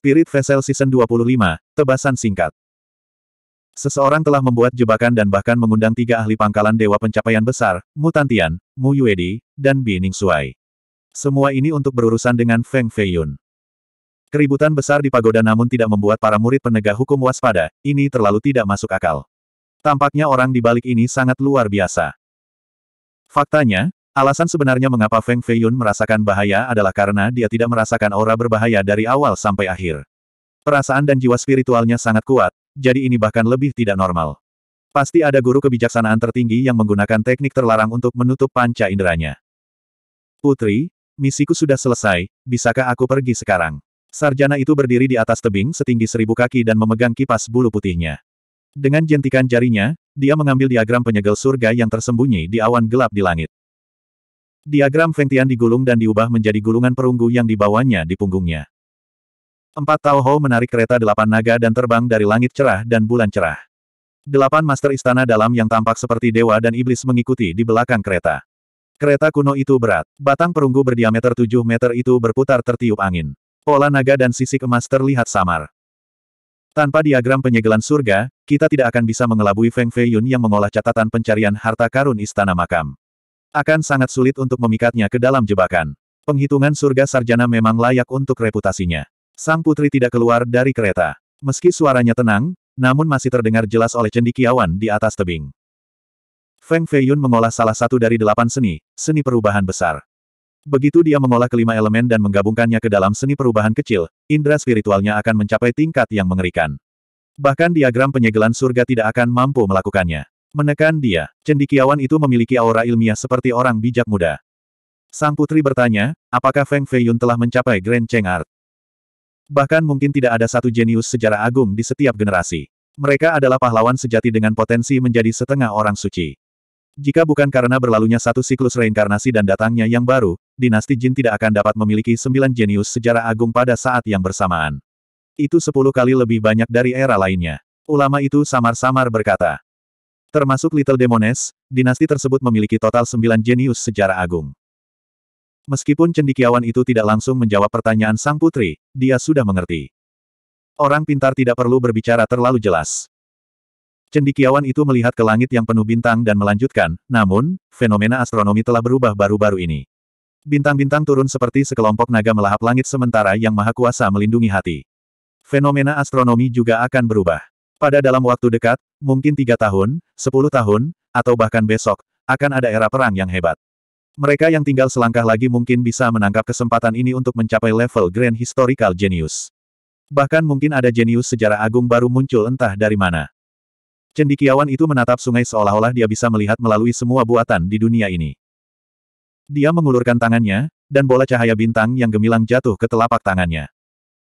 Spirit Vessel Season 25, Tebasan Singkat Seseorang telah membuat jebakan dan bahkan mengundang tiga ahli pangkalan Dewa Pencapaian Besar, Mutantian, Mu Yuedi, dan Bining Suai. Semua ini untuk berurusan dengan Feng Feiyun. Keributan besar di pagoda namun tidak membuat para murid penegak hukum waspada, ini terlalu tidak masuk akal. Tampaknya orang di balik ini sangat luar biasa. Faktanya, Alasan sebenarnya mengapa Feng Feiyun merasakan bahaya adalah karena dia tidak merasakan aura berbahaya dari awal sampai akhir. Perasaan dan jiwa spiritualnya sangat kuat, jadi ini bahkan lebih tidak normal. Pasti ada guru kebijaksanaan tertinggi yang menggunakan teknik terlarang untuk menutup panca inderanya. Putri, misiku sudah selesai, bisakah aku pergi sekarang? Sarjana itu berdiri di atas tebing setinggi seribu kaki dan memegang kipas bulu putihnya. Dengan jentikan jarinya, dia mengambil diagram penyegel surga yang tersembunyi di awan gelap di langit. Diagram Feng Tian digulung dan diubah menjadi gulungan perunggu yang dibawanya di punggungnya. Empat Tao Ho menarik kereta delapan naga dan terbang dari langit cerah dan bulan cerah. Delapan master istana dalam yang tampak seperti dewa dan iblis mengikuti di belakang kereta. Kereta kuno itu berat. Batang perunggu berdiameter tujuh meter itu berputar tertiup angin. Pola naga dan sisik emas terlihat samar. Tanpa diagram penyegelan surga, kita tidak akan bisa mengelabui Feng Fei Yun yang mengolah catatan pencarian harta karun istana makam. Akan sangat sulit untuk memikatnya ke dalam jebakan. Penghitungan surga sarjana memang layak untuk reputasinya. Sang putri tidak keluar dari kereta. Meski suaranya tenang, namun masih terdengar jelas oleh cendikiawan di atas tebing. Feng Feiyun mengolah salah satu dari delapan seni, seni perubahan besar. Begitu dia mengolah kelima elemen dan menggabungkannya ke dalam seni perubahan kecil, indera spiritualnya akan mencapai tingkat yang mengerikan. Bahkan diagram penyegelan surga tidak akan mampu melakukannya. Menekan dia, cendikiawan itu memiliki aura ilmiah seperti orang bijak muda. Sang putri bertanya, apakah Feng Feiyun telah mencapai Grand Cheng Art? Bahkan mungkin tidak ada satu jenius sejarah agung di setiap generasi. Mereka adalah pahlawan sejati dengan potensi menjadi setengah orang suci. Jika bukan karena berlalunya satu siklus reinkarnasi dan datangnya yang baru, dinasti Jin tidak akan dapat memiliki sembilan jenius sejarah agung pada saat yang bersamaan. Itu sepuluh kali lebih banyak dari era lainnya. Ulama itu samar-samar berkata, Termasuk Little Demones, dinasti tersebut memiliki total sembilan jenius sejarah agung. Meskipun cendikiawan itu tidak langsung menjawab pertanyaan sang putri, dia sudah mengerti. Orang pintar tidak perlu berbicara terlalu jelas. Cendikiawan itu melihat ke langit yang penuh bintang dan melanjutkan, namun, fenomena astronomi telah berubah baru-baru ini. Bintang-bintang turun seperti sekelompok naga melahap langit sementara yang maha kuasa melindungi hati. Fenomena astronomi juga akan berubah. Pada dalam waktu dekat, mungkin tiga tahun, sepuluh tahun, atau bahkan besok, akan ada era perang yang hebat. Mereka yang tinggal selangkah lagi mungkin bisa menangkap kesempatan ini untuk mencapai level Grand Historical Genius. Bahkan mungkin ada jenius sejarah agung baru muncul entah dari mana. Cendikiawan itu menatap sungai seolah-olah dia bisa melihat melalui semua buatan di dunia ini. Dia mengulurkan tangannya, dan bola cahaya bintang yang gemilang jatuh ke telapak tangannya.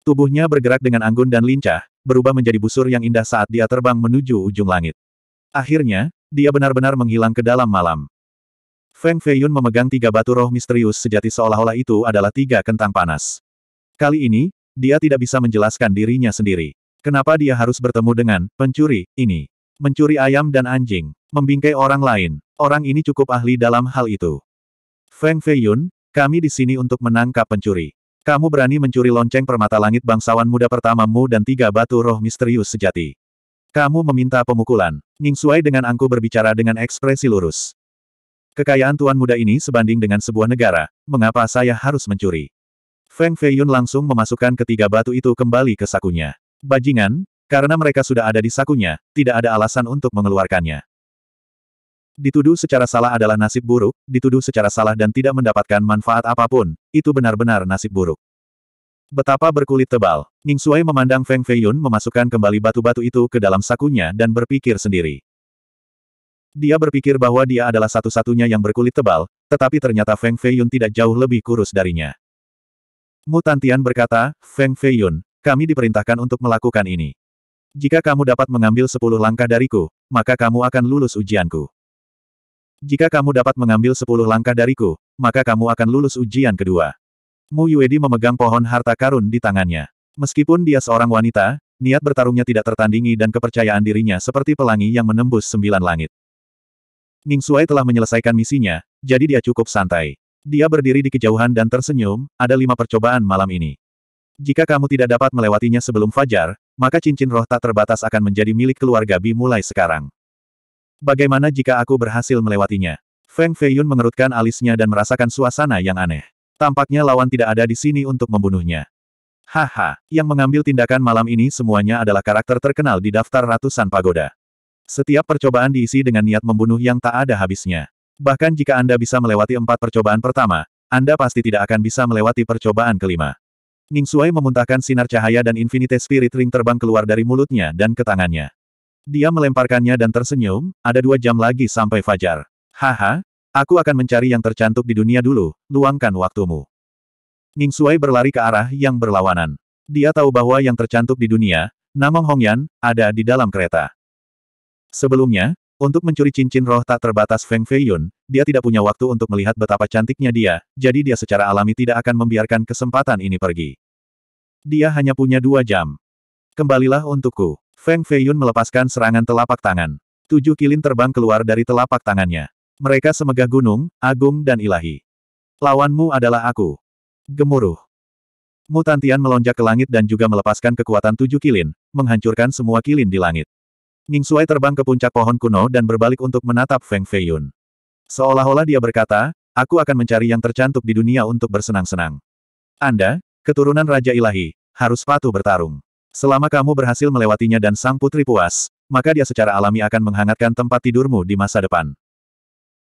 Tubuhnya bergerak dengan anggun dan lincah, berubah menjadi busur yang indah saat dia terbang menuju ujung langit. Akhirnya, dia benar-benar menghilang ke dalam malam. Feng Feiyun memegang tiga batu roh misterius sejati seolah-olah itu adalah tiga kentang panas. Kali ini, dia tidak bisa menjelaskan dirinya sendiri. Kenapa dia harus bertemu dengan pencuri ini? Mencuri ayam dan anjing, membingkai orang lain. Orang ini cukup ahli dalam hal itu. Feng Feiyun, kami di sini untuk menangkap pencuri. Kamu berani mencuri lonceng permata langit bangsawan muda pertamamu dan tiga batu roh misterius sejati. Kamu meminta pemukulan. Ning Suai dengan angku berbicara dengan ekspresi lurus. Kekayaan tuan muda ini sebanding dengan sebuah negara, mengapa saya harus mencuri? Feng Feiyun langsung memasukkan ketiga batu itu kembali ke sakunya. Bajingan, karena mereka sudah ada di sakunya, tidak ada alasan untuk mengeluarkannya. Dituduh secara salah adalah nasib buruk, dituduh secara salah dan tidak mendapatkan manfaat apapun, itu benar-benar nasib buruk. Betapa berkulit tebal, Ning Shuai memandang Feng Feiyun memasukkan kembali batu-batu itu ke dalam sakunya dan berpikir sendiri. Dia berpikir bahwa dia adalah satu-satunya yang berkulit tebal, tetapi ternyata Feng Feiyun tidak jauh lebih kurus darinya. Mu Tantian berkata, Feng Feiyun, kami diperintahkan untuk melakukan ini. Jika kamu dapat mengambil sepuluh langkah dariku, maka kamu akan lulus ujianku. Jika kamu dapat mengambil sepuluh langkah dariku, maka kamu akan lulus ujian kedua. Mu Yuedi memegang pohon harta karun di tangannya. Meskipun dia seorang wanita, niat bertarungnya tidak tertandingi dan kepercayaan dirinya seperti pelangi yang menembus sembilan langit. Ning Suai telah menyelesaikan misinya, jadi dia cukup santai. Dia berdiri di kejauhan dan tersenyum, ada lima percobaan malam ini. Jika kamu tidak dapat melewatinya sebelum fajar, maka cincin roh tak terbatas akan menjadi milik keluarga Bi mulai sekarang. Bagaimana jika aku berhasil melewatinya? Feng Feiyun mengerutkan alisnya dan merasakan suasana yang aneh. Tampaknya lawan tidak ada di sini untuk membunuhnya. Haha, yang mengambil tindakan malam ini semuanya adalah karakter terkenal di daftar ratusan pagoda. Setiap percobaan diisi dengan niat membunuh yang tak ada habisnya. Bahkan jika Anda bisa melewati empat percobaan pertama, Anda pasti tidak akan bisa melewati percobaan kelima. Ning Sui memuntahkan sinar cahaya dan Infinite Spirit Ring terbang keluar dari mulutnya dan ke tangannya. Dia melemparkannya dan tersenyum, ada dua jam lagi sampai fajar. Haha, aku akan mencari yang tercantik di dunia dulu, luangkan waktumu. Ning Suai berlari ke arah yang berlawanan. Dia tahu bahwa yang tercantik di dunia, Namong Hongyan, ada di dalam kereta. Sebelumnya, untuk mencuri cincin roh tak terbatas Feng Feiyun, dia tidak punya waktu untuk melihat betapa cantiknya dia, jadi dia secara alami tidak akan membiarkan kesempatan ini pergi. Dia hanya punya dua jam. Kembalilah untukku. Feng Feiyun melepaskan serangan telapak tangan. Tujuh kilin terbang keluar dari telapak tangannya. Mereka semegah gunung, agung dan ilahi. Lawanmu adalah aku. Gemuruh. Mutantian melonjak ke langit dan juga melepaskan kekuatan tujuh kilin, menghancurkan semua kilin di langit. Ning Suai terbang ke puncak pohon kuno dan berbalik untuk menatap Feng Feiyun. Seolah-olah dia berkata, aku akan mencari yang tercantik di dunia untuk bersenang-senang. Anda, keturunan Raja Ilahi, harus patuh bertarung. Selama kamu berhasil melewatinya dan sang putri puas, maka dia secara alami akan menghangatkan tempat tidurmu di masa depan.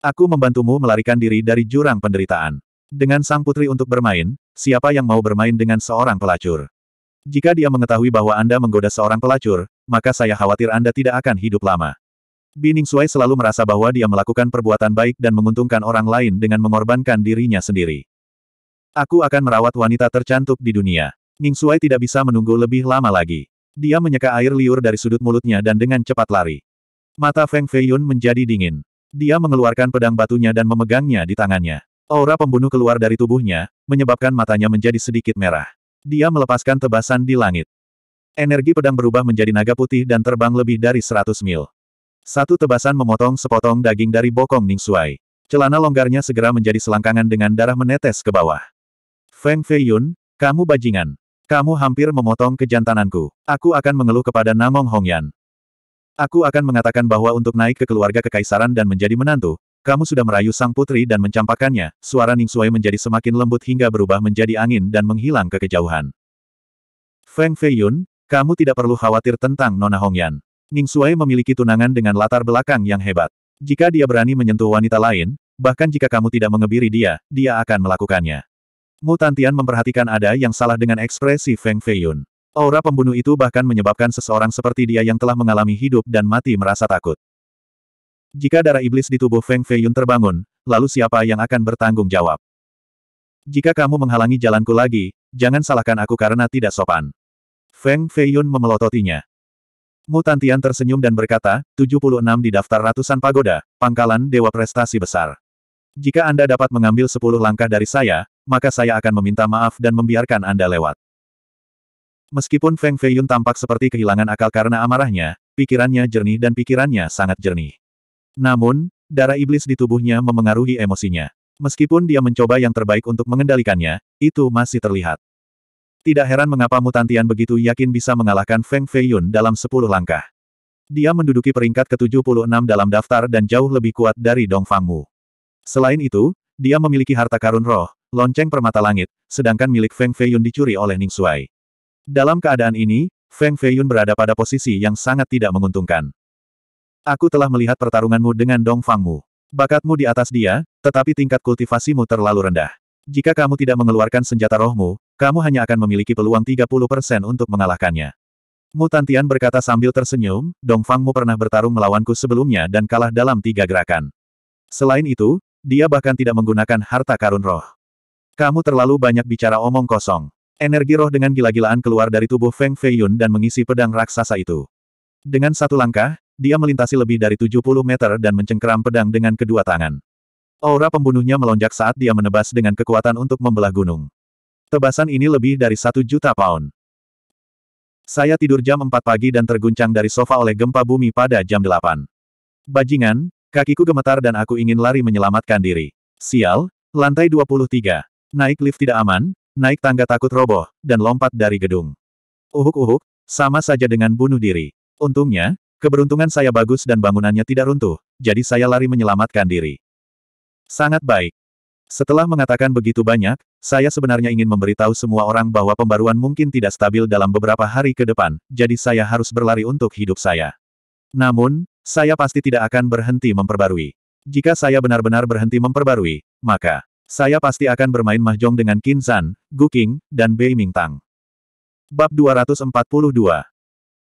Aku membantumu melarikan diri dari jurang penderitaan. Dengan sang putri untuk bermain, siapa yang mau bermain dengan seorang pelacur? Jika dia mengetahui bahwa Anda menggoda seorang pelacur, maka saya khawatir Anda tidak akan hidup lama. Bining Sui selalu merasa bahwa dia melakukan perbuatan baik dan menguntungkan orang lain dengan mengorbankan dirinya sendiri. Aku akan merawat wanita tercantik di dunia. Ning Suai tidak bisa menunggu lebih lama lagi. Dia menyeka air liur dari sudut mulutnya dan dengan cepat lari. Mata Feng Feiyun menjadi dingin. Dia mengeluarkan pedang batunya dan memegangnya di tangannya. Aura pembunuh keluar dari tubuhnya, menyebabkan matanya menjadi sedikit merah. Dia melepaskan tebasan di langit. Energi pedang berubah menjadi naga putih dan terbang lebih dari 100 mil. Satu tebasan memotong sepotong daging dari bokong Ning Suai. Celana longgarnya segera menjadi selangkangan dengan darah menetes ke bawah. Feng Feiyun, kamu bajingan. Kamu hampir memotong kejantananku. Aku akan mengeluh kepada Namong Hongyan. Aku akan mengatakan bahwa untuk naik ke keluarga kekaisaran dan menjadi menantu, kamu sudah merayu sang putri dan mencampakannya, Suara Ning Suai menjadi semakin lembut hingga berubah menjadi angin dan menghilang ke kejauhan. Feng Feiyun, kamu tidak perlu khawatir tentang Nona Hongyan. Ning Suai memiliki tunangan dengan latar belakang yang hebat. Jika dia berani menyentuh wanita lain, bahkan jika kamu tidak mengebiri dia, dia akan melakukannya. Mu Tantian memperhatikan ada yang salah dengan ekspresi Feng Feiyun. Aura pembunuh itu bahkan menyebabkan seseorang seperti dia yang telah mengalami hidup dan mati merasa takut. Jika darah iblis di tubuh Feng Feiyun terbangun, lalu siapa yang akan bertanggung jawab? Jika kamu menghalangi jalanku lagi, jangan salahkan aku karena tidak sopan. Feng Feiyun memelototinya. Mu Tantian tersenyum dan berkata, 76 di daftar ratusan pagoda, pangkalan dewa prestasi besar. Jika Anda dapat mengambil sepuluh langkah dari saya, maka saya akan meminta maaf dan membiarkan Anda lewat. Meskipun Feng Feiyun tampak seperti kehilangan akal karena amarahnya, pikirannya jernih dan pikirannya sangat jernih. Namun, darah iblis di tubuhnya memengaruhi emosinya. Meskipun dia mencoba yang terbaik untuk mengendalikannya, itu masih terlihat. Tidak heran mengapa Mutantian begitu yakin bisa mengalahkan Feng Feiyun dalam 10 langkah. Dia menduduki peringkat ke-76 dalam daftar dan jauh lebih kuat dari Dong Mu. Selain itu, dia memiliki harta karun roh, lonceng permata langit, sedangkan milik Feng Feiyun dicuri oleh Ning Shuai. Dalam keadaan ini, Feng Feiyun berada pada posisi yang sangat tidak menguntungkan. Aku telah melihat pertarunganmu dengan Dong Fangmu. Bakatmu di atas dia, tetapi tingkat kultivasimu terlalu rendah. Jika kamu tidak mengeluarkan senjata rohmu, kamu hanya akan memiliki peluang 30% untuk mengalahkannya. Mu Tantian berkata sambil tersenyum, Dong Mu pernah bertarung melawanku sebelumnya dan kalah dalam tiga gerakan. Selain itu, dia bahkan tidak menggunakan harta karun roh. Kamu terlalu banyak bicara omong kosong. Energi roh dengan gila-gilaan keluar dari tubuh Feng Feiyun dan mengisi pedang raksasa itu. Dengan satu langkah, dia melintasi lebih dari 70 meter dan mencengkeram pedang dengan kedua tangan. Aura pembunuhnya melonjak saat dia menebas dengan kekuatan untuk membelah gunung. Tebasan ini lebih dari satu juta pound. Saya tidur jam 4 pagi dan terguncang dari sofa oleh gempa bumi pada jam 8. Bajingan, kakiku gemetar dan aku ingin lari menyelamatkan diri. Sial, lantai 23. Naik lift tidak aman, naik tangga takut roboh, dan lompat dari gedung. Uhuk-uhuk, sama saja dengan bunuh diri. Untungnya, keberuntungan saya bagus dan bangunannya tidak runtuh, jadi saya lari menyelamatkan diri. Sangat baik. Setelah mengatakan begitu banyak, saya sebenarnya ingin memberitahu semua orang bahwa pembaruan mungkin tidak stabil dalam beberapa hari ke depan, jadi saya harus berlari untuk hidup saya. Namun, saya pasti tidak akan berhenti memperbarui. Jika saya benar-benar berhenti memperbarui, maka saya pasti akan bermain mahjong dengan Qin Zan, Gu King, dan Bei Ming Tang. Bab 242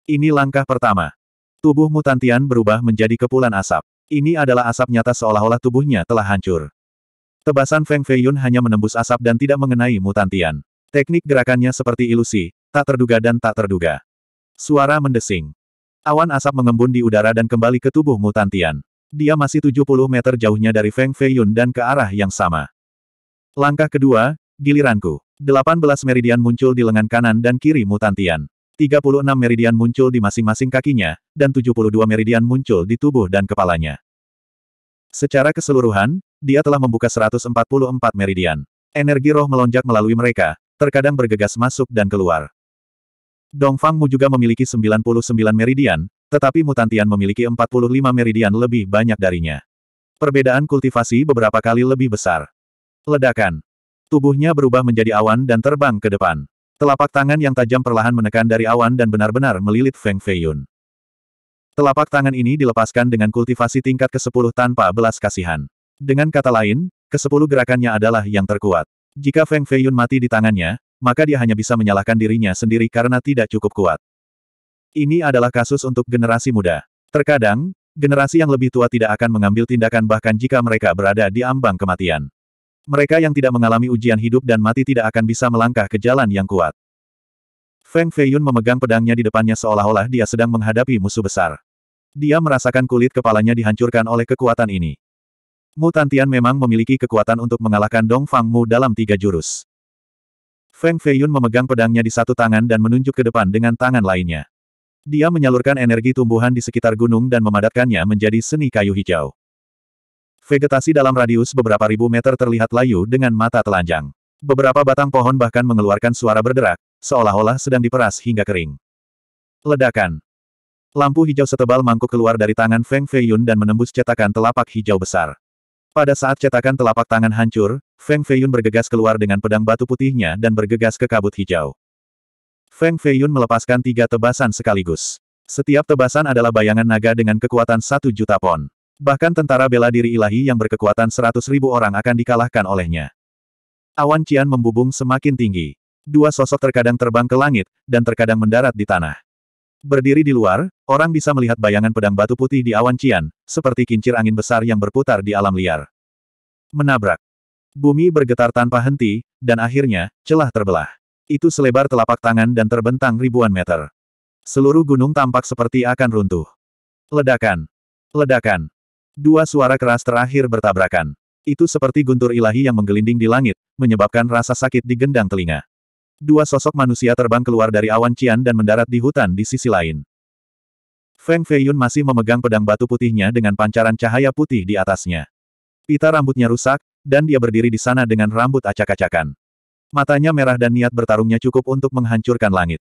Ini langkah pertama. Tubuh Mutantian berubah menjadi kepulan asap. Ini adalah asap nyata seolah-olah tubuhnya telah hancur. Tebasan Feng Feiyun hanya menembus asap dan tidak mengenai Mutantian. Teknik gerakannya seperti ilusi, tak terduga dan tak terduga. Suara mendesing. Awan asap mengembun di udara dan kembali ke tubuh Mutantian. Dia masih 70 meter jauhnya dari Feng Feiyun dan ke arah yang sama. Langkah kedua, giliranku. 18 meridian muncul di lengan kanan dan kiri Mutantian. 36 meridian muncul di masing-masing kakinya, dan 72 meridian muncul di tubuh dan kepalanya. Secara keseluruhan, dia telah membuka 144 meridian. Energi roh melonjak melalui mereka, terkadang bergegas masuk dan keluar. Dongfangmu juga memiliki 99 meridian, tetapi Mutantian memiliki 45 meridian lebih banyak darinya. Perbedaan kultivasi beberapa kali lebih besar. Ledakan. Tubuhnya berubah menjadi awan dan terbang ke depan. Telapak tangan yang tajam perlahan menekan dari awan dan benar-benar melilit Feng Feiyun. Telapak tangan ini dilepaskan dengan kultivasi tingkat ke-10 tanpa belas kasihan. Dengan kata lain, ke-10 gerakannya adalah yang terkuat. Jika Feng Feiyun mati di tangannya, maka dia hanya bisa menyalahkan dirinya sendiri karena tidak cukup kuat. Ini adalah kasus untuk generasi muda. Terkadang, generasi yang lebih tua tidak akan mengambil tindakan bahkan jika mereka berada di ambang kematian. Mereka yang tidak mengalami ujian hidup dan mati tidak akan bisa melangkah ke jalan yang kuat. Feng Feiyun memegang pedangnya di depannya seolah-olah dia sedang menghadapi musuh besar. Dia merasakan kulit kepalanya dihancurkan oleh kekuatan ini. Mu Tantian memang memiliki kekuatan untuk mengalahkan Dong Fang Mu dalam tiga jurus. Feng Feiyun memegang pedangnya di satu tangan dan menunjuk ke depan dengan tangan lainnya. Dia menyalurkan energi tumbuhan di sekitar gunung dan memadatkannya menjadi seni kayu hijau. Vegetasi dalam radius beberapa ribu meter terlihat layu dengan mata telanjang. Beberapa batang pohon bahkan mengeluarkan suara berderak, seolah-olah sedang diperas hingga kering. Ledakan. Lampu hijau setebal mangkuk keluar dari tangan Feng Feiyun dan menembus cetakan telapak hijau besar. Pada saat cetakan telapak tangan hancur, Feng Feiyun bergegas keluar dengan pedang batu putihnya dan bergegas ke kabut hijau. Feng Feiyun melepaskan tiga tebasan sekaligus. Setiap tebasan adalah bayangan naga dengan kekuatan satu juta pon. Bahkan tentara bela diri ilahi yang berkekuatan seratus ribu orang akan dikalahkan olehnya. Awan Cian membubung semakin tinggi. Dua sosok terkadang terbang ke langit, dan terkadang mendarat di tanah. Berdiri di luar, orang bisa melihat bayangan pedang batu putih di awan Cian, seperti kincir angin besar yang berputar di alam liar. Menabrak. Bumi bergetar tanpa henti, dan akhirnya, celah terbelah. Itu selebar telapak tangan dan terbentang ribuan meter. Seluruh gunung tampak seperti akan runtuh. Ledakan. Ledakan. Dua suara keras terakhir bertabrakan. Itu seperti guntur ilahi yang menggelinding di langit, menyebabkan rasa sakit di gendang telinga. Dua sosok manusia terbang keluar dari awan Cian dan mendarat di hutan di sisi lain. Feng Feiyun masih memegang pedang batu putihnya dengan pancaran cahaya putih di atasnya. Pita rambutnya rusak, dan dia berdiri di sana dengan rambut acak-acakan. Matanya merah dan niat bertarungnya cukup untuk menghancurkan langit.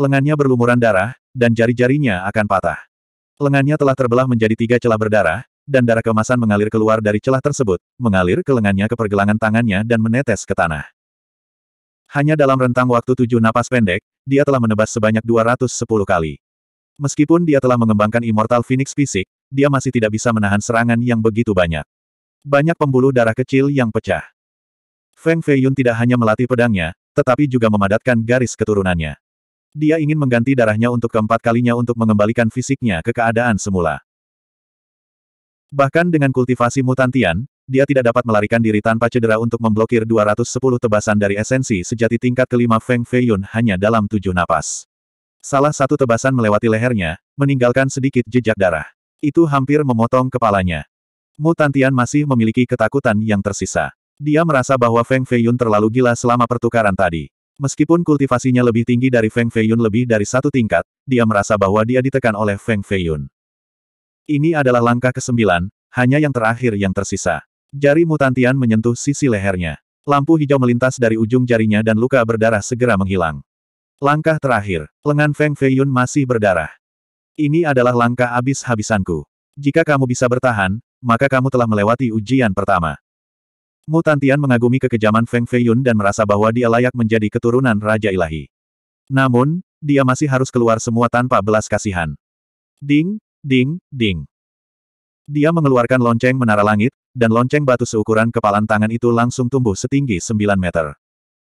Lengannya berlumuran darah, dan jari-jarinya akan patah. Lengannya telah terbelah menjadi tiga celah berdarah, dan darah kemasan mengalir keluar dari celah tersebut, mengalir ke lengannya ke pergelangan tangannya dan menetes ke tanah. Hanya dalam rentang waktu tujuh napas pendek, dia telah menebas sebanyak 210 kali. Meskipun dia telah mengembangkan Immortal Phoenix fisik, dia masih tidak bisa menahan serangan yang begitu banyak. Banyak pembuluh darah kecil yang pecah. Feng Feiyun tidak hanya melatih pedangnya, tetapi juga memadatkan garis keturunannya. Dia ingin mengganti darahnya untuk keempat kalinya untuk mengembalikan fisiknya ke keadaan semula. Bahkan dengan kultivasi mutantian, dia tidak dapat melarikan diri tanpa cedera untuk memblokir 210 tebasan dari esensi sejati tingkat kelima Feng Feiyun hanya dalam tujuh napas. Salah satu tebasan melewati lehernya, meninggalkan sedikit jejak darah. Itu hampir memotong kepalanya. Mutantian masih memiliki ketakutan yang tersisa. Dia merasa bahwa Feng Feiyun terlalu gila selama pertukaran tadi. Meskipun kultivasinya lebih tinggi dari Feng Feiyun lebih dari satu tingkat, dia merasa bahwa dia ditekan oleh Feng Feiyun. Ini adalah langkah kesembilan, hanya yang terakhir yang tersisa. Jari mutantian menyentuh sisi lehernya. Lampu hijau melintas dari ujung jarinya dan luka berdarah segera menghilang. Langkah terakhir, lengan Feng Feiyun masih berdarah. Ini adalah langkah habis habisanku Jika kamu bisa bertahan, maka kamu telah melewati ujian pertama. Mutantian mengagumi kekejaman Feng Feiyun dan merasa bahwa dia layak menjadi keturunan Raja Ilahi. Namun, dia masih harus keluar semua tanpa belas kasihan. Ding, Ding, ding. Dia mengeluarkan lonceng menara langit, dan lonceng batu seukuran kepalan tangan itu langsung tumbuh setinggi 9 meter.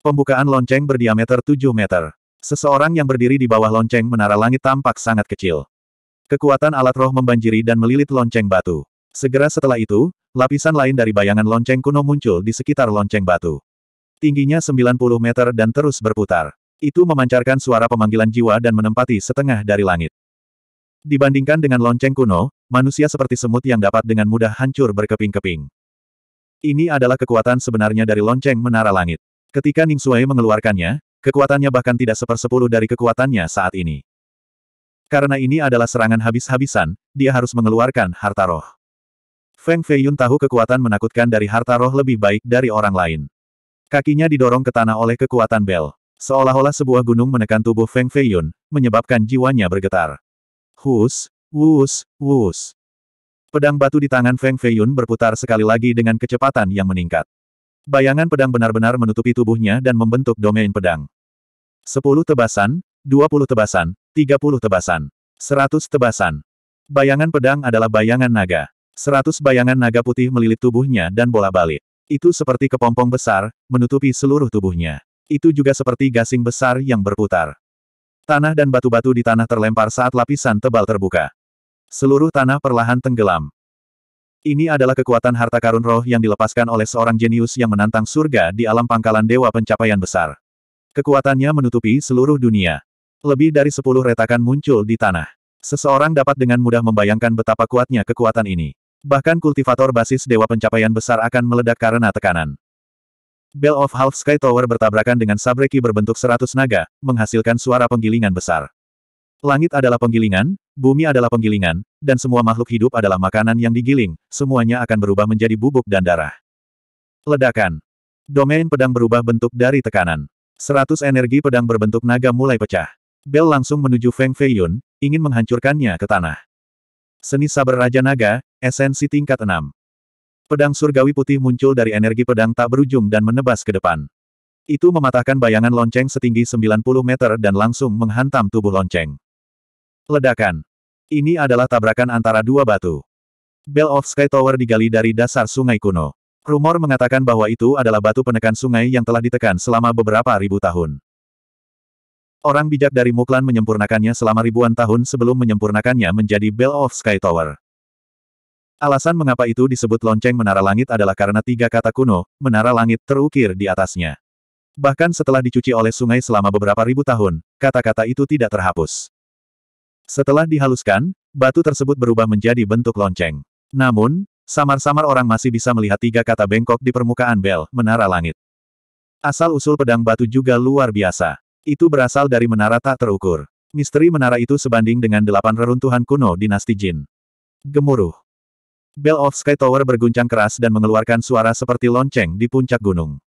Pembukaan lonceng berdiameter 7 meter. Seseorang yang berdiri di bawah lonceng menara langit tampak sangat kecil. Kekuatan alat roh membanjiri dan melilit lonceng batu. Segera setelah itu, lapisan lain dari bayangan lonceng kuno muncul di sekitar lonceng batu. Tingginya 90 meter dan terus berputar. Itu memancarkan suara pemanggilan jiwa dan menempati setengah dari langit. Dibandingkan dengan lonceng kuno, manusia seperti semut yang dapat dengan mudah hancur berkeping-keping. Ini adalah kekuatan sebenarnya dari lonceng menara langit. Ketika Ning Sui mengeluarkannya, kekuatannya bahkan tidak sepersepuluh dari kekuatannya saat ini. Karena ini adalah serangan habis-habisan, dia harus mengeluarkan harta roh. Feng Feiyun tahu kekuatan menakutkan dari harta roh lebih baik dari orang lain. Kakinya didorong ke tanah oleh kekuatan bel. Seolah-olah sebuah gunung menekan tubuh Feng Feiyun, menyebabkan jiwanya bergetar. Hus, wus, wus. Pedang batu di tangan Feng Feiyun berputar sekali lagi dengan kecepatan yang meningkat. Bayangan pedang benar-benar menutupi tubuhnya dan membentuk domain pedang. 10 tebasan, 20 tebasan, 30 tebasan, 100 tebasan. Bayangan pedang adalah bayangan naga. 100 bayangan naga putih melilit tubuhnya dan bola balik. Itu seperti kepompong besar, menutupi seluruh tubuhnya. Itu juga seperti gasing besar yang berputar. Tanah dan batu-batu di tanah terlempar saat lapisan tebal terbuka. Seluruh tanah perlahan tenggelam. Ini adalah kekuatan harta karun roh yang dilepaskan oleh seorang jenius yang menantang surga di alam pangkalan dewa pencapaian besar. Kekuatannya menutupi seluruh dunia. Lebih dari sepuluh retakan muncul di tanah. Seseorang dapat dengan mudah membayangkan betapa kuatnya kekuatan ini. Bahkan kultivator basis dewa pencapaian besar akan meledak karena tekanan. Bell of Half Sky Tower bertabrakan dengan sabreki berbentuk seratus naga, menghasilkan suara penggilingan besar. Langit adalah penggilingan, bumi adalah penggilingan, dan semua makhluk hidup adalah makanan yang digiling, semuanya akan berubah menjadi bubuk dan darah. Ledakan. Domain pedang berubah bentuk dari tekanan. Seratus energi pedang berbentuk naga mulai pecah. Bell langsung menuju Feng Feiyun, ingin menghancurkannya ke tanah. Seni Saber Raja Naga, Esensi Tingkat 6. Pedang surgawi putih muncul dari energi pedang tak berujung dan menebas ke depan. Itu mematahkan bayangan lonceng setinggi 90 meter dan langsung menghantam tubuh lonceng. Ledakan. Ini adalah tabrakan antara dua batu. Bell of Sky Tower digali dari dasar sungai kuno. Rumor mengatakan bahwa itu adalah batu penekan sungai yang telah ditekan selama beberapa ribu tahun. Orang bijak dari Muklan menyempurnakannya selama ribuan tahun sebelum menyempurnakannya menjadi Bell of Sky Tower. Alasan mengapa itu disebut lonceng menara langit adalah karena tiga kata kuno, menara langit, terukir di atasnya. Bahkan setelah dicuci oleh sungai selama beberapa ribu tahun, kata-kata itu tidak terhapus. Setelah dihaluskan, batu tersebut berubah menjadi bentuk lonceng. Namun, samar-samar orang masih bisa melihat tiga kata bengkok di permukaan bel, menara langit. Asal-usul pedang batu juga luar biasa. Itu berasal dari menara tak terukur. Misteri menara itu sebanding dengan delapan reruntuhan kuno dinasti Jin. Gemuruh. Bell of Sky Tower berguncang keras dan mengeluarkan suara seperti lonceng di puncak gunung.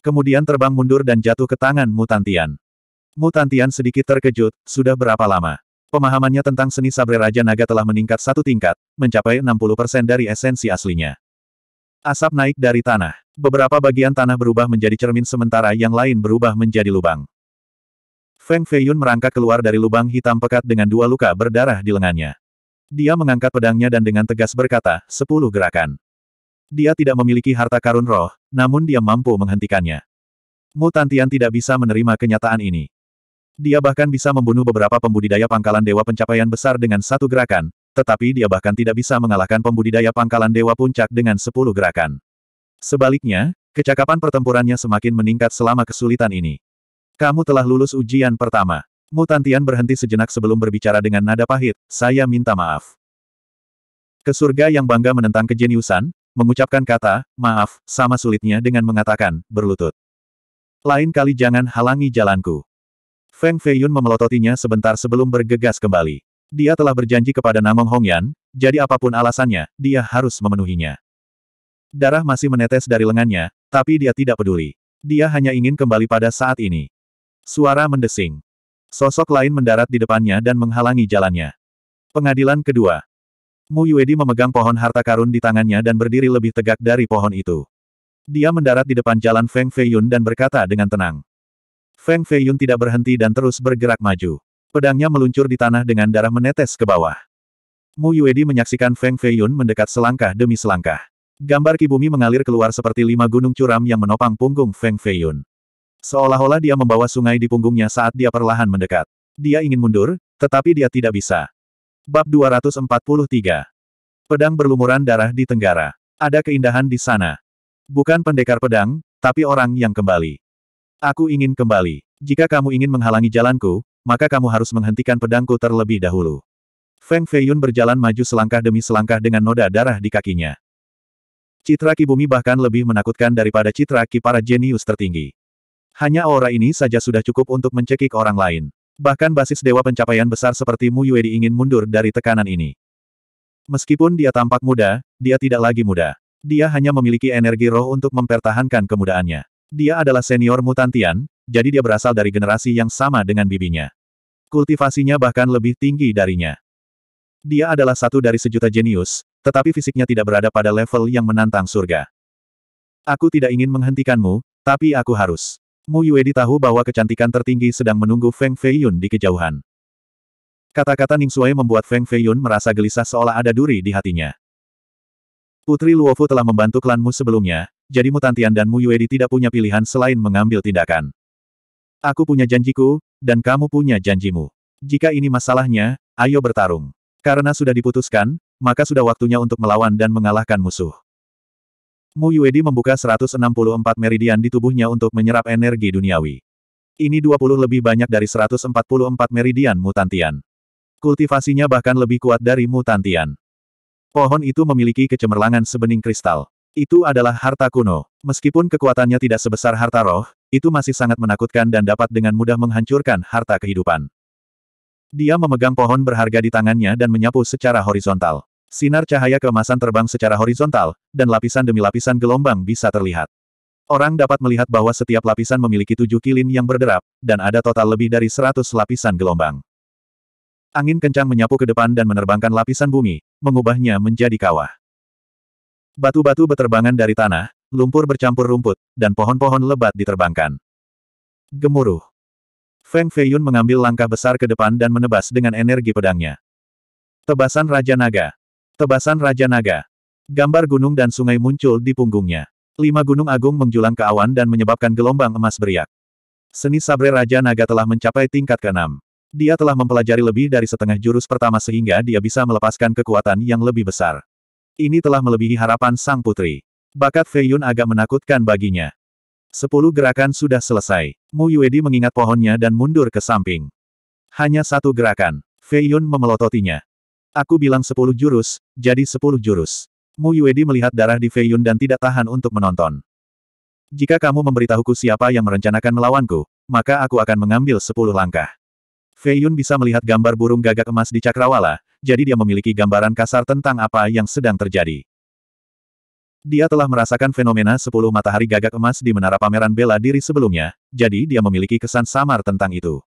Kemudian terbang mundur dan jatuh ke tangan Mutantian. Mutantian sedikit terkejut, sudah berapa lama? Pemahamannya tentang seni sabre Raja Naga telah meningkat satu tingkat, mencapai 60% dari esensi aslinya. Asap naik dari tanah. Beberapa bagian tanah berubah menjadi cermin sementara yang lain berubah menjadi lubang. Feng Feiyun merangkak keluar dari lubang hitam pekat dengan dua luka berdarah di lengannya. Dia mengangkat pedangnya dan dengan tegas berkata, sepuluh gerakan. Dia tidak memiliki harta karun roh, namun dia mampu menghentikannya. Mutantian tidak bisa menerima kenyataan ini. Dia bahkan bisa membunuh beberapa pembudidaya pangkalan dewa pencapaian besar dengan satu gerakan, tetapi dia bahkan tidak bisa mengalahkan pembudidaya pangkalan dewa puncak dengan sepuluh gerakan. Sebaliknya, kecakapan pertempurannya semakin meningkat selama kesulitan ini. Kamu telah lulus ujian pertama. Mu Tantian berhenti sejenak sebelum berbicara dengan nada pahit, saya minta maaf. Ke surga yang bangga menentang kejeniusan, mengucapkan kata, maaf, sama sulitnya dengan mengatakan, berlutut. Lain kali jangan halangi jalanku. Feng Feiyun memelototinya sebentar sebelum bergegas kembali. Dia telah berjanji kepada Namong Hongyan, jadi apapun alasannya, dia harus memenuhinya. Darah masih menetes dari lengannya, tapi dia tidak peduli. Dia hanya ingin kembali pada saat ini. Suara mendesing. Sosok lain mendarat di depannya dan menghalangi jalannya. Pengadilan kedua. Mu Yuedi memegang pohon harta karun di tangannya dan berdiri lebih tegak dari pohon itu. Dia mendarat di depan jalan Feng Feiyun dan berkata dengan tenang. Feng Feiyun tidak berhenti dan terus bergerak maju. Pedangnya meluncur di tanah dengan darah menetes ke bawah. Mu Yuedi menyaksikan Feng Feiyun mendekat selangkah demi selangkah. Gambar kibumi mengalir keluar seperti lima gunung curam yang menopang punggung Feng Feiyun. Seolah-olah dia membawa sungai di punggungnya saat dia perlahan mendekat. Dia ingin mundur, tetapi dia tidak bisa. Bab 243 Pedang berlumuran darah di Tenggara. Ada keindahan di sana. Bukan pendekar pedang, tapi orang yang kembali. Aku ingin kembali. Jika kamu ingin menghalangi jalanku, maka kamu harus menghentikan pedangku terlebih dahulu. Feng Feiyun berjalan maju selangkah demi selangkah dengan noda darah di kakinya. Citra Ki Bumi bahkan lebih menakutkan daripada citra Ki para jenius tertinggi. Hanya aura ini saja sudah cukup untuk mencekik orang lain. Bahkan basis dewa pencapaian besar seperti Mu Yue ingin mundur dari tekanan ini. Meskipun dia tampak muda, dia tidak lagi muda. Dia hanya memiliki energi roh untuk mempertahankan kemudaannya. Dia adalah senior mutantian, jadi dia berasal dari generasi yang sama dengan bibinya. Kultivasinya bahkan lebih tinggi darinya. Dia adalah satu dari sejuta jenius, tetapi fisiknya tidak berada pada level yang menantang surga. Aku tidak ingin menghentikanmu, tapi aku harus. Mu Yuedi tahu bahwa kecantikan tertinggi sedang menunggu Feng Feiyun di kejauhan. Kata-kata Ning Sui membuat Feng Feiyun merasa gelisah seolah ada duri di hatinya. Putri Luofu telah membantu klanmu sebelumnya, jadi Mu Mutantian dan Mu Yuedi tidak punya pilihan selain mengambil tindakan. Aku punya janjiku, dan kamu punya janjimu. Jika ini masalahnya, ayo bertarung. Karena sudah diputuskan, maka sudah waktunya untuk melawan dan mengalahkan musuh. Mu Yuedi membuka 164 meridian di tubuhnya untuk menyerap energi duniawi. Ini 20 lebih banyak dari 144 meridian mutantian. Kultivasinya bahkan lebih kuat dari mutantian. Pohon itu memiliki kecemerlangan sebening kristal. Itu adalah harta kuno. Meskipun kekuatannya tidak sebesar harta roh, itu masih sangat menakutkan dan dapat dengan mudah menghancurkan harta kehidupan. Dia memegang pohon berharga di tangannya dan menyapu secara horizontal. Sinar cahaya keemasan terbang secara horizontal, dan lapisan demi lapisan gelombang bisa terlihat. Orang dapat melihat bahwa setiap lapisan memiliki tujuh kilin yang berderap, dan ada total lebih dari seratus lapisan gelombang. Angin kencang menyapu ke depan dan menerbangkan lapisan bumi, mengubahnya menjadi kawah. Batu-batu beterbangan dari tanah, lumpur bercampur rumput, dan pohon-pohon lebat diterbangkan. Gemuruh. Feng Feiyun mengambil langkah besar ke depan dan menebas dengan energi pedangnya. Tebasan Raja Naga, Tebasan Raja Naga. Gambar gunung dan sungai muncul di punggungnya. Lima gunung agung menjulang ke awan dan menyebabkan gelombang emas beriak. Seni Sabre Raja Naga telah mencapai tingkat ke-6. Dia telah mempelajari lebih dari setengah jurus pertama sehingga dia bisa melepaskan kekuatan yang lebih besar. Ini telah melebihi harapan sang putri. Bakat Fei Yun agak menakutkan baginya. Sepuluh gerakan sudah selesai. Mu Yuedi mengingat pohonnya dan mundur ke samping. Hanya satu gerakan. Fei Yun memelototinya. Aku bilang sepuluh jurus, jadi sepuluh jurus. Mu Yuedi melihat darah di Fei Yun dan tidak tahan untuk menonton. Jika kamu memberitahuku siapa yang merencanakan melawanku, maka aku akan mengambil sepuluh langkah. Fei Yun bisa melihat gambar burung gagak emas di cakrawala, jadi dia memiliki gambaran kasar tentang apa yang sedang terjadi. Dia telah merasakan fenomena sepuluh matahari gagak emas di menara pameran bela diri sebelumnya, jadi dia memiliki kesan samar tentang itu.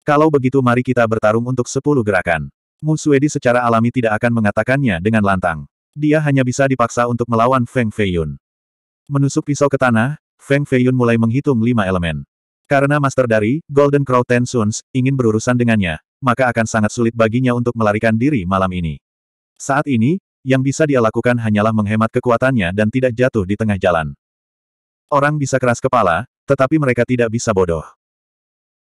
Kalau begitu mari kita bertarung untuk sepuluh gerakan. Mu Suedi secara alami tidak akan mengatakannya dengan lantang. Dia hanya bisa dipaksa untuk melawan Feng Feiyun. Menusuk pisau ke tanah, Feng Feiyun mulai menghitung lima elemen. Karena Master dari Golden Crow Ten Suns ingin berurusan dengannya, maka akan sangat sulit baginya untuk melarikan diri malam ini. Saat ini, yang bisa dia lakukan hanyalah menghemat kekuatannya dan tidak jatuh di tengah jalan. Orang bisa keras kepala, tetapi mereka tidak bisa bodoh.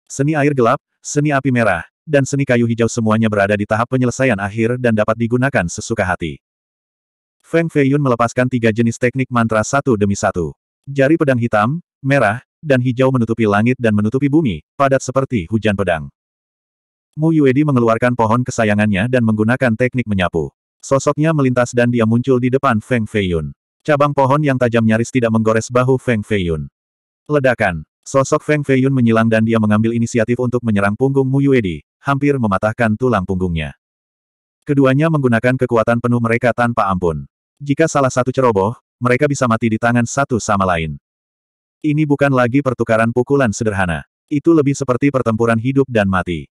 Seni air gelap, seni api merah, dan seni kayu hijau semuanya berada di tahap penyelesaian akhir dan dapat digunakan sesuka hati. Feng Feiyun melepaskan tiga jenis teknik mantra satu demi satu. Jari pedang hitam, merah, dan hijau menutupi langit dan menutupi bumi, padat seperti hujan pedang. Mu Yuedi mengeluarkan pohon kesayangannya dan menggunakan teknik menyapu. Sosoknya melintas dan dia muncul di depan Feng Feiyun. Cabang pohon yang tajam nyaris tidak menggores bahu Feng Feiyun. Ledakan. Sosok Feng Feiyun menyilang dan dia mengambil inisiatif untuk menyerang punggung Mu Yuedi, hampir mematahkan tulang punggungnya. Keduanya menggunakan kekuatan penuh mereka tanpa ampun. Jika salah satu ceroboh, mereka bisa mati di tangan satu sama lain. Ini bukan lagi pertukaran pukulan sederhana. Itu lebih seperti pertempuran hidup dan mati.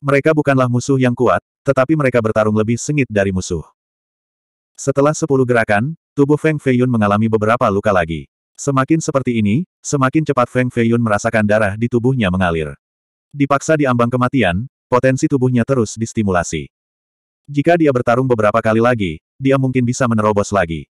Mereka bukanlah musuh yang kuat, tetapi mereka bertarung lebih sengit dari musuh. Setelah sepuluh gerakan, tubuh Feng Feiyun mengalami beberapa luka lagi. Semakin seperti ini, semakin cepat Feng Feiyun merasakan darah di tubuhnya mengalir. Dipaksa di ambang kematian, potensi tubuhnya terus distimulasi. Jika dia bertarung beberapa kali lagi, dia mungkin bisa menerobos lagi.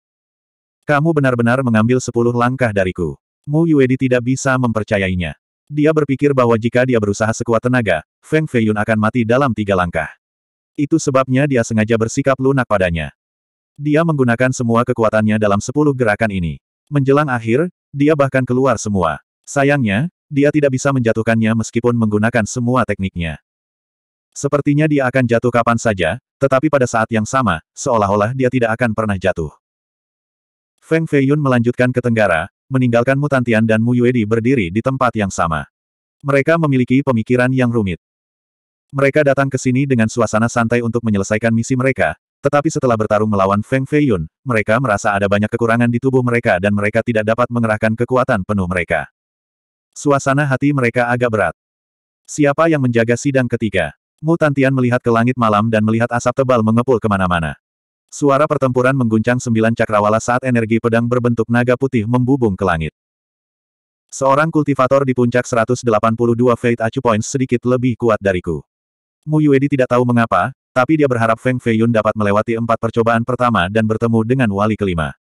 Kamu benar-benar mengambil sepuluh langkah dariku. Mu Yuedi tidak bisa mempercayainya. Dia berpikir bahwa jika dia berusaha sekuat tenaga, Feng Feiyun akan mati dalam tiga langkah. Itu sebabnya dia sengaja bersikap lunak padanya. Dia menggunakan semua kekuatannya dalam sepuluh gerakan ini. Menjelang akhir, dia bahkan keluar semua. Sayangnya, dia tidak bisa menjatuhkannya meskipun menggunakan semua tekniknya. Sepertinya dia akan jatuh kapan saja, tetapi pada saat yang sama, seolah-olah dia tidak akan pernah jatuh. Feng Feiyun melanjutkan ke tenggara, meninggalkan Mutantian dan Mu Yuedi berdiri di tempat yang sama. Mereka memiliki pemikiran yang rumit. Mereka datang ke sini dengan suasana santai untuk menyelesaikan misi mereka, tetapi setelah bertarung melawan Feng Feiyun, mereka merasa ada banyak kekurangan di tubuh mereka dan mereka tidak dapat mengerahkan kekuatan penuh mereka. Suasana hati mereka agak berat. Siapa yang menjaga sidang ketiga? Mu Tantian melihat ke langit malam dan melihat asap tebal mengepul kemana-mana. Suara pertempuran mengguncang sembilan cakrawala saat energi pedang berbentuk naga putih membubung ke langit. Seorang kultivator di puncak 182 Fate Acu Points sedikit lebih kuat dariku. Mu Yuedi tidak tahu mengapa, tapi dia berharap Feng Feiyun dapat melewati empat percobaan pertama dan bertemu dengan wali kelima.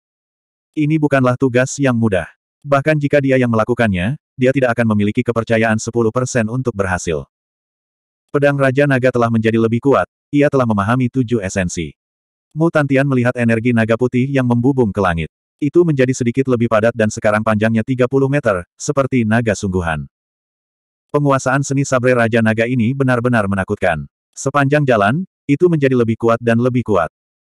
Ini bukanlah tugas yang mudah. Bahkan jika dia yang melakukannya, dia tidak akan memiliki kepercayaan 10% untuk berhasil. Pedang Raja Naga telah menjadi lebih kuat, ia telah memahami tujuh esensi. Mu Tantian melihat energi naga putih yang membubung ke langit. Itu menjadi sedikit lebih padat dan sekarang panjangnya 30 meter, seperti naga sungguhan. Penguasaan seni sabre Raja Naga ini benar-benar menakutkan. Sepanjang jalan, itu menjadi lebih kuat dan lebih kuat.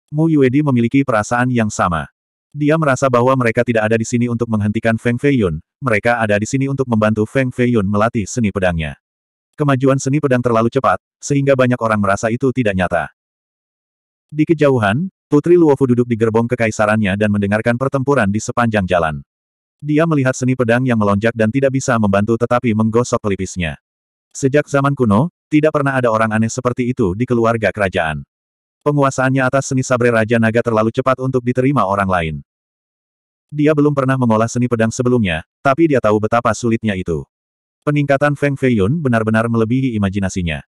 Mu Yuedi memiliki perasaan yang sama. Dia merasa bahwa mereka tidak ada di sini untuk menghentikan Feng Feiyun, mereka ada di sini untuk membantu Feng Feiyun melatih seni pedangnya. Kemajuan seni pedang terlalu cepat, sehingga banyak orang merasa itu tidak nyata. Di kejauhan, Putri Luofu duduk di gerbong kekaisarannya dan mendengarkan pertempuran di sepanjang jalan. Dia melihat seni pedang yang melonjak dan tidak bisa membantu tetapi menggosok pelipisnya. Sejak zaman kuno, tidak pernah ada orang aneh seperti itu di keluarga kerajaan penguasaannya atas seni sabre Raja Naga terlalu cepat untuk diterima orang lain. Dia belum pernah mengolah seni pedang sebelumnya, tapi dia tahu betapa sulitnya itu. Peningkatan Feng Feiyun benar-benar melebihi imajinasinya.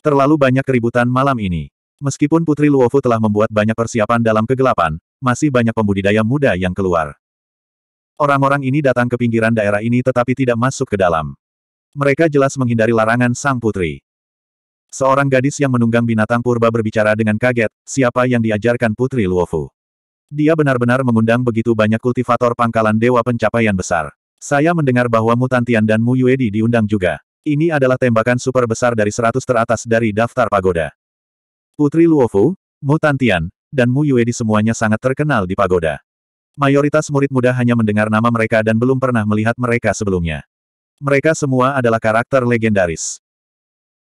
Terlalu banyak keributan malam ini. Meskipun Putri Luofu telah membuat banyak persiapan dalam kegelapan, masih banyak pembudidaya muda yang keluar. Orang-orang ini datang ke pinggiran daerah ini tetapi tidak masuk ke dalam. Mereka jelas menghindari larangan sang putri. Seorang gadis yang menunggang binatang purba berbicara dengan kaget, siapa yang diajarkan Putri Luofu. Dia benar-benar mengundang begitu banyak kultivator pangkalan Dewa Pencapaian Besar. Saya mendengar bahwa Mutantian dan Mu Yuedi diundang juga. Ini adalah tembakan super besar dari seratus teratas dari daftar pagoda. Putri Luofu, Mutantian, dan Mu Yuedi semuanya sangat terkenal di pagoda. Mayoritas murid muda hanya mendengar nama mereka dan belum pernah melihat mereka sebelumnya. Mereka semua adalah karakter legendaris.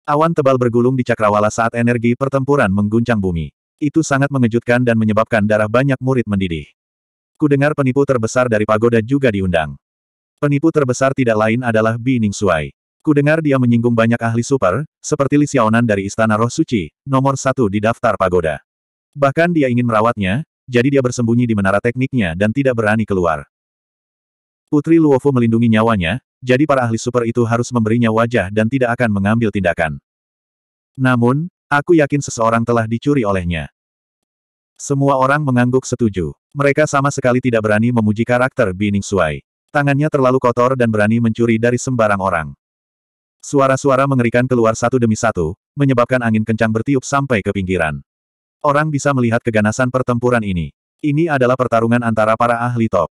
Awan tebal bergulung di cakrawala saat energi pertempuran mengguncang bumi. Itu sangat mengejutkan dan menyebabkan darah banyak murid mendidih. Kudengar penipu terbesar dari pagoda juga diundang. Penipu terbesar tidak lain adalah Bi Ning Suai. Kudengar dia menyinggung banyak ahli super, seperti Li Xiaonan dari Istana Roh Suci, nomor satu di daftar pagoda. Bahkan dia ingin merawatnya, jadi dia bersembunyi di menara tekniknya dan tidak berani keluar. Putri Luofu melindungi nyawanya, jadi para ahli super itu harus memberinya wajah dan tidak akan mengambil tindakan. Namun, aku yakin seseorang telah dicuri olehnya. Semua orang mengangguk setuju. Mereka sama sekali tidak berani memuji karakter Bining Suai. Tangannya terlalu kotor dan berani mencuri dari sembarang orang. Suara-suara mengerikan keluar satu demi satu, menyebabkan angin kencang bertiup sampai ke pinggiran. Orang bisa melihat keganasan pertempuran ini. Ini adalah pertarungan antara para ahli top.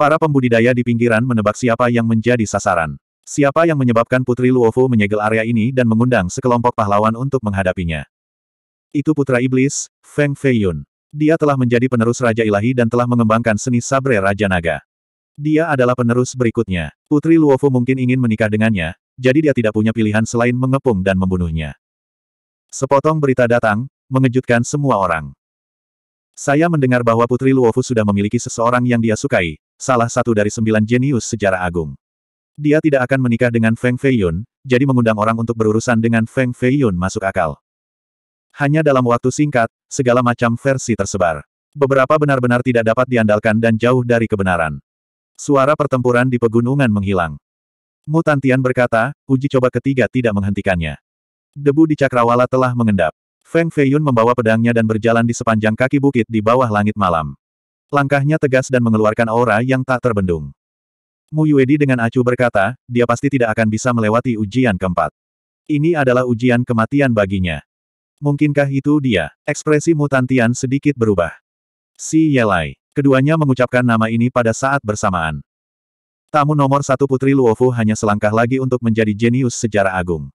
Para pembudidaya di pinggiran menebak siapa yang menjadi sasaran. Siapa yang menyebabkan Putri Luofu menyegel area ini dan mengundang sekelompok pahlawan untuk menghadapinya. Itu putra iblis, Feng Feiyun. Dia telah menjadi penerus Raja Ilahi dan telah mengembangkan seni sabre Raja Naga. Dia adalah penerus berikutnya. Putri Luofu mungkin ingin menikah dengannya, jadi dia tidak punya pilihan selain mengepung dan membunuhnya. Sepotong berita datang, mengejutkan semua orang. Saya mendengar bahwa Putri Luofu sudah memiliki seseorang yang dia sukai, salah satu dari sembilan jenius sejarah agung. Dia tidak akan menikah dengan Feng Feiyun, jadi mengundang orang untuk berurusan dengan Feng Feiyun masuk akal. Hanya dalam waktu singkat, segala macam versi tersebar. Beberapa benar-benar tidak dapat diandalkan dan jauh dari kebenaran. Suara pertempuran di pegunungan menghilang. Mutantian berkata, uji coba ketiga tidak menghentikannya. Debu di cakrawala telah mengendap. Feng Feiyun membawa pedangnya dan berjalan di sepanjang kaki bukit di bawah langit malam. Langkahnya tegas dan mengeluarkan aura yang tak terbendung. Mu Yuedi dengan acu berkata, dia pasti tidak akan bisa melewati ujian keempat. Ini adalah ujian kematian baginya. Mungkinkah itu dia? Ekspresi Mutantian sedikit berubah. Si Yelai. Keduanya mengucapkan nama ini pada saat bersamaan. Tamu nomor satu Putri Luofu hanya selangkah lagi untuk menjadi jenius sejarah agung.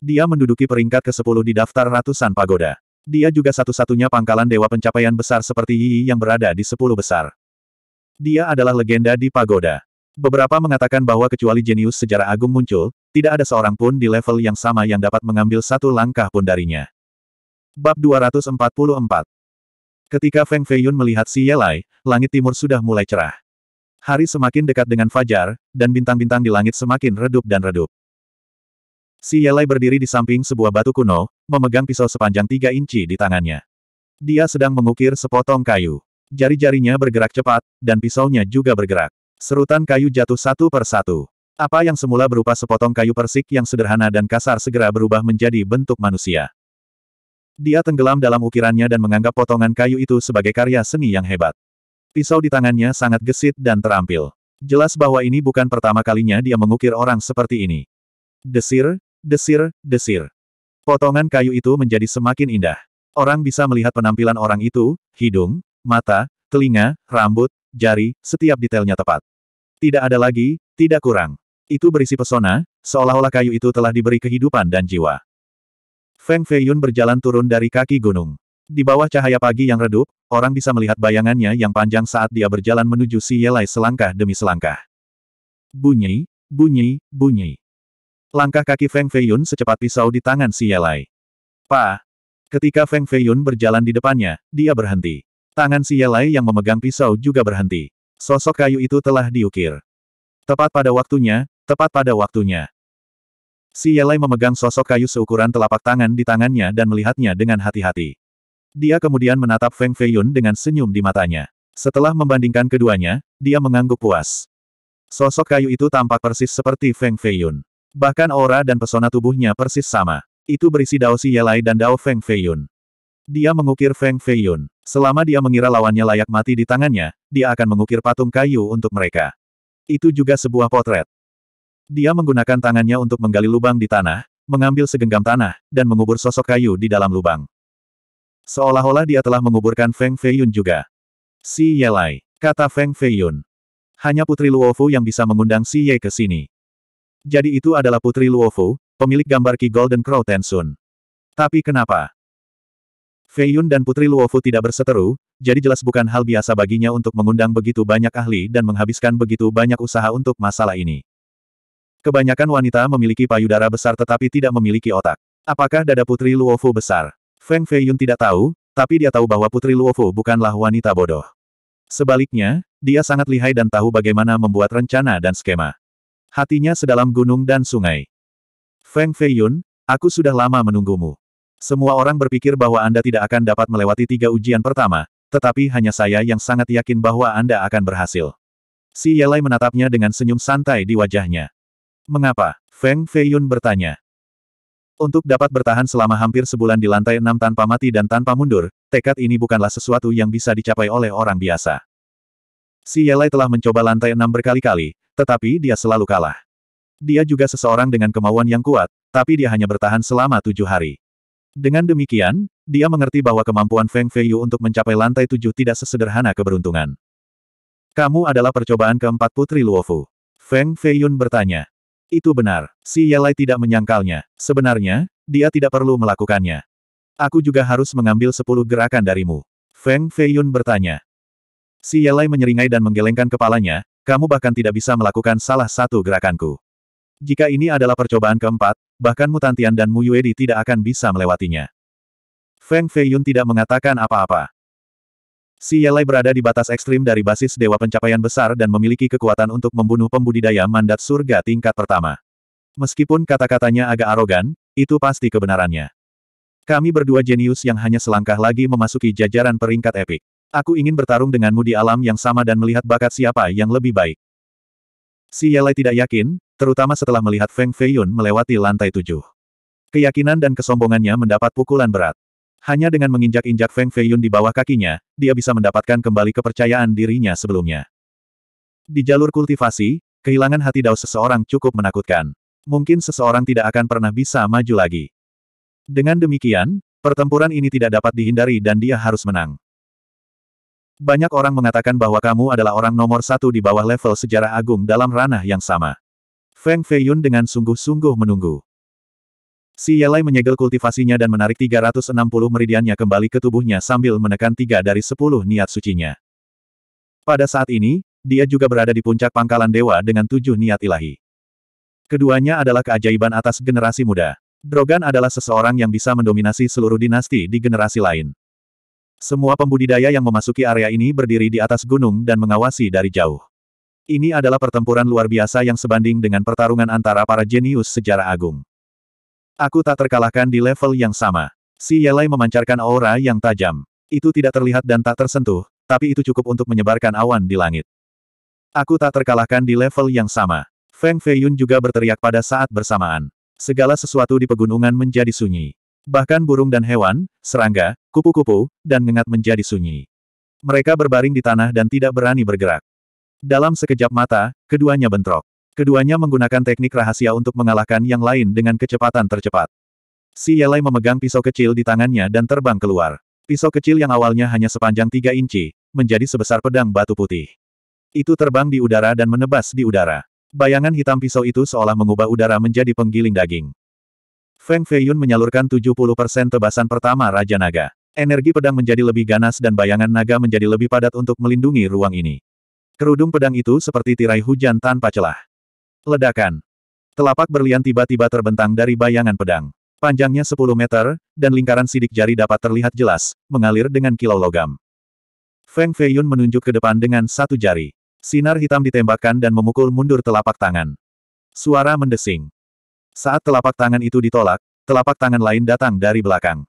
Dia menduduki peringkat ke-10 di daftar ratusan pagoda. Dia juga satu-satunya pangkalan dewa pencapaian besar seperti Yi yang berada di sepuluh besar. Dia adalah legenda di pagoda. Beberapa mengatakan bahwa kecuali jenius sejarah agung muncul, tidak ada seorang pun di level yang sama yang dapat mengambil satu langkah pun darinya. Bab 244 Ketika Feng Feiyun melihat si Yelai, langit timur sudah mulai cerah. Hari semakin dekat dengan fajar, dan bintang-bintang di langit semakin redup dan redup. Si Yelai berdiri di samping sebuah batu kuno, memegang pisau sepanjang tiga inci di tangannya. Dia sedang mengukir sepotong kayu. Jari-jarinya bergerak cepat, dan pisaunya juga bergerak. Serutan kayu jatuh satu per satu. Apa yang semula berupa sepotong kayu persik yang sederhana dan kasar segera berubah menjadi bentuk manusia. Dia tenggelam dalam ukirannya dan menganggap potongan kayu itu sebagai karya seni yang hebat. Pisau di tangannya sangat gesit dan terampil. Jelas bahwa ini bukan pertama kalinya dia mengukir orang seperti ini. Desir, desir, desir. Potongan kayu itu menjadi semakin indah. Orang bisa melihat penampilan orang itu, hidung, mata, telinga, rambut, jari, setiap detailnya tepat. Tidak ada lagi, tidak kurang. Itu berisi pesona, seolah-olah kayu itu telah diberi kehidupan dan jiwa. Feng Feiyun berjalan turun dari kaki gunung. Di bawah cahaya pagi yang redup, orang bisa melihat bayangannya yang panjang saat dia berjalan menuju si Yelai selangkah demi selangkah. Bunyi, bunyi, bunyi. Langkah kaki Feng Feiyun secepat pisau di tangan si Yelai. Pa! Ketika Feng Feiyun berjalan di depannya, dia berhenti. Tangan si Yelai yang memegang pisau juga berhenti. Sosok kayu itu telah diukir. Tepat pada waktunya, tepat pada waktunya. Si Yelai memegang sosok kayu seukuran telapak tangan di tangannya dan melihatnya dengan hati-hati. Dia kemudian menatap Feng Feiyun dengan senyum di matanya. Setelah membandingkan keduanya, dia mengangguk puas. Sosok kayu itu tampak persis seperti Feng Feiyun. Bahkan aura dan pesona tubuhnya persis sama. Itu berisi Dao Si Yelai dan Dao Feng Feiyun. Dia mengukir Feng Feiyun. Selama dia mengira lawannya layak mati di tangannya, dia akan mengukir patung kayu untuk mereka. Itu juga sebuah potret. Dia menggunakan tangannya untuk menggali lubang di tanah, mengambil segenggam tanah, dan mengubur sosok kayu di dalam lubang. Seolah-olah dia telah menguburkan Feng Feiyun juga. Si Yelai, kata Feng Feiyun. Hanya Putri Luofu yang bisa mengundang Si Ye ke sini. Jadi itu adalah Putri Luofu, pemilik gambar Ki Golden Crow Tensun. Tapi kenapa? Fei Yun dan Putri Luofu tidak berseteru, jadi jelas bukan hal biasa baginya untuk mengundang begitu banyak ahli dan menghabiskan begitu banyak usaha untuk masalah ini. Kebanyakan wanita memiliki payudara besar tetapi tidak memiliki otak. Apakah dada Putri Luofu besar? Feng Fei Yun tidak tahu, tapi dia tahu bahwa Putri Luofu bukanlah wanita bodoh. Sebaliknya, dia sangat lihai dan tahu bagaimana membuat rencana dan skema. Hatinya sedalam gunung dan sungai. Feng Feiyun, aku sudah lama menunggumu. Semua orang berpikir bahwa Anda tidak akan dapat melewati tiga ujian pertama, tetapi hanya saya yang sangat yakin bahwa Anda akan berhasil. Si Yelai menatapnya dengan senyum santai di wajahnya. Mengapa? Feng Feiyun bertanya. Untuk dapat bertahan selama hampir sebulan di lantai enam tanpa mati dan tanpa mundur, tekad ini bukanlah sesuatu yang bisa dicapai oleh orang biasa. Si Yelai telah mencoba lantai enam berkali-kali, tetapi dia selalu kalah. Dia juga seseorang dengan kemauan yang kuat, tapi dia hanya bertahan selama tujuh hari. Dengan demikian, dia mengerti bahwa kemampuan Feng Feiyu untuk mencapai lantai tujuh tidak sesederhana keberuntungan. Kamu adalah percobaan keempat Putri Luofu. Feng Feiyun bertanya. Itu benar, si Yelai tidak menyangkalnya. Sebenarnya, dia tidak perlu melakukannya. Aku juga harus mengambil sepuluh gerakan darimu. Feng Feiyun bertanya. Si Yelai menyeringai dan menggelengkan kepalanya, kamu bahkan tidak bisa melakukan salah satu gerakanku. Jika ini adalah percobaan keempat, bahkan Mutantian dan Mu Muyuedi tidak akan bisa melewatinya. Feng Feiyun tidak mengatakan apa-apa. Si Yelai berada di batas ekstrim dari basis Dewa Pencapaian Besar dan memiliki kekuatan untuk membunuh pembudidaya mandat surga tingkat pertama. Meskipun kata-katanya agak arogan, itu pasti kebenarannya. Kami berdua jenius yang hanya selangkah lagi memasuki jajaran peringkat epik. Aku ingin bertarung denganmu di alam yang sama dan melihat bakat siapa yang lebih baik. Si Yelai tidak yakin, terutama setelah melihat Feng Feiyun melewati lantai tujuh. Keyakinan dan kesombongannya mendapat pukulan berat. Hanya dengan menginjak-injak Feng Feiyun di bawah kakinya, dia bisa mendapatkan kembali kepercayaan dirinya sebelumnya. Di jalur kultivasi, kehilangan hati Dao seseorang cukup menakutkan. Mungkin seseorang tidak akan pernah bisa maju lagi. Dengan demikian, pertempuran ini tidak dapat dihindari dan dia harus menang. Banyak orang mengatakan bahwa kamu adalah orang nomor satu di bawah level sejarah agung dalam ranah yang sama. Feng Feiyun dengan sungguh-sungguh menunggu. Si Yelai menyegel kultivasinya dan menarik 360 meridiannya kembali ke tubuhnya sambil menekan tiga dari sepuluh niat sucinya. Pada saat ini, dia juga berada di puncak pangkalan dewa dengan tujuh niat ilahi. Keduanya adalah keajaiban atas generasi muda. Drogan adalah seseorang yang bisa mendominasi seluruh dinasti di generasi lain. Semua pembudidaya yang memasuki area ini berdiri di atas gunung dan mengawasi dari jauh. Ini adalah pertempuran luar biasa yang sebanding dengan pertarungan antara para jenius sejarah agung. Aku tak terkalahkan di level yang sama. Si Yelai memancarkan aura yang tajam. Itu tidak terlihat dan tak tersentuh, tapi itu cukup untuk menyebarkan awan di langit. Aku tak terkalahkan di level yang sama. Feng Feiyun juga berteriak pada saat bersamaan. Segala sesuatu di pegunungan menjadi sunyi. Bahkan burung dan hewan, serangga, kupu-kupu, dan ngengat menjadi sunyi. Mereka berbaring di tanah dan tidak berani bergerak. Dalam sekejap mata, keduanya bentrok. Keduanya menggunakan teknik rahasia untuk mengalahkan yang lain dengan kecepatan tercepat. Si Yelai memegang pisau kecil di tangannya dan terbang keluar. Pisau kecil yang awalnya hanya sepanjang tiga inci, menjadi sebesar pedang batu putih. Itu terbang di udara dan menebas di udara. Bayangan hitam pisau itu seolah mengubah udara menjadi penggiling daging. Feng Feiyun menyalurkan 70% tebasan pertama Raja Naga. Energi pedang menjadi lebih ganas dan bayangan naga menjadi lebih padat untuk melindungi ruang ini. Kerudung pedang itu seperti tirai hujan tanpa celah. Ledakan. Telapak berlian tiba-tiba terbentang dari bayangan pedang. Panjangnya 10 meter, dan lingkaran sidik jari dapat terlihat jelas, mengalir dengan kilau logam. Feng Feiyun menunjuk ke depan dengan satu jari. Sinar hitam ditembakkan dan memukul mundur telapak tangan. Suara mendesing. Saat telapak tangan itu ditolak, telapak tangan lain datang dari belakang.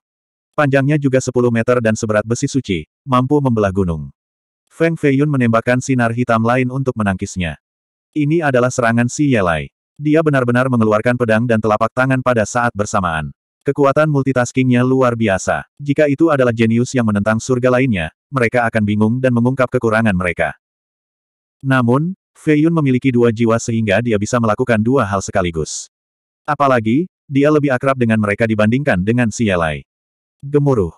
Panjangnya juga 10 meter dan seberat besi suci, mampu membelah gunung. Feng Feiyun menembakkan sinar hitam lain untuk menangkisnya. Ini adalah serangan Si Yelai. Dia benar-benar mengeluarkan pedang dan telapak tangan pada saat bersamaan. Kekuatan multitaskingnya luar biasa. Jika itu adalah jenius yang menentang surga lainnya, mereka akan bingung dan mengungkap kekurangan mereka. Namun, Feiyun memiliki dua jiwa sehingga dia bisa melakukan dua hal sekaligus. Apalagi, dia lebih akrab dengan mereka dibandingkan dengan Si Yelai. Gemuruh.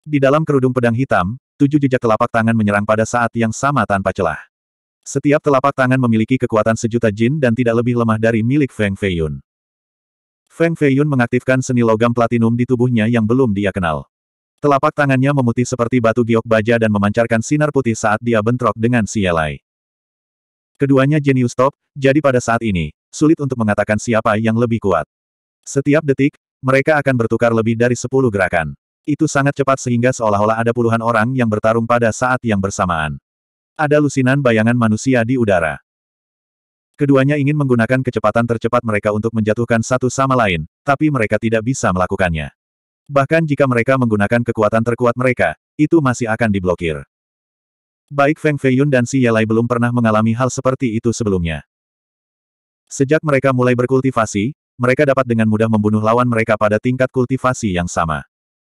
Di dalam kerudung pedang hitam, tujuh jejak telapak tangan menyerang pada saat yang sama tanpa celah. Setiap telapak tangan memiliki kekuatan sejuta jin dan tidak lebih lemah dari milik Feng Feiyun. Feng Feiyun mengaktifkan seni logam platinum di tubuhnya yang belum dia kenal. Telapak tangannya memutih seperti batu giok baja dan memancarkan sinar putih saat dia bentrok dengan Sielai. Keduanya jenius top, jadi pada saat ini, sulit untuk mengatakan siapa yang lebih kuat. Setiap detik, mereka akan bertukar lebih dari sepuluh gerakan. Itu sangat cepat sehingga seolah-olah ada puluhan orang yang bertarung pada saat yang bersamaan. Ada lusinan bayangan manusia di udara. Keduanya ingin menggunakan kecepatan tercepat mereka untuk menjatuhkan satu sama lain, tapi mereka tidak bisa melakukannya. Bahkan jika mereka menggunakan kekuatan terkuat mereka, itu masih akan diblokir. Baik Feng Feiyun dan Si Yelai belum pernah mengalami hal seperti itu sebelumnya. Sejak mereka mulai berkultivasi, mereka dapat dengan mudah membunuh lawan mereka pada tingkat kultivasi yang sama.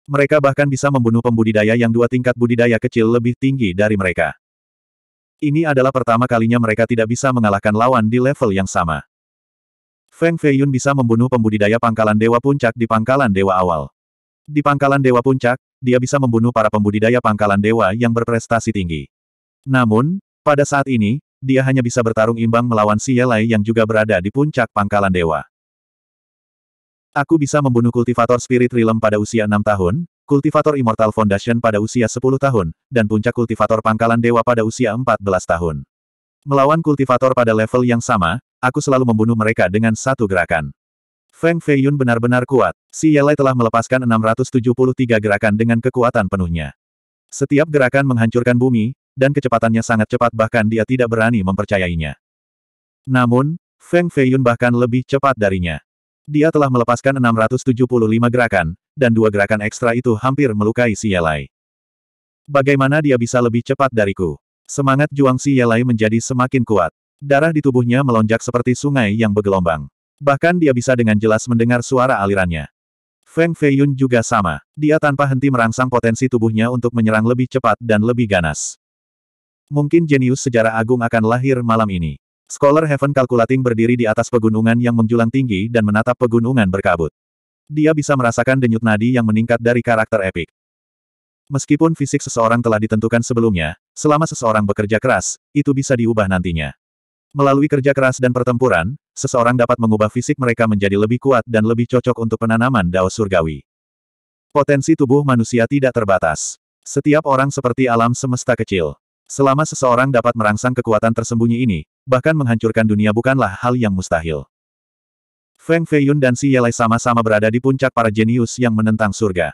Mereka bahkan bisa membunuh pembudidaya yang dua tingkat budidaya kecil lebih tinggi dari mereka. Ini adalah pertama kalinya mereka tidak bisa mengalahkan lawan di level yang sama. Feng Feiyun bisa membunuh pembudidaya pangkalan Dewa Puncak di pangkalan Dewa Awal. Di pangkalan Dewa Puncak, dia bisa membunuh para pembudidaya pangkalan Dewa yang berprestasi tinggi. Namun, pada saat ini, dia hanya bisa bertarung imbang melawan Si Yelai yang juga berada di puncak pangkalan dewa. Aku bisa membunuh kultivator Spirit Realm pada usia 6 tahun, kultivator Immortal Foundation pada usia 10 tahun, dan puncak kultivator pangkalan dewa pada usia 14 tahun. Melawan kultivator pada level yang sama, aku selalu membunuh mereka dengan satu gerakan. Feng Feiyun benar-benar kuat. Si Yelai telah melepaskan 673 gerakan dengan kekuatan penuhnya. Setiap gerakan menghancurkan bumi, dan kecepatannya sangat cepat bahkan dia tidak berani mempercayainya. Namun, Feng Feiyun bahkan lebih cepat darinya. Dia telah melepaskan 675 gerakan, dan dua gerakan ekstra itu hampir melukai si Yelai. Bagaimana dia bisa lebih cepat dariku? Semangat juang si Yelai menjadi semakin kuat. Darah di tubuhnya melonjak seperti sungai yang bergelombang. Bahkan dia bisa dengan jelas mendengar suara alirannya. Feng Feiyun juga sama. Dia tanpa henti merangsang potensi tubuhnya untuk menyerang lebih cepat dan lebih ganas. Mungkin jenius sejarah agung akan lahir malam ini. Scholar Heaven Calculating berdiri di atas pegunungan yang menjulang tinggi dan menatap pegunungan berkabut. Dia bisa merasakan denyut nadi yang meningkat dari karakter epik. Meskipun fisik seseorang telah ditentukan sebelumnya, selama seseorang bekerja keras, itu bisa diubah nantinya. Melalui kerja keras dan pertempuran, seseorang dapat mengubah fisik mereka menjadi lebih kuat dan lebih cocok untuk penanaman dao surgawi. Potensi tubuh manusia tidak terbatas. Setiap orang seperti alam semesta kecil. Selama seseorang dapat merangsang kekuatan tersembunyi ini, bahkan menghancurkan dunia bukanlah hal yang mustahil. Feng Feiyun dan Si Yelai sama-sama berada di puncak para jenius yang menentang surga.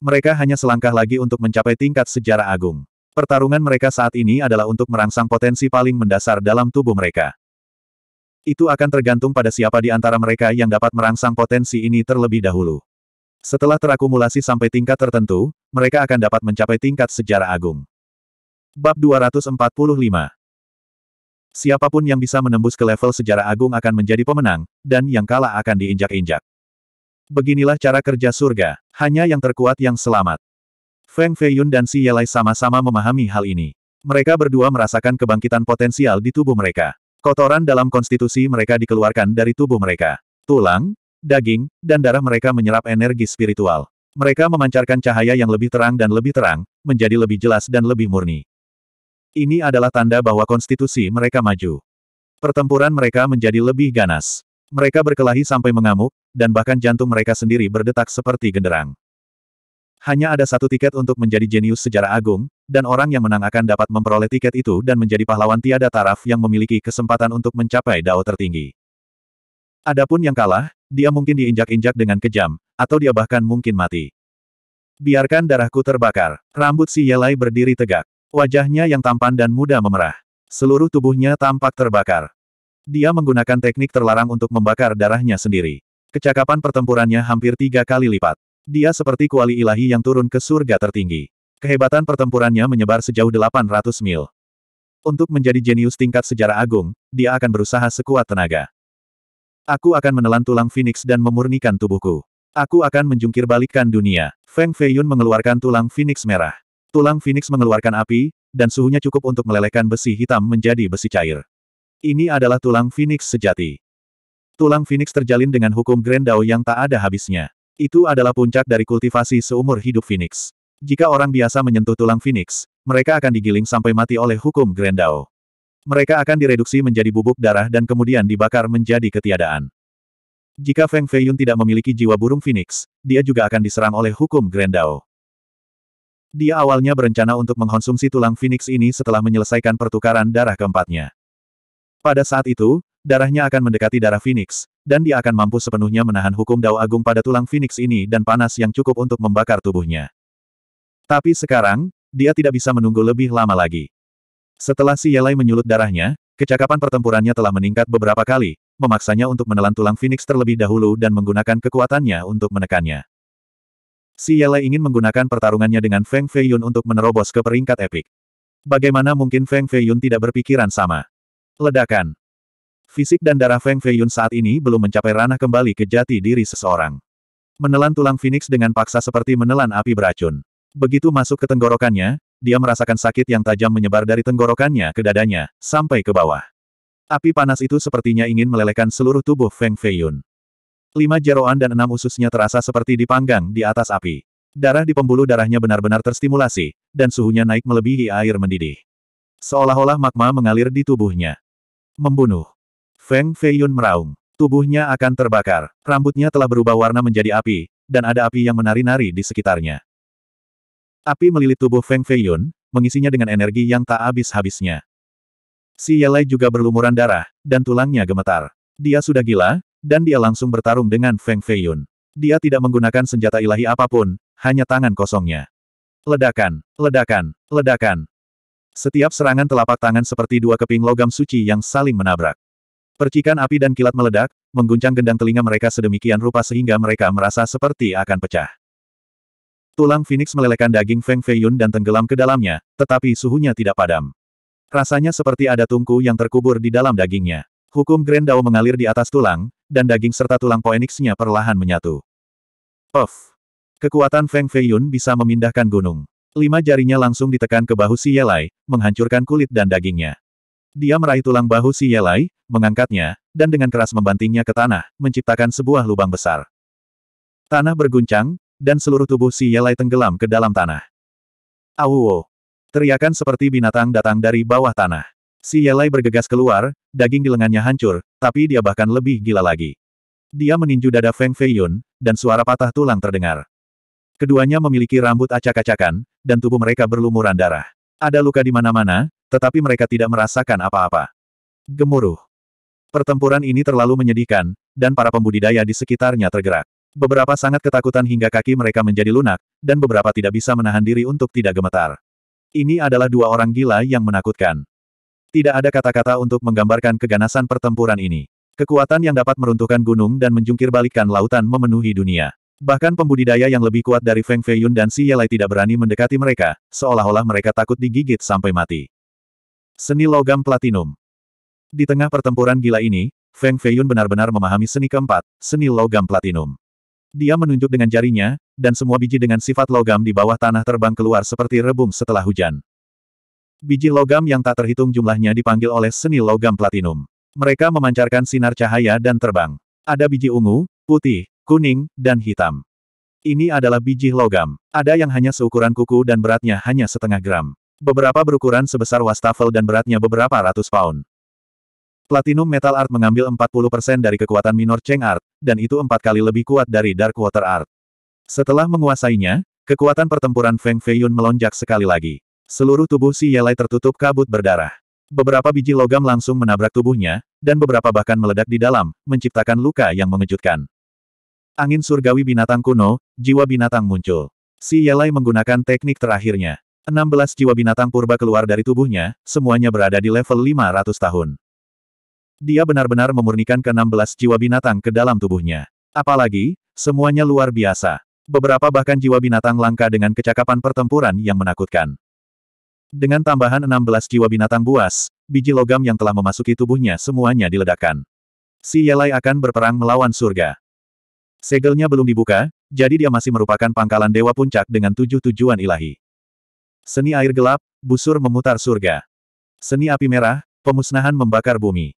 Mereka hanya selangkah lagi untuk mencapai tingkat sejarah agung. Pertarungan mereka saat ini adalah untuk merangsang potensi paling mendasar dalam tubuh mereka. Itu akan tergantung pada siapa di antara mereka yang dapat merangsang potensi ini terlebih dahulu. Setelah terakumulasi sampai tingkat tertentu, mereka akan dapat mencapai tingkat sejarah agung. Bab 245 Siapapun yang bisa menembus ke level sejarah agung akan menjadi pemenang, dan yang kalah akan diinjak-injak. Beginilah cara kerja surga, hanya yang terkuat yang selamat. Feng Feiyun dan Si Yelai sama-sama memahami hal ini. Mereka berdua merasakan kebangkitan potensial di tubuh mereka. Kotoran dalam konstitusi mereka dikeluarkan dari tubuh mereka. Tulang, daging, dan darah mereka menyerap energi spiritual. Mereka memancarkan cahaya yang lebih terang dan lebih terang, menjadi lebih jelas dan lebih murni. Ini adalah tanda bahwa konstitusi mereka maju. Pertempuran mereka menjadi lebih ganas. Mereka berkelahi sampai mengamuk, dan bahkan jantung mereka sendiri berdetak seperti genderang. Hanya ada satu tiket untuk menjadi jenius sejarah agung, dan orang yang menang akan dapat memperoleh tiket itu dan menjadi pahlawan tiada taraf yang memiliki kesempatan untuk mencapai dao tertinggi. Adapun yang kalah, dia mungkin diinjak-injak dengan kejam, atau dia bahkan mungkin mati. Biarkan darahku terbakar. Rambut si Yelai berdiri tegak. Wajahnya yang tampan dan muda memerah. Seluruh tubuhnya tampak terbakar. Dia menggunakan teknik terlarang untuk membakar darahnya sendiri. Kecakapan pertempurannya hampir tiga kali lipat. Dia seperti kuali ilahi yang turun ke surga tertinggi. Kehebatan pertempurannya menyebar sejauh 800 mil. Untuk menjadi jenius tingkat sejarah agung, dia akan berusaha sekuat tenaga. Aku akan menelan tulang Phoenix dan memurnikan tubuhku. Aku akan menjungkir balikkan dunia. Feng Feiyun mengeluarkan tulang Phoenix merah. Tulang Phoenix mengeluarkan api, dan suhunya cukup untuk melelehkan besi hitam menjadi besi cair. Ini adalah tulang Phoenix sejati. Tulang Phoenix terjalin dengan hukum Grand Dao yang tak ada habisnya. Itu adalah puncak dari kultivasi seumur hidup Phoenix. Jika orang biasa menyentuh tulang Phoenix, mereka akan digiling sampai mati oleh hukum Grand Dao. Mereka akan direduksi menjadi bubuk darah dan kemudian dibakar menjadi ketiadaan. Jika Feng Feiyun tidak memiliki jiwa burung Phoenix, dia juga akan diserang oleh hukum Grand Dao. Dia awalnya berencana untuk mengkonsumsi tulang Phoenix ini setelah menyelesaikan pertukaran darah keempatnya. Pada saat itu, darahnya akan mendekati darah Phoenix, dan dia akan mampu sepenuhnya menahan hukum Dao Agung pada tulang Phoenix ini dan panas yang cukup untuk membakar tubuhnya. Tapi sekarang, dia tidak bisa menunggu lebih lama lagi. Setelah si Yelai menyulut darahnya, kecakapan pertempurannya telah meningkat beberapa kali, memaksanya untuk menelan tulang Phoenix terlebih dahulu dan menggunakan kekuatannya untuk menekannya. Si Yele ingin menggunakan pertarungannya dengan Feng Feiyun untuk menerobos ke peringkat epik. Bagaimana mungkin Feng Feiyun tidak berpikiran sama? Ledakan. Fisik dan darah Feng Feiyun saat ini belum mencapai ranah kembali ke jati diri seseorang. Menelan tulang Phoenix dengan paksa seperti menelan api beracun. Begitu masuk ke tenggorokannya, dia merasakan sakit yang tajam menyebar dari tenggorokannya ke dadanya, sampai ke bawah. Api panas itu sepertinya ingin melelehkan seluruh tubuh Feng Feiyun. Lima jeroan dan enam ususnya terasa seperti dipanggang di atas api. Darah di pembuluh darahnya benar-benar terstimulasi, dan suhunya naik melebihi air mendidih. Seolah-olah magma mengalir di tubuhnya. Membunuh. Feng Feiyun meraung. Tubuhnya akan terbakar. Rambutnya telah berubah warna menjadi api, dan ada api yang menari-nari di sekitarnya. Api melilit tubuh Feng Feiyun, mengisinya dengan energi yang tak habis-habisnya. Si Yelai juga berlumuran darah, dan tulangnya gemetar. Dia sudah gila, dan dia langsung bertarung dengan Feng Feiyun. Dia tidak menggunakan senjata ilahi apapun, hanya tangan kosongnya. Ledakan, ledakan, ledakan. Setiap serangan telapak tangan seperti dua keping logam suci yang saling menabrak. Percikan api dan kilat meledak, mengguncang gendang telinga mereka sedemikian rupa sehingga mereka merasa seperti akan pecah. Tulang Phoenix melelehkan daging Feng Feiyun dan tenggelam ke dalamnya, tetapi suhunya tidak padam. Rasanya seperti ada tungku yang terkubur di dalam dagingnya. Hukum Grand Dao mengalir di atas tulang, dan daging serta tulang poeniksnya perlahan menyatu. Of! Kekuatan Feng Feiyun bisa memindahkan gunung. Lima jarinya langsung ditekan ke bahu si Yelai, menghancurkan kulit dan dagingnya. Dia meraih tulang bahu si Yelai, mengangkatnya, dan dengan keras membantingnya ke tanah, menciptakan sebuah lubang besar. Tanah berguncang, dan seluruh tubuh si Yelai tenggelam ke dalam tanah. Awo! Teriakan seperti binatang datang dari bawah tanah. Si Yelai bergegas keluar, daging di lengannya hancur, tapi dia bahkan lebih gila lagi. Dia meninju dada Feng Feiyun, dan suara patah tulang terdengar. Keduanya memiliki rambut acak-acakan, dan tubuh mereka berlumuran darah. Ada luka di mana-mana, tetapi mereka tidak merasakan apa-apa. Gemuruh. Pertempuran ini terlalu menyedihkan, dan para pembudidaya di sekitarnya tergerak. Beberapa sangat ketakutan hingga kaki mereka menjadi lunak, dan beberapa tidak bisa menahan diri untuk tidak gemetar. Ini adalah dua orang gila yang menakutkan. Tidak ada kata-kata untuk menggambarkan keganasan pertempuran ini. Kekuatan yang dapat meruntuhkan gunung dan menjungkir lautan memenuhi dunia. Bahkan pembudidaya yang lebih kuat dari Feng Feiyun dan Si Yelai tidak berani mendekati mereka, seolah-olah mereka takut digigit sampai mati. Seni Logam Platinum Di tengah pertempuran gila ini, Feng Feiyun benar-benar memahami seni keempat, seni logam platinum. Dia menunjuk dengan jarinya, dan semua biji dengan sifat logam di bawah tanah terbang keluar seperti rebung setelah hujan. Biji logam yang tak terhitung jumlahnya dipanggil oleh seni logam platinum. Mereka memancarkan sinar cahaya dan terbang. Ada biji ungu, putih, kuning, dan hitam. Ini adalah biji logam. Ada yang hanya seukuran kuku dan beratnya hanya setengah gram. Beberapa berukuran sebesar wastafel dan beratnya beberapa ratus pound. Platinum Metal Art mengambil 40% dari kekuatan minor Cheng Art, dan itu empat kali lebih kuat dari Dark Water Art. Setelah menguasainya, kekuatan pertempuran Feng Feiyun melonjak sekali lagi. Seluruh tubuh si Yelai tertutup kabut berdarah. Beberapa biji logam langsung menabrak tubuhnya, dan beberapa bahkan meledak di dalam, menciptakan luka yang mengejutkan. Angin surgawi binatang kuno, jiwa binatang muncul. Si Yelai menggunakan teknik terakhirnya. 16 jiwa binatang purba keluar dari tubuhnya, semuanya berada di level 500 tahun. Dia benar-benar memurnikan ke-16 jiwa binatang ke dalam tubuhnya. Apalagi, semuanya luar biasa. Beberapa bahkan jiwa binatang langka dengan kecakapan pertempuran yang menakutkan. Dengan tambahan 16 jiwa binatang buas, biji logam yang telah memasuki tubuhnya semuanya diledakkan. Si Yelai akan berperang melawan surga. Segelnya belum dibuka, jadi dia masih merupakan pangkalan dewa puncak dengan tujuh tujuan ilahi. Seni air gelap, busur memutar surga. Seni api merah, pemusnahan membakar bumi.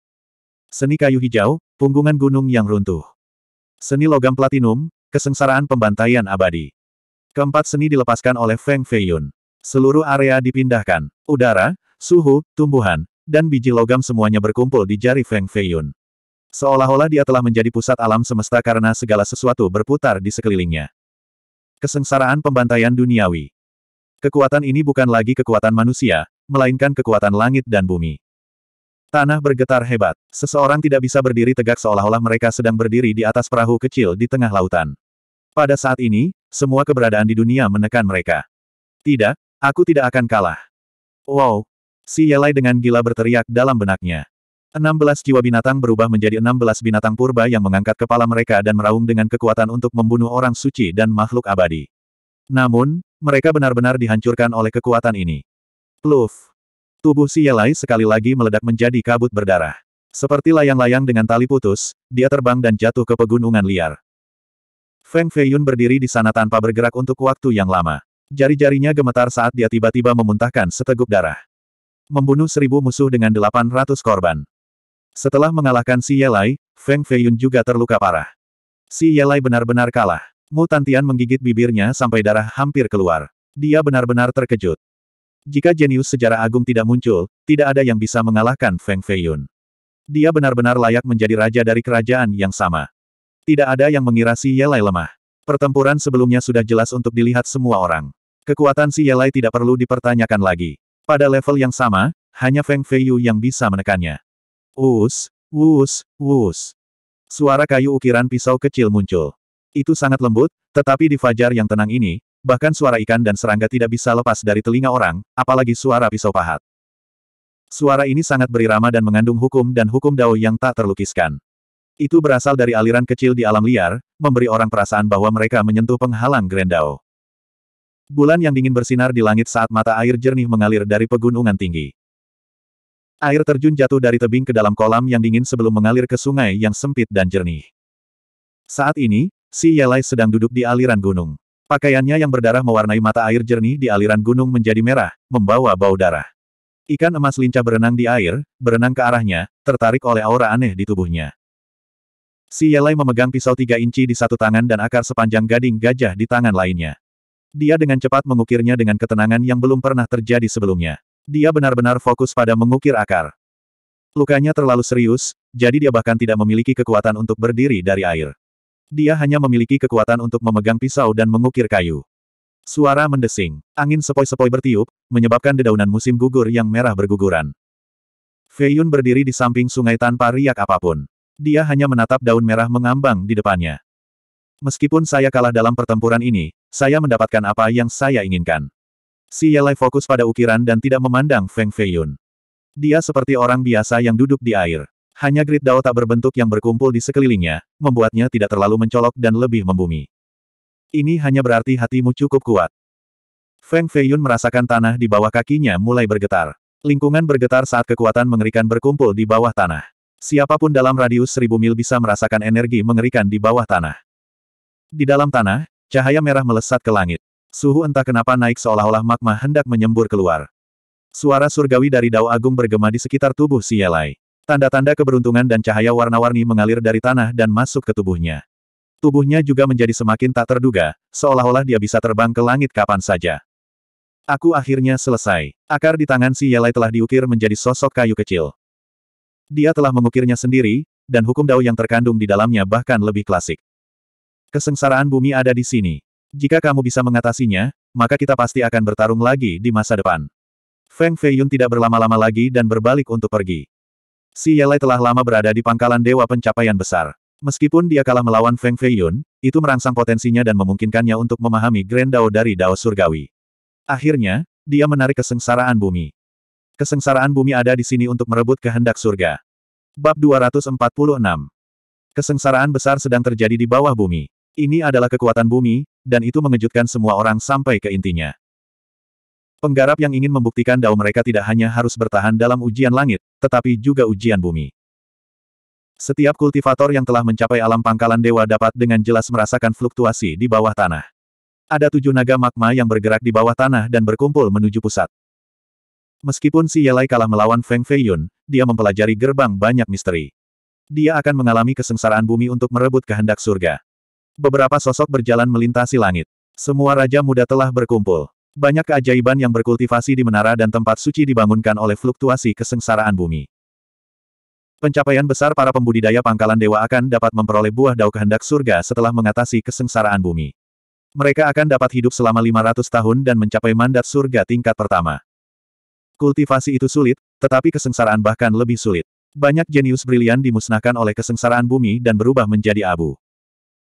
Seni kayu hijau, punggungan gunung yang runtuh. Seni logam platinum, kesengsaraan pembantaian abadi. Keempat seni dilepaskan oleh Feng Feiyun. Seluruh area dipindahkan. Udara, suhu, tumbuhan, dan biji logam semuanya berkumpul di jari Feng Feiyun. Seolah-olah dia telah menjadi pusat alam semesta karena segala sesuatu berputar di sekelilingnya. Kesengsaraan pembantaian duniawi. Kekuatan ini bukan lagi kekuatan manusia, melainkan kekuatan langit dan bumi. Tanah bergetar hebat. Seseorang tidak bisa berdiri tegak seolah-olah mereka sedang berdiri di atas perahu kecil di tengah lautan. Pada saat ini, semua keberadaan di dunia menekan mereka. Tidak, Aku tidak akan kalah. Wow! Si Yelai dengan gila berteriak dalam benaknya. 16 jiwa binatang berubah menjadi 16 binatang purba yang mengangkat kepala mereka dan meraung dengan kekuatan untuk membunuh orang suci dan makhluk abadi. Namun, mereka benar-benar dihancurkan oleh kekuatan ini. Pluf! Tubuh si Yelai sekali lagi meledak menjadi kabut berdarah. Seperti layang-layang dengan tali putus, dia terbang dan jatuh ke pegunungan liar. Feng Feiyun berdiri di sana tanpa bergerak untuk waktu yang lama. Jari-jarinya gemetar saat dia tiba-tiba memuntahkan seteguk darah. Membunuh seribu musuh dengan delapan ratus korban. Setelah mengalahkan si Yelai, Feng Feiyun juga terluka parah. Si Yelai benar-benar kalah. Mu Tantian menggigit bibirnya sampai darah hampir keluar. Dia benar-benar terkejut. Jika jenius sejarah agung tidak muncul, tidak ada yang bisa mengalahkan Feng Feiyun. Dia benar-benar layak menjadi raja dari kerajaan yang sama. Tidak ada yang mengira si Yelai lemah. Pertempuran sebelumnya sudah jelas untuk dilihat semua orang. Kekuatan si Yelai tidak perlu dipertanyakan lagi. Pada level yang sama, hanya Feng Feiyu yang bisa menekannya. Wus, wus, wus. Suara kayu ukiran pisau kecil muncul. Itu sangat lembut, tetapi di fajar yang tenang ini, bahkan suara ikan dan serangga tidak bisa lepas dari telinga orang, apalagi suara pisau pahat. Suara ini sangat berirama dan mengandung hukum dan hukum dao yang tak terlukiskan. Itu berasal dari aliran kecil di alam liar, memberi orang perasaan bahwa mereka menyentuh penghalang Grand Dao. Bulan yang dingin bersinar di langit saat mata air jernih mengalir dari pegunungan tinggi. Air terjun jatuh dari tebing ke dalam kolam yang dingin sebelum mengalir ke sungai yang sempit dan jernih. Saat ini, si Yelai sedang duduk di aliran gunung. Pakaiannya yang berdarah mewarnai mata air jernih di aliran gunung menjadi merah, membawa bau darah. Ikan emas lincah berenang di air, berenang ke arahnya, tertarik oleh aura aneh di tubuhnya. Si Yelai memegang pisau tiga inci di satu tangan dan akar sepanjang gading gajah di tangan lainnya. Dia dengan cepat mengukirnya dengan ketenangan yang belum pernah terjadi sebelumnya. Dia benar-benar fokus pada mengukir akar. Lukanya terlalu serius, jadi dia bahkan tidak memiliki kekuatan untuk berdiri dari air. Dia hanya memiliki kekuatan untuk memegang pisau dan mengukir kayu. Suara mendesing, angin sepoi-sepoi bertiup, menyebabkan dedaunan musim gugur yang merah berguguran. Feiyun berdiri di samping sungai tanpa riak apapun. Dia hanya menatap daun merah mengambang di depannya. Meskipun saya kalah dalam pertempuran ini, saya mendapatkan apa yang saya inginkan. Si Yelai fokus pada ukiran dan tidak memandang Feng Feiyun. Dia seperti orang biasa yang duduk di air. Hanya grid dao tak berbentuk yang berkumpul di sekelilingnya, membuatnya tidak terlalu mencolok dan lebih membumi. Ini hanya berarti hatimu cukup kuat. Feng Feiyun merasakan tanah di bawah kakinya mulai bergetar. Lingkungan bergetar saat kekuatan mengerikan berkumpul di bawah tanah. Siapapun dalam radius seribu mil bisa merasakan energi mengerikan di bawah tanah. Di dalam tanah, Cahaya merah melesat ke langit. Suhu entah kenapa naik seolah-olah magma hendak menyembur keluar. Suara surgawi dari Dao Agung bergema di sekitar tubuh si Yelai. Tanda-tanda keberuntungan dan cahaya warna-warni mengalir dari tanah dan masuk ke tubuhnya. Tubuhnya juga menjadi semakin tak terduga, seolah-olah dia bisa terbang ke langit kapan saja. Aku akhirnya selesai. Akar di tangan si Yelai telah diukir menjadi sosok kayu kecil. Dia telah mengukirnya sendiri, dan hukum Dao yang terkandung di dalamnya bahkan lebih klasik. Kesengsaraan bumi ada di sini. Jika kamu bisa mengatasinya, maka kita pasti akan bertarung lagi di masa depan. Feng Feiyun tidak berlama-lama lagi dan berbalik untuk pergi. Si Yelai telah lama berada di pangkalan Dewa Pencapaian Besar. Meskipun dia kalah melawan Feng Feiyun, itu merangsang potensinya dan memungkinkannya untuk memahami Grand Dao dari Dao Surgawi. Akhirnya, dia menarik kesengsaraan bumi. Kesengsaraan bumi ada di sini untuk merebut kehendak surga. Bab 246 Kesengsaraan besar sedang terjadi di bawah bumi. Ini adalah kekuatan bumi, dan itu mengejutkan semua orang sampai ke intinya. Penggarap yang ingin membuktikan dao mereka tidak hanya harus bertahan dalam ujian langit, tetapi juga ujian bumi. Setiap kultivator yang telah mencapai alam pangkalan dewa dapat dengan jelas merasakan fluktuasi di bawah tanah. Ada tujuh naga magma yang bergerak di bawah tanah dan berkumpul menuju pusat. Meskipun si Yelai kalah melawan Feng Feiyun, dia mempelajari gerbang banyak misteri. Dia akan mengalami kesengsaraan bumi untuk merebut kehendak surga. Beberapa sosok berjalan melintasi langit. Semua raja muda telah berkumpul. Banyak keajaiban yang berkultivasi di menara dan tempat suci dibangunkan oleh fluktuasi kesengsaraan bumi. Pencapaian besar para pembudidaya pangkalan dewa akan dapat memperoleh buah dau kehendak surga setelah mengatasi kesengsaraan bumi. Mereka akan dapat hidup selama 500 tahun dan mencapai mandat surga tingkat pertama. Kultivasi itu sulit, tetapi kesengsaraan bahkan lebih sulit. Banyak jenius brilian dimusnahkan oleh kesengsaraan bumi dan berubah menjadi abu.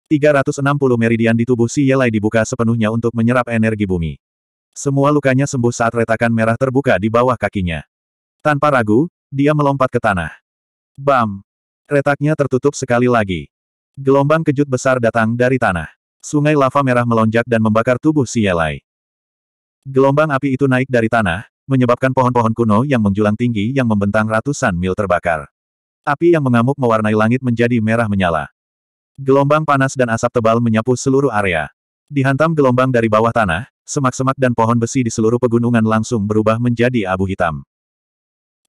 360 meridian di tubuh si Yelai dibuka sepenuhnya untuk menyerap energi bumi. Semua lukanya sembuh saat retakan merah terbuka di bawah kakinya. Tanpa ragu, dia melompat ke tanah. Bam! Retaknya tertutup sekali lagi. Gelombang kejut besar datang dari tanah. Sungai lava merah melonjak dan membakar tubuh si Yelai. Gelombang api itu naik dari tanah, menyebabkan pohon-pohon kuno yang menjulang tinggi yang membentang ratusan mil terbakar. Api yang mengamuk mewarnai langit menjadi merah menyala. Gelombang panas dan asap tebal menyapu seluruh area. Dihantam gelombang dari bawah tanah, semak-semak dan pohon besi di seluruh pegunungan langsung berubah menjadi abu hitam.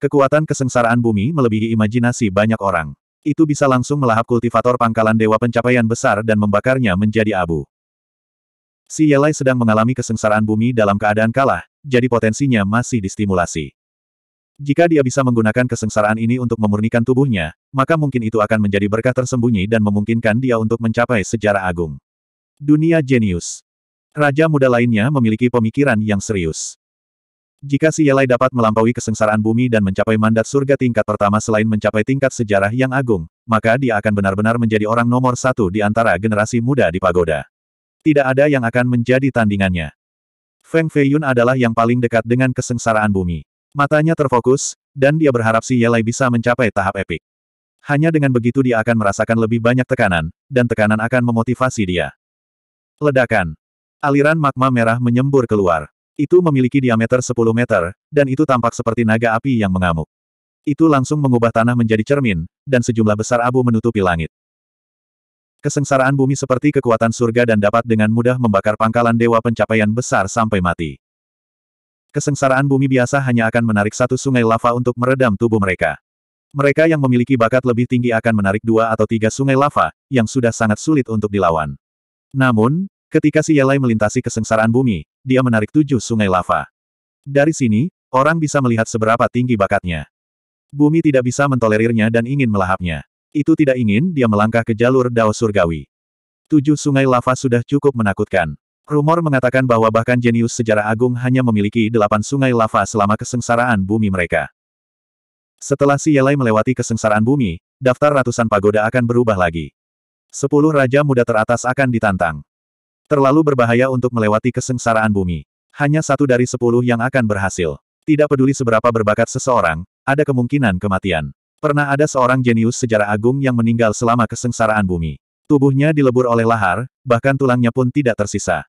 Kekuatan kesengsaraan bumi melebihi imajinasi banyak orang. Itu bisa langsung melahap kultivator pangkalan dewa pencapaian besar dan membakarnya menjadi abu. Si Yelai sedang mengalami kesengsaraan bumi dalam keadaan kalah, jadi potensinya masih distimulasi. Jika dia bisa menggunakan kesengsaraan ini untuk memurnikan tubuhnya, maka mungkin itu akan menjadi berkah tersembunyi dan memungkinkan dia untuk mencapai sejarah agung. Dunia Jenius Raja muda lainnya memiliki pemikiran yang serius. Jika si Yelai dapat melampaui kesengsaraan bumi dan mencapai mandat surga tingkat pertama selain mencapai tingkat sejarah yang agung, maka dia akan benar-benar menjadi orang nomor satu di antara generasi muda di pagoda. Tidak ada yang akan menjadi tandingannya. Feng Feiyun adalah yang paling dekat dengan kesengsaraan bumi. Matanya terfokus, dan dia berharap si Yelai bisa mencapai tahap epik. Hanya dengan begitu dia akan merasakan lebih banyak tekanan, dan tekanan akan memotivasi dia. Ledakan. Aliran magma merah menyembur keluar. Itu memiliki diameter 10 meter, dan itu tampak seperti naga api yang mengamuk. Itu langsung mengubah tanah menjadi cermin, dan sejumlah besar abu menutupi langit. Kesengsaraan bumi seperti kekuatan surga dan dapat dengan mudah membakar pangkalan dewa pencapaian besar sampai mati kesengsaraan bumi biasa hanya akan menarik satu sungai lava untuk meredam tubuh mereka. Mereka yang memiliki bakat lebih tinggi akan menarik dua atau tiga sungai lava, yang sudah sangat sulit untuk dilawan. Namun, ketika si Yelai melintasi kesengsaraan bumi, dia menarik tujuh sungai lava. Dari sini, orang bisa melihat seberapa tinggi bakatnya. Bumi tidak bisa mentolerirnya dan ingin melahapnya. Itu tidak ingin dia melangkah ke jalur Dao Surgawi. Tujuh sungai lava sudah cukup menakutkan. Rumor mengatakan bahwa bahkan jenius sejarah agung hanya memiliki delapan sungai lava selama kesengsaraan bumi mereka. Setelah si Yelai melewati kesengsaraan bumi, daftar ratusan pagoda akan berubah lagi. Sepuluh raja muda teratas akan ditantang. Terlalu berbahaya untuk melewati kesengsaraan bumi. Hanya satu dari sepuluh yang akan berhasil. Tidak peduli seberapa berbakat seseorang, ada kemungkinan kematian. Pernah ada seorang jenius sejarah agung yang meninggal selama kesengsaraan bumi. Tubuhnya dilebur oleh lahar, bahkan tulangnya pun tidak tersisa.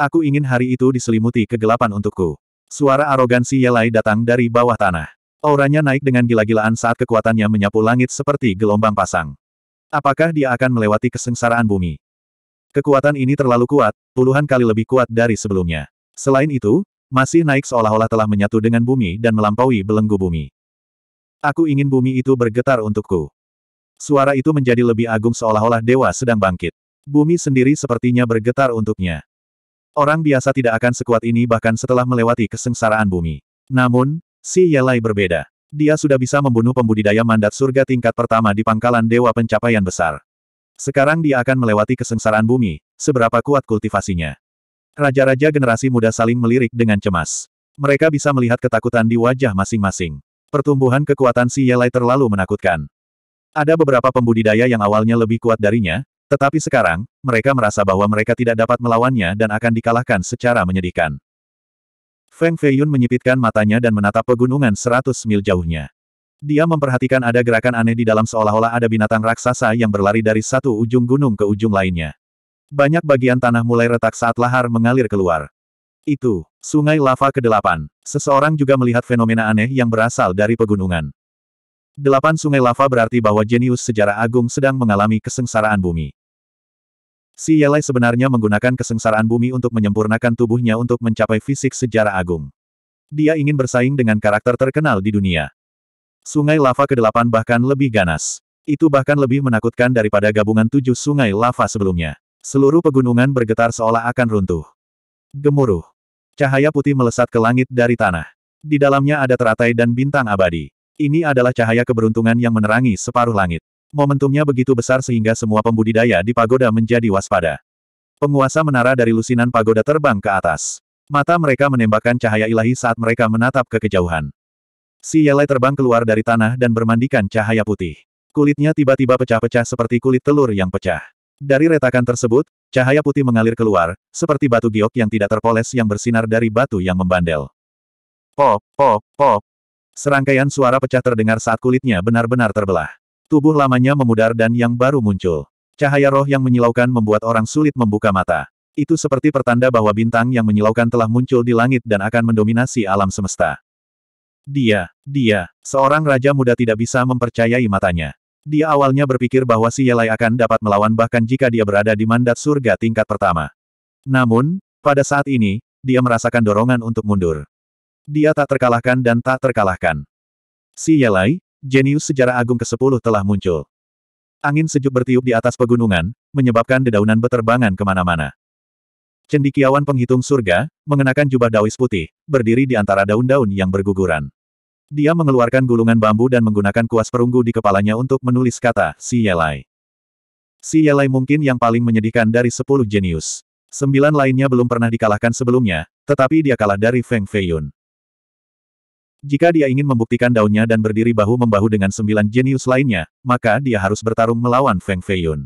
Aku ingin hari itu diselimuti kegelapan untukku. Suara arogansi Yelai datang dari bawah tanah. Auranya naik dengan gila-gilaan saat kekuatannya menyapu langit seperti gelombang pasang. Apakah dia akan melewati kesengsaraan bumi? Kekuatan ini terlalu kuat, puluhan kali lebih kuat dari sebelumnya. Selain itu, masih naik seolah-olah telah menyatu dengan bumi dan melampaui belenggu bumi. Aku ingin bumi itu bergetar untukku. Suara itu menjadi lebih agung seolah-olah dewa sedang bangkit. Bumi sendiri sepertinya bergetar untuknya. Orang biasa tidak akan sekuat ini bahkan setelah melewati kesengsaraan bumi. Namun, si Yelai berbeda. Dia sudah bisa membunuh pembudidaya mandat surga tingkat pertama di pangkalan Dewa Pencapaian Besar. Sekarang dia akan melewati kesengsaraan bumi, seberapa kuat kultivasinya. Raja-raja generasi muda saling melirik dengan cemas. Mereka bisa melihat ketakutan di wajah masing-masing. Pertumbuhan kekuatan si Yelai terlalu menakutkan. Ada beberapa pembudidaya yang awalnya lebih kuat darinya, tetapi sekarang, mereka merasa bahwa mereka tidak dapat melawannya dan akan dikalahkan secara menyedihkan. Feng Feiyun menyipitkan matanya dan menatap pegunungan seratus mil jauhnya. Dia memperhatikan ada gerakan aneh di dalam seolah-olah ada binatang raksasa yang berlari dari satu ujung gunung ke ujung lainnya. Banyak bagian tanah mulai retak saat lahar mengalir keluar. Itu, Sungai Lava ke-8. Seseorang juga melihat fenomena aneh yang berasal dari pegunungan. Delapan sungai lava berarti bahwa jenius sejarah agung sedang mengalami kesengsaraan bumi. Si Yelai sebenarnya menggunakan kesengsaraan bumi untuk menyempurnakan tubuhnya untuk mencapai fisik sejarah agung. Dia ingin bersaing dengan karakter terkenal di dunia. Sungai lava ke-8 bahkan lebih ganas. Itu bahkan lebih menakutkan daripada gabungan tujuh sungai lava sebelumnya. Seluruh pegunungan bergetar seolah akan runtuh. Gemuruh. Cahaya putih melesat ke langit dari tanah. Di dalamnya ada teratai dan bintang abadi. Ini adalah cahaya keberuntungan yang menerangi separuh langit. Momentumnya begitu besar sehingga semua pembudidaya di pagoda menjadi waspada. Penguasa menara dari lusinan pagoda terbang ke atas. Mata mereka menembakkan cahaya ilahi saat mereka menatap ke kejauhan. Si Yelai terbang keluar dari tanah dan bermandikan cahaya putih. Kulitnya tiba-tiba pecah-pecah seperti kulit telur yang pecah. Dari retakan tersebut, cahaya putih mengalir keluar, seperti batu giok yang tidak terpoles yang bersinar dari batu yang membandel. Pop, pop, pop. Serangkaian suara pecah terdengar saat kulitnya benar-benar terbelah. Tubuh lamanya memudar dan yang baru muncul. Cahaya roh yang menyilaukan membuat orang sulit membuka mata. Itu seperti pertanda bahwa bintang yang menyilaukan telah muncul di langit dan akan mendominasi alam semesta. Dia, dia, seorang raja muda tidak bisa mempercayai matanya. Dia awalnya berpikir bahwa si Yelai akan dapat melawan bahkan jika dia berada di mandat surga tingkat pertama. Namun, pada saat ini, dia merasakan dorongan untuk mundur. Dia tak terkalahkan dan tak terkalahkan. Si Yelai, jenius sejarah agung ke-10 telah muncul. Angin sejuk bertiup di atas pegunungan, menyebabkan dedaunan beterbangan kemana-mana. Cendikiawan penghitung surga, mengenakan jubah dawis putih, berdiri di antara daun-daun yang berguguran. Dia mengeluarkan gulungan bambu dan menggunakan kuas perunggu di kepalanya untuk menulis kata, Si Yelai. Si Yelai mungkin yang paling menyedihkan dari sepuluh jenius. Sembilan lainnya belum pernah dikalahkan sebelumnya, tetapi dia kalah dari Feng Feiyun. Jika dia ingin membuktikan daunnya dan berdiri bahu-membahu dengan sembilan jenius lainnya, maka dia harus bertarung melawan Feng Feiyun.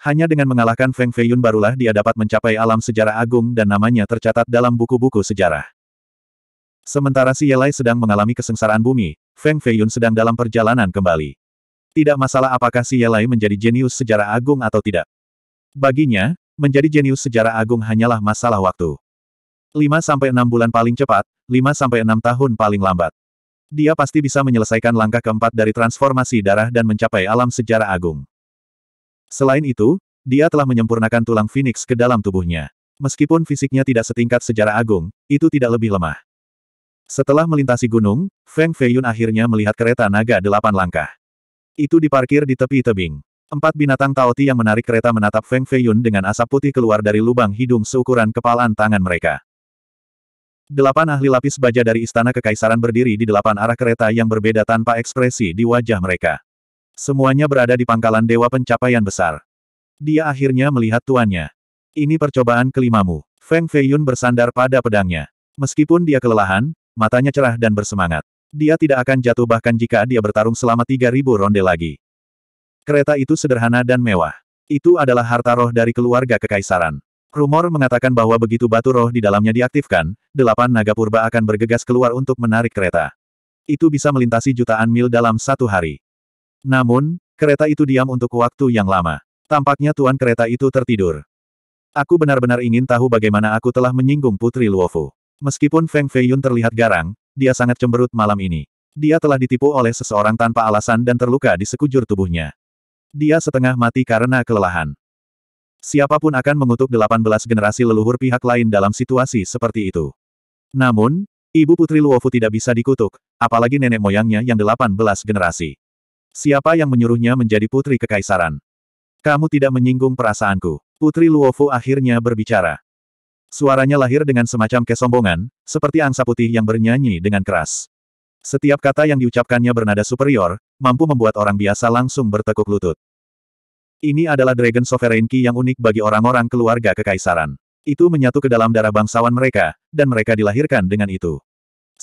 Hanya dengan mengalahkan Feng Feiyun barulah dia dapat mencapai alam sejarah agung dan namanya tercatat dalam buku-buku sejarah. Sementara si Yelai sedang mengalami kesengsaraan bumi, Feng Feiyun sedang dalam perjalanan kembali. Tidak masalah apakah si Yelai menjadi jenius sejarah agung atau tidak. Baginya, menjadi jenius sejarah agung hanyalah masalah waktu. 5-6 bulan paling cepat, 5-6 tahun paling lambat. Dia pasti bisa menyelesaikan langkah keempat dari transformasi darah dan mencapai alam sejarah agung. Selain itu, dia telah menyempurnakan tulang Phoenix ke dalam tubuhnya. Meskipun fisiknya tidak setingkat sejarah agung, itu tidak lebih lemah. Setelah melintasi gunung, Feng Feiyun akhirnya melihat kereta naga delapan langkah. Itu diparkir di tepi tebing. Empat binatang Taoti yang menarik kereta menatap Feng Feiyun dengan asap putih keluar dari lubang hidung seukuran kepalan tangan mereka. Delapan ahli lapis baja dari istana kekaisaran berdiri di delapan arah kereta yang berbeda tanpa ekspresi di wajah mereka. Semuanya berada di pangkalan dewa pencapaian besar. Dia akhirnya melihat tuannya. Ini percobaan kelimamu. Feng Feiyun bersandar pada pedangnya. Meskipun dia kelelahan, matanya cerah dan bersemangat. Dia tidak akan jatuh bahkan jika dia bertarung selama 3000 ronde lagi. Kereta itu sederhana dan mewah. Itu adalah harta roh dari keluarga kekaisaran. Rumor mengatakan bahwa begitu batu roh di dalamnya diaktifkan, delapan naga purba akan bergegas keluar untuk menarik kereta. Itu bisa melintasi jutaan mil dalam satu hari. Namun, kereta itu diam untuk waktu yang lama. Tampaknya tuan kereta itu tertidur. Aku benar-benar ingin tahu bagaimana aku telah menyinggung Putri Luofu. Meskipun Feng Feiyun terlihat garang, dia sangat cemberut malam ini. Dia telah ditipu oleh seseorang tanpa alasan dan terluka di sekujur tubuhnya. Dia setengah mati karena kelelahan. Siapapun akan mengutuk 18 generasi leluhur pihak lain dalam situasi seperti itu. Namun, Ibu Putri Luofu tidak bisa dikutuk, apalagi nenek moyangnya yang 18 generasi. Siapa yang menyuruhnya menjadi putri kekaisaran? Kamu tidak menyinggung perasaanku. Putri Luofu akhirnya berbicara. Suaranya lahir dengan semacam kesombongan, seperti angsa putih yang bernyanyi dengan keras. Setiap kata yang diucapkannya bernada superior, mampu membuat orang biasa langsung bertekuk lutut. Ini adalah Dragon Sovereign Key yang unik bagi orang-orang keluarga kekaisaran. Itu menyatu ke dalam darah bangsawan mereka, dan mereka dilahirkan dengan itu.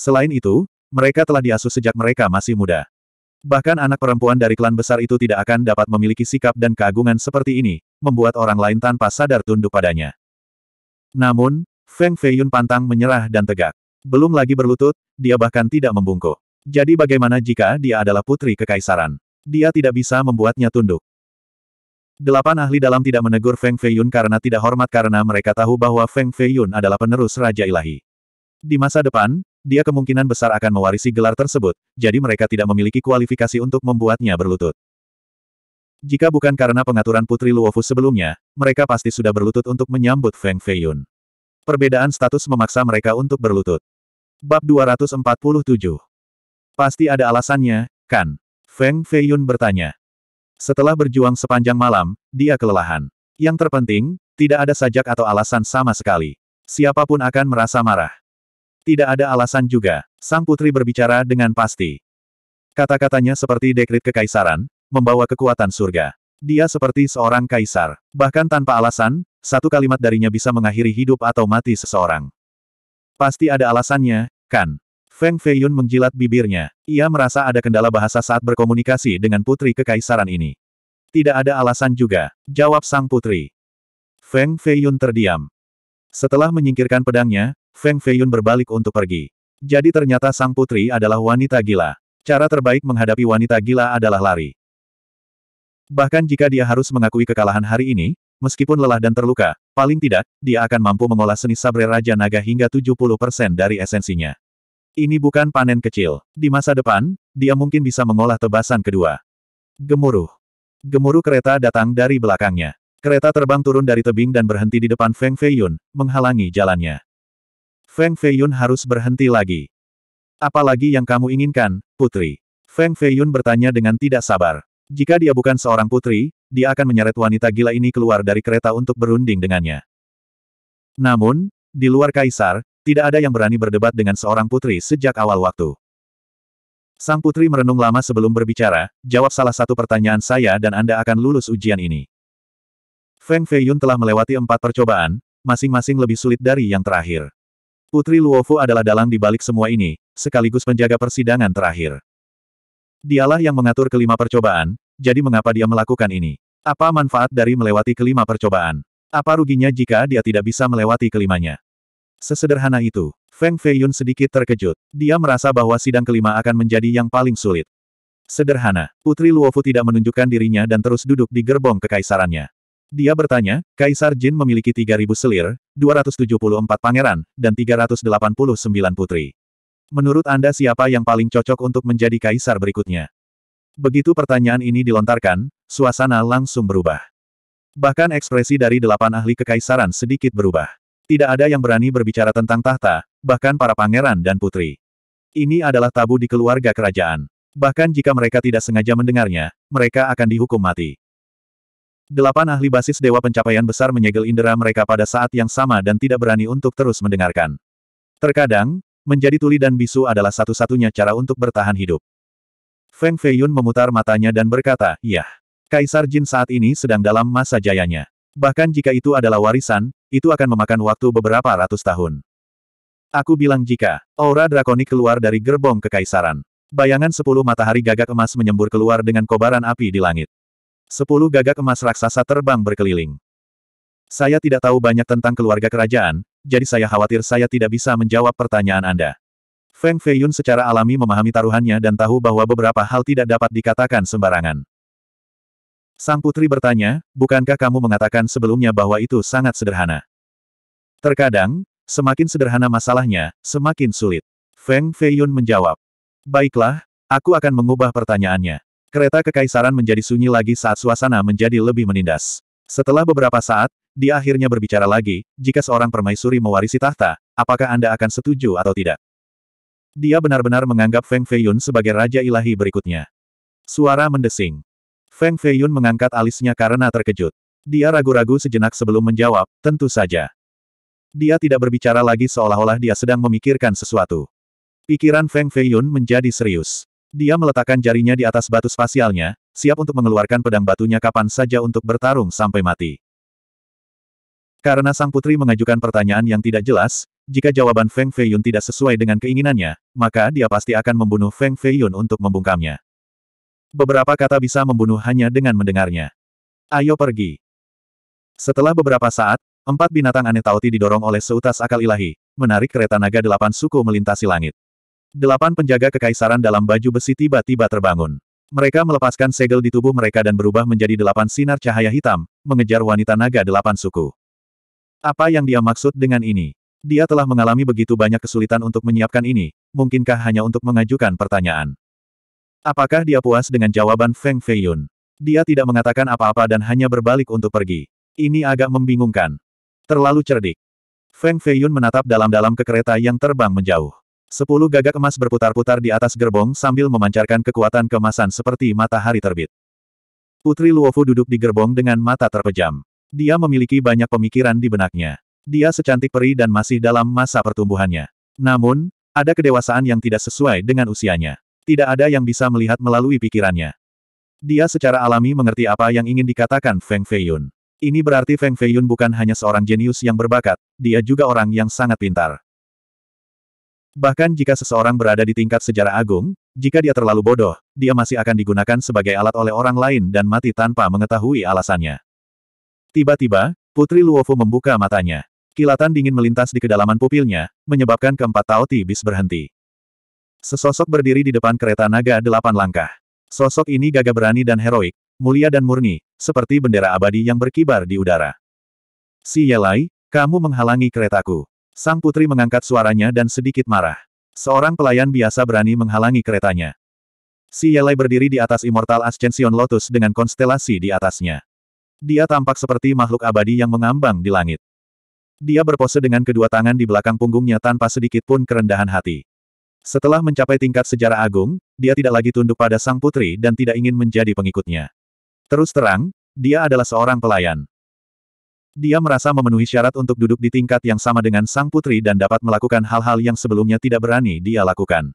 Selain itu, mereka telah diasuh sejak mereka masih muda. Bahkan anak perempuan dari klan besar itu tidak akan dapat memiliki sikap dan keagungan seperti ini, membuat orang lain tanpa sadar tunduk padanya. Namun, Feng Feiyun pantang menyerah dan tegak. Belum lagi berlutut, dia bahkan tidak membungkuk. Jadi bagaimana jika dia adalah putri kekaisaran? Dia tidak bisa membuatnya tunduk. Delapan ahli dalam tidak menegur Feng Feiyun karena tidak hormat karena mereka tahu bahwa Feng Feiyun adalah penerus Raja Ilahi. Di masa depan, dia kemungkinan besar akan mewarisi gelar tersebut, jadi mereka tidak memiliki kualifikasi untuk membuatnya berlutut. Jika bukan karena pengaturan Putri Luofu sebelumnya, mereka pasti sudah berlutut untuk menyambut Feng Feiyun. Perbedaan status memaksa mereka untuk berlutut. Bab 247 Pasti ada alasannya, kan? Feng Feiyun bertanya. Setelah berjuang sepanjang malam, dia kelelahan. Yang terpenting, tidak ada sajak atau alasan sama sekali. Siapapun akan merasa marah. Tidak ada alasan juga. Sang putri berbicara dengan pasti. Kata-katanya seperti dekrit kekaisaran, membawa kekuatan surga. Dia seperti seorang kaisar. Bahkan tanpa alasan, satu kalimat darinya bisa mengakhiri hidup atau mati seseorang. Pasti ada alasannya, kan? Feng Feiyun menjilat bibirnya. Ia merasa ada kendala bahasa saat berkomunikasi dengan putri kekaisaran ini. Tidak ada alasan juga, jawab sang putri. Feng Feiyun terdiam. Setelah menyingkirkan pedangnya, Feng Feiyun berbalik untuk pergi. Jadi ternyata sang putri adalah wanita gila. Cara terbaik menghadapi wanita gila adalah lari. Bahkan jika dia harus mengakui kekalahan hari ini, meskipun lelah dan terluka, paling tidak, dia akan mampu mengolah seni sabre Raja Naga hingga 70% dari esensinya. Ini bukan panen kecil. Di masa depan, dia mungkin bisa mengolah tebasan kedua. Gemuruh. Gemuruh kereta datang dari belakangnya. Kereta terbang turun dari tebing dan berhenti di depan Feng Feiyun, menghalangi jalannya. Feng Feiyun harus berhenti lagi. Apalagi yang kamu inginkan, putri? Feng Feiyun bertanya dengan tidak sabar. Jika dia bukan seorang putri, dia akan menyeret wanita gila ini keluar dari kereta untuk berunding dengannya. Namun, di luar kaisar, tidak ada yang berani berdebat dengan seorang putri sejak awal waktu. Sang putri merenung lama sebelum berbicara, jawab salah satu pertanyaan saya dan Anda akan lulus ujian ini. Feng Feiyun telah melewati empat percobaan, masing-masing lebih sulit dari yang terakhir. Putri Luofu adalah dalang di balik semua ini, sekaligus penjaga persidangan terakhir. Dialah yang mengatur kelima percobaan, jadi mengapa dia melakukan ini? Apa manfaat dari melewati kelima percobaan? Apa ruginya jika dia tidak bisa melewati kelimanya? Sesederhana itu, Feng Feiyun sedikit terkejut. Dia merasa bahwa sidang kelima akan menjadi yang paling sulit. Sederhana, Putri Luofu tidak menunjukkan dirinya dan terus duduk di gerbong kekaisarannya. Dia bertanya, Kaisar Jin memiliki 3.000 selir, 274 pangeran, dan 389 putri. Menurut Anda siapa yang paling cocok untuk menjadi kaisar berikutnya? Begitu pertanyaan ini dilontarkan, suasana langsung berubah. Bahkan ekspresi dari delapan ahli kekaisaran sedikit berubah. Tidak ada yang berani berbicara tentang tahta, bahkan para pangeran dan putri. Ini adalah tabu di keluarga kerajaan. Bahkan jika mereka tidak sengaja mendengarnya, mereka akan dihukum mati. Delapan ahli basis Dewa Pencapaian Besar menyegel indera mereka pada saat yang sama dan tidak berani untuk terus mendengarkan. Terkadang, menjadi tuli dan bisu adalah satu-satunya cara untuk bertahan hidup. Feng Feiyun memutar matanya dan berkata, Yah, Kaisar Jin saat ini sedang dalam masa jayanya. Bahkan jika itu adalah warisan, itu akan memakan waktu beberapa ratus tahun. Aku bilang jika, aura drakonik keluar dari gerbong kekaisaran. Bayangan sepuluh matahari gagak emas menyembur keluar dengan kobaran api di langit. Sepuluh gagak emas raksasa terbang berkeliling. Saya tidak tahu banyak tentang keluarga kerajaan, jadi saya khawatir saya tidak bisa menjawab pertanyaan Anda. Feng Feiyun secara alami memahami taruhannya dan tahu bahwa beberapa hal tidak dapat dikatakan sembarangan. Sang putri bertanya, bukankah kamu mengatakan sebelumnya bahwa itu sangat sederhana? Terkadang, semakin sederhana masalahnya, semakin sulit. Feng Feiyun menjawab. Baiklah, aku akan mengubah pertanyaannya. Kereta kekaisaran menjadi sunyi lagi saat suasana menjadi lebih menindas. Setelah beberapa saat, dia akhirnya berbicara lagi, jika seorang permaisuri mewarisi tahta, apakah Anda akan setuju atau tidak? Dia benar-benar menganggap Feng Feiyun sebagai Raja Ilahi berikutnya. Suara mendesing. Feng Feiyun mengangkat alisnya karena terkejut. Dia ragu-ragu sejenak sebelum menjawab, tentu saja. Dia tidak berbicara lagi seolah-olah dia sedang memikirkan sesuatu. Pikiran Feng Feiyun menjadi serius. Dia meletakkan jarinya di atas batu spasialnya, siap untuk mengeluarkan pedang batunya kapan saja untuk bertarung sampai mati. Karena sang putri mengajukan pertanyaan yang tidak jelas, jika jawaban Feng Feiyun tidak sesuai dengan keinginannya, maka dia pasti akan membunuh Feng Feiyun untuk membungkamnya. Beberapa kata bisa membunuh hanya dengan mendengarnya. Ayo pergi. Setelah beberapa saat, empat binatang aneh tauti didorong oleh seutas akal ilahi, menarik kereta naga delapan suku melintasi langit. Delapan penjaga kekaisaran dalam baju besi tiba-tiba terbangun. Mereka melepaskan segel di tubuh mereka dan berubah menjadi delapan sinar cahaya hitam, mengejar wanita naga delapan suku. Apa yang dia maksud dengan ini? Dia telah mengalami begitu banyak kesulitan untuk menyiapkan ini, mungkinkah hanya untuk mengajukan pertanyaan. Apakah dia puas dengan jawaban Feng Feiyun? Dia tidak mengatakan apa-apa dan hanya berbalik untuk pergi. Ini agak membingungkan. Terlalu cerdik. Feng Feiyun menatap dalam-dalam ke kereta yang terbang menjauh. Sepuluh gagak emas berputar-putar di atas gerbong sambil memancarkan kekuatan kemasan seperti matahari terbit. Putri Luofu duduk di gerbong dengan mata terpejam. Dia memiliki banyak pemikiran di benaknya. Dia secantik peri dan masih dalam masa pertumbuhannya. Namun, ada kedewasaan yang tidak sesuai dengan usianya. Tidak ada yang bisa melihat melalui pikirannya. Dia secara alami mengerti apa yang ingin dikatakan Feng Feiyun. Ini berarti Feng Feiyun bukan hanya seorang jenius yang berbakat, dia juga orang yang sangat pintar. Bahkan jika seseorang berada di tingkat sejarah agung, jika dia terlalu bodoh, dia masih akan digunakan sebagai alat oleh orang lain dan mati tanpa mengetahui alasannya. Tiba-tiba, Putri Luofu membuka matanya. Kilatan dingin melintas di kedalaman pupilnya, menyebabkan keempat Tao bis berhenti. Sesosok berdiri di depan kereta naga delapan langkah. Sosok ini gagah berani dan heroik, mulia dan murni, seperti bendera abadi yang berkibar di udara. Si Yelai, kamu menghalangi keretaku. Sang putri mengangkat suaranya dan sedikit marah. Seorang pelayan biasa berani menghalangi keretanya. Si Yelai berdiri di atas Immortal Ascension Lotus dengan konstelasi di atasnya. Dia tampak seperti makhluk abadi yang mengambang di langit. Dia berpose dengan kedua tangan di belakang punggungnya tanpa sedikit pun kerendahan hati. Setelah mencapai tingkat sejarah agung, dia tidak lagi tunduk pada sang putri dan tidak ingin menjadi pengikutnya. Terus terang, dia adalah seorang pelayan. Dia merasa memenuhi syarat untuk duduk di tingkat yang sama dengan sang putri dan dapat melakukan hal-hal yang sebelumnya tidak berani dia lakukan.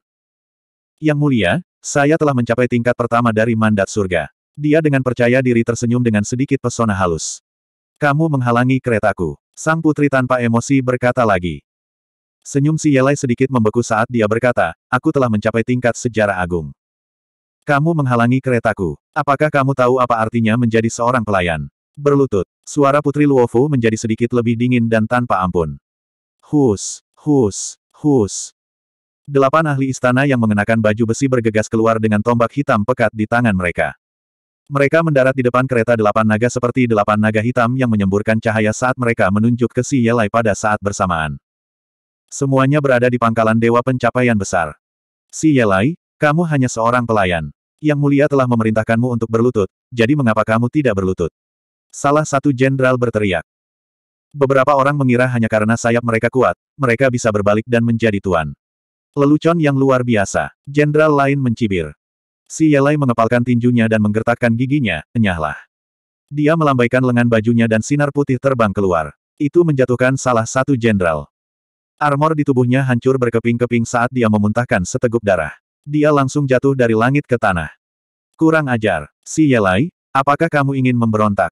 Yang mulia, saya telah mencapai tingkat pertama dari mandat surga. Dia dengan percaya diri tersenyum dengan sedikit pesona halus. Kamu menghalangi keretaku. Sang putri tanpa emosi berkata lagi. Senyum si Yelai sedikit membeku saat dia berkata, aku telah mencapai tingkat sejarah agung. Kamu menghalangi keretaku. Apakah kamu tahu apa artinya menjadi seorang pelayan? Berlutut. Suara Putri Luofu menjadi sedikit lebih dingin dan tanpa ampun. Hus, hus, hus. Delapan ahli istana yang mengenakan baju besi bergegas keluar dengan tombak hitam pekat di tangan mereka. Mereka mendarat di depan kereta delapan naga seperti delapan naga hitam yang menyemburkan cahaya saat mereka menunjuk ke si Yelai pada saat bersamaan. Semuanya berada di pangkalan Dewa Pencapaian Besar. Si Yelai, kamu hanya seorang pelayan. Yang mulia telah memerintahkanmu untuk berlutut, jadi mengapa kamu tidak berlutut? Salah satu jenderal berteriak. Beberapa orang mengira hanya karena sayap mereka kuat, mereka bisa berbalik dan menjadi tuan. Lelucon yang luar biasa. Jenderal lain mencibir. Si Yelai mengepalkan tinjunya dan menggertakkan giginya, enyahlah. Dia melambaikan lengan bajunya dan sinar putih terbang keluar. Itu menjatuhkan salah satu jenderal. Armor di tubuhnya hancur berkeping-keping saat dia memuntahkan seteguk darah. Dia langsung jatuh dari langit ke tanah. Kurang ajar. Si Yelai, apakah kamu ingin memberontak?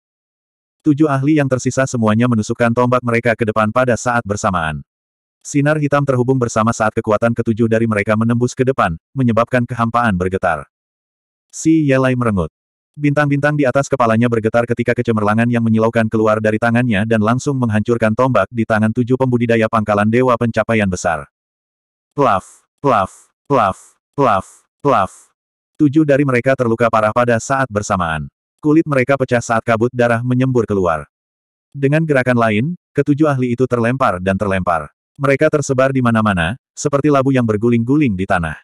Tujuh ahli yang tersisa semuanya menusukkan tombak mereka ke depan pada saat bersamaan. Sinar hitam terhubung bersama saat kekuatan ketujuh dari mereka menembus ke depan, menyebabkan kehampaan bergetar. Si Yelai merengut. Bintang-bintang di atas kepalanya bergetar ketika kecemerlangan yang menyilaukan keluar dari tangannya dan langsung menghancurkan tombak di tangan tujuh pembudidaya pangkalan dewa pencapaian besar. Plaf, plaf, plaf, plaf, plaf. Tujuh dari mereka terluka parah pada saat bersamaan. Kulit mereka pecah saat kabut darah menyembur keluar. Dengan gerakan lain, ketujuh ahli itu terlempar dan terlempar. Mereka tersebar di mana-mana, seperti labu yang berguling-guling di tanah.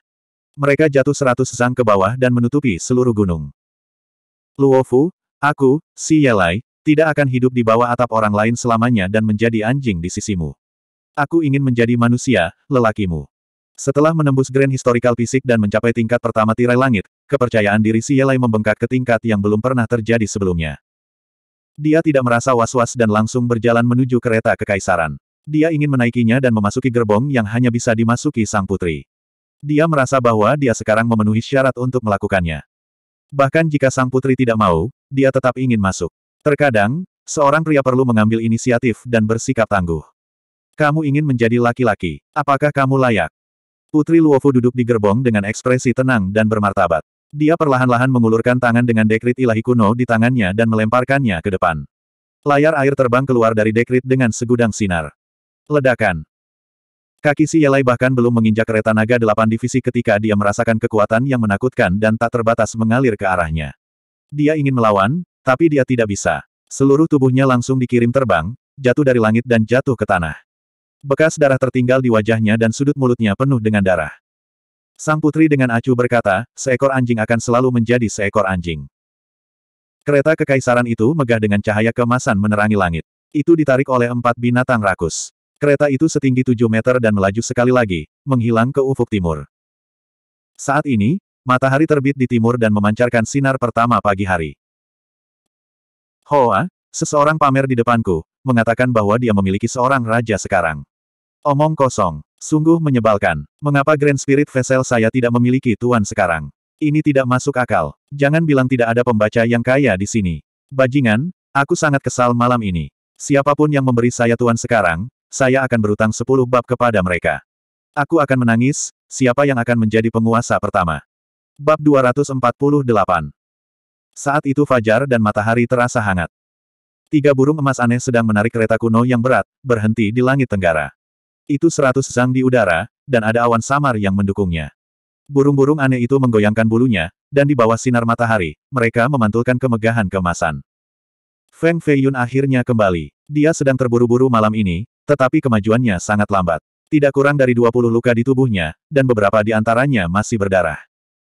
Mereka jatuh seratus sesang ke bawah dan menutupi seluruh gunung. Luofu, aku, si Yelai, tidak akan hidup di bawah atap orang lain selamanya dan menjadi anjing di sisimu. Aku ingin menjadi manusia, lelakimu. Setelah menembus Grand Historical Fisik dan mencapai tingkat pertama tirai langit, kepercayaan diri si Yelai membengkak ke tingkat yang belum pernah terjadi sebelumnya. Dia tidak merasa was-was dan langsung berjalan menuju kereta kekaisaran. Dia ingin menaikinya dan memasuki gerbong yang hanya bisa dimasuki sang putri. Dia merasa bahwa dia sekarang memenuhi syarat untuk melakukannya. Bahkan jika sang putri tidak mau, dia tetap ingin masuk. Terkadang, seorang pria perlu mengambil inisiatif dan bersikap tangguh. Kamu ingin menjadi laki-laki, apakah kamu layak? Putri Luofu duduk di gerbong dengan ekspresi tenang dan bermartabat. Dia perlahan-lahan mengulurkan tangan dengan dekrit ilahi kuno di tangannya dan melemparkannya ke depan. Layar air terbang keluar dari dekrit dengan segudang sinar. Ledakan. Kaki si Yelai bahkan belum menginjak kereta naga delapan divisi ketika dia merasakan kekuatan yang menakutkan dan tak terbatas mengalir ke arahnya. Dia ingin melawan, tapi dia tidak bisa. Seluruh tubuhnya langsung dikirim terbang, jatuh dari langit dan jatuh ke tanah. Bekas darah tertinggal di wajahnya dan sudut mulutnya penuh dengan darah. Sang putri dengan acuh berkata, seekor anjing akan selalu menjadi seekor anjing. Kereta kekaisaran itu megah dengan cahaya kemasan menerangi langit. Itu ditarik oleh empat binatang rakus. Kereta itu setinggi 7 meter dan melaju sekali lagi, menghilang ke ufuk timur. Saat ini, matahari terbit di timur dan memancarkan sinar pertama pagi hari. Hoa, seseorang pamer di depanku, mengatakan bahwa dia memiliki seorang raja sekarang. Omong kosong, sungguh menyebalkan. Mengapa Grand Spirit Vessel saya tidak memiliki tuan sekarang? Ini tidak masuk akal. Jangan bilang tidak ada pembaca yang kaya di sini. Bajingan, aku sangat kesal malam ini. Siapapun yang memberi saya tuan sekarang, saya akan berutang sepuluh bab kepada mereka. Aku akan menangis, siapa yang akan menjadi penguasa pertama? Bab 248 Saat itu fajar dan matahari terasa hangat. Tiga burung emas aneh sedang menarik kereta kuno yang berat, berhenti di langit tenggara. Itu seratus zang di udara, dan ada awan samar yang mendukungnya. Burung-burung aneh itu menggoyangkan bulunya, dan di bawah sinar matahari, mereka memantulkan kemegahan kemasan. Feng Feiyun akhirnya kembali. Dia sedang terburu-buru malam ini, tetapi kemajuannya sangat lambat. Tidak kurang dari 20 luka di tubuhnya, dan beberapa di antaranya masih berdarah.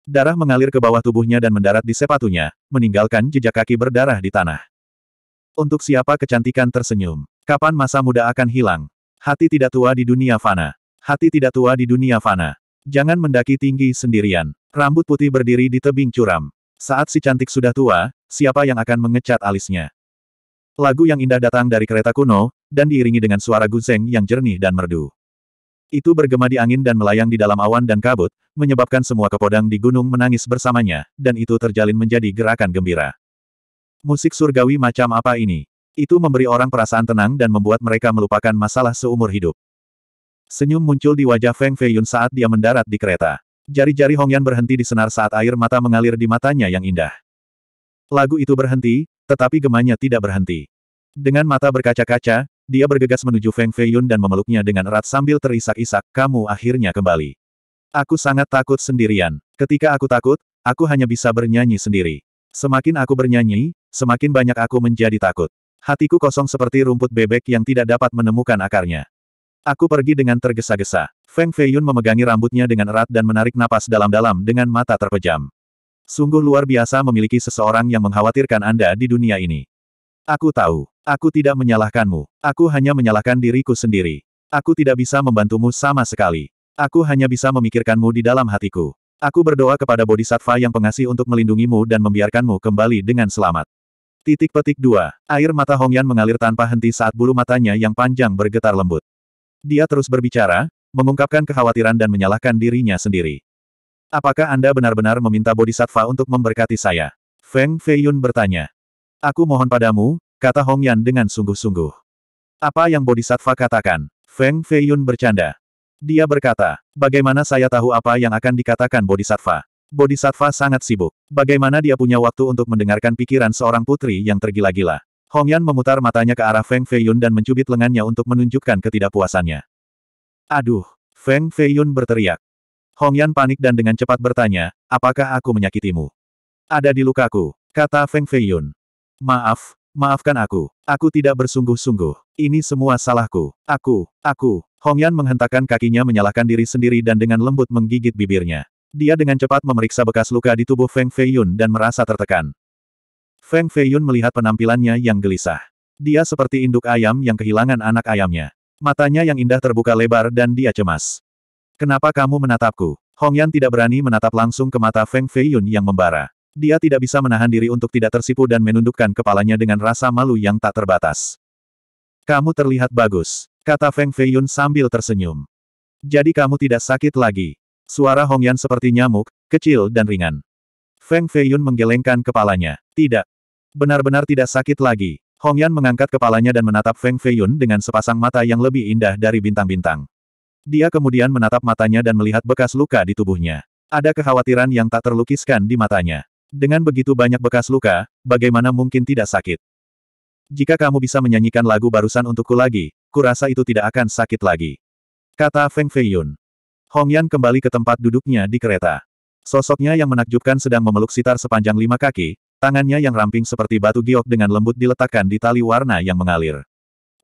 Darah mengalir ke bawah tubuhnya dan mendarat di sepatunya, meninggalkan jejak kaki berdarah di tanah. Untuk siapa kecantikan tersenyum? Kapan masa muda akan hilang? Hati tidak tua di dunia fana. Hati tidak tua di dunia fana. Jangan mendaki tinggi sendirian. Rambut putih berdiri di tebing curam. Saat si cantik sudah tua, siapa yang akan mengecat alisnya? Lagu yang indah datang dari kereta kuno, dan diiringi dengan suara guseng yang jernih dan merdu. Itu bergema di angin dan melayang di dalam awan dan kabut, menyebabkan semua kepodang di gunung menangis bersamanya, dan itu terjalin menjadi gerakan gembira. Musik surgawi macam apa ini? Itu memberi orang perasaan tenang dan membuat mereka melupakan masalah seumur hidup. Senyum muncul di wajah Feng Feiyun saat dia mendarat di kereta. Jari-jari Hong Yan berhenti di senar saat air mata mengalir di matanya yang indah. Lagu itu berhenti, tetapi gemanya tidak berhenti. Dengan mata berkaca-kaca, dia bergegas menuju Feng Feiyun dan memeluknya dengan erat sambil terisak-isak, kamu akhirnya kembali. Aku sangat takut sendirian. Ketika aku takut, aku hanya bisa bernyanyi sendiri. Semakin aku bernyanyi, semakin banyak aku menjadi takut. Hatiku kosong seperti rumput bebek yang tidak dapat menemukan akarnya. Aku pergi dengan tergesa-gesa. Feng Feiyun memegangi rambutnya dengan erat dan menarik napas dalam-dalam dengan mata terpejam. Sungguh luar biasa memiliki seseorang yang mengkhawatirkan Anda di dunia ini. Aku tahu. Aku tidak menyalahkanmu. Aku hanya menyalahkan diriku sendiri. Aku tidak bisa membantumu sama sekali. Aku hanya bisa memikirkanmu di dalam hatiku. Aku berdoa kepada Bodhisattva yang pengasih untuk melindungimu dan membiarkanmu kembali dengan selamat. Titik petik 2. Air mata Hongyan mengalir tanpa henti saat bulu matanya yang panjang bergetar lembut. Dia terus berbicara, mengungkapkan kekhawatiran dan menyalahkan dirinya sendiri. Apakah Anda benar-benar meminta Bodhisattva untuk memberkati saya? Feng Feiyun bertanya. Aku mohon padamu, kata Hong Yan dengan sungguh-sungguh. Apa yang Bodhisattva katakan? Feng Feiyun bercanda. Dia berkata, bagaimana saya tahu apa yang akan dikatakan Bodhisattva? Bodhisattva sangat sibuk. Bagaimana dia punya waktu untuk mendengarkan pikiran seorang putri yang tergila-gila? Hong Yan memutar matanya ke arah Feng Feiyun dan mencubit lengannya untuk menunjukkan ketidakpuasannya. Aduh! Feng Feiyun berteriak. Hong Yan panik dan dengan cepat bertanya, apakah aku menyakitimu? Ada di lukaku, kata Feng Feiyun. Maaf, Maafkan aku. Aku tidak bersungguh-sungguh. Ini semua salahku. Aku, aku. Hong Yan menghentakkan kakinya menyalahkan diri sendiri dan dengan lembut menggigit bibirnya. Dia dengan cepat memeriksa bekas luka di tubuh Feng Feiyun dan merasa tertekan. Feng Feiyun melihat penampilannya yang gelisah. Dia seperti induk ayam yang kehilangan anak ayamnya. Matanya yang indah terbuka lebar dan dia cemas. Kenapa kamu menatapku? Hong Yan tidak berani menatap langsung ke mata Feng Feiyun yang membara. Dia tidak bisa menahan diri untuk tidak tersipu dan menundukkan kepalanya dengan rasa malu yang tak terbatas. Kamu terlihat bagus, kata Feng Feiyun sambil tersenyum. Jadi kamu tidak sakit lagi. Suara Hongyan seperti nyamuk, kecil dan ringan. Feng Feiyun menggelengkan kepalanya. Tidak. Benar-benar tidak sakit lagi. Hongyan mengangkat kepalanya dan menatap Feng Feiyun dengan sepasang mata yang lebih indah dari bintang-bintang. Dia kemudian menatap matanya dan melihat bekas luka di tubuhnya. Ada kekhawatiran yang tak terlukiskan di matanya. Dengan begitu banyak bekas luka, bagaimana mungkin tidak sakit? Jika kamu bisa menyanyikan lagu barusan untukku lagi, kurasa itu tidak akan sakit lagi. Kata Feng Feiyun. Hong Yan kembali ke tempat duduknya di kereta. Sosoknya yang menakjubkan sedang memeluk sitar sepanjang lima kaki, tangannya yang ramping seperti batu giok dengan lembut diletakkan di tali warna yang mengalir.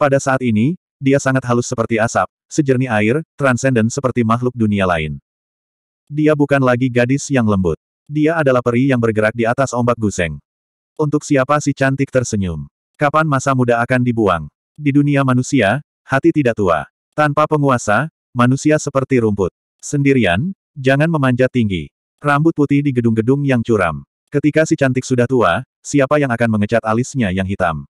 Pada saat ini, dia sangat halus seperti asap, sejernih air, transenden seperti makhluk dunia lain. Dia bukan lagi gadis yang lembut. Dia adalah peri yang bergerak di atas ombak guseng. Untuk siapa si cantik tersenyum? Kapan masa muda akan dibuang? Di dunia manusia, hati tidak tua. Tanpa penguasa, manusia seperti rumput. Sendirian, jangan memanjat tinggi. Rambut putih di gedung-gedung yang curam. Ketika si cantik sudah tua, siapa yang akan mengecat alisnya yang hitam?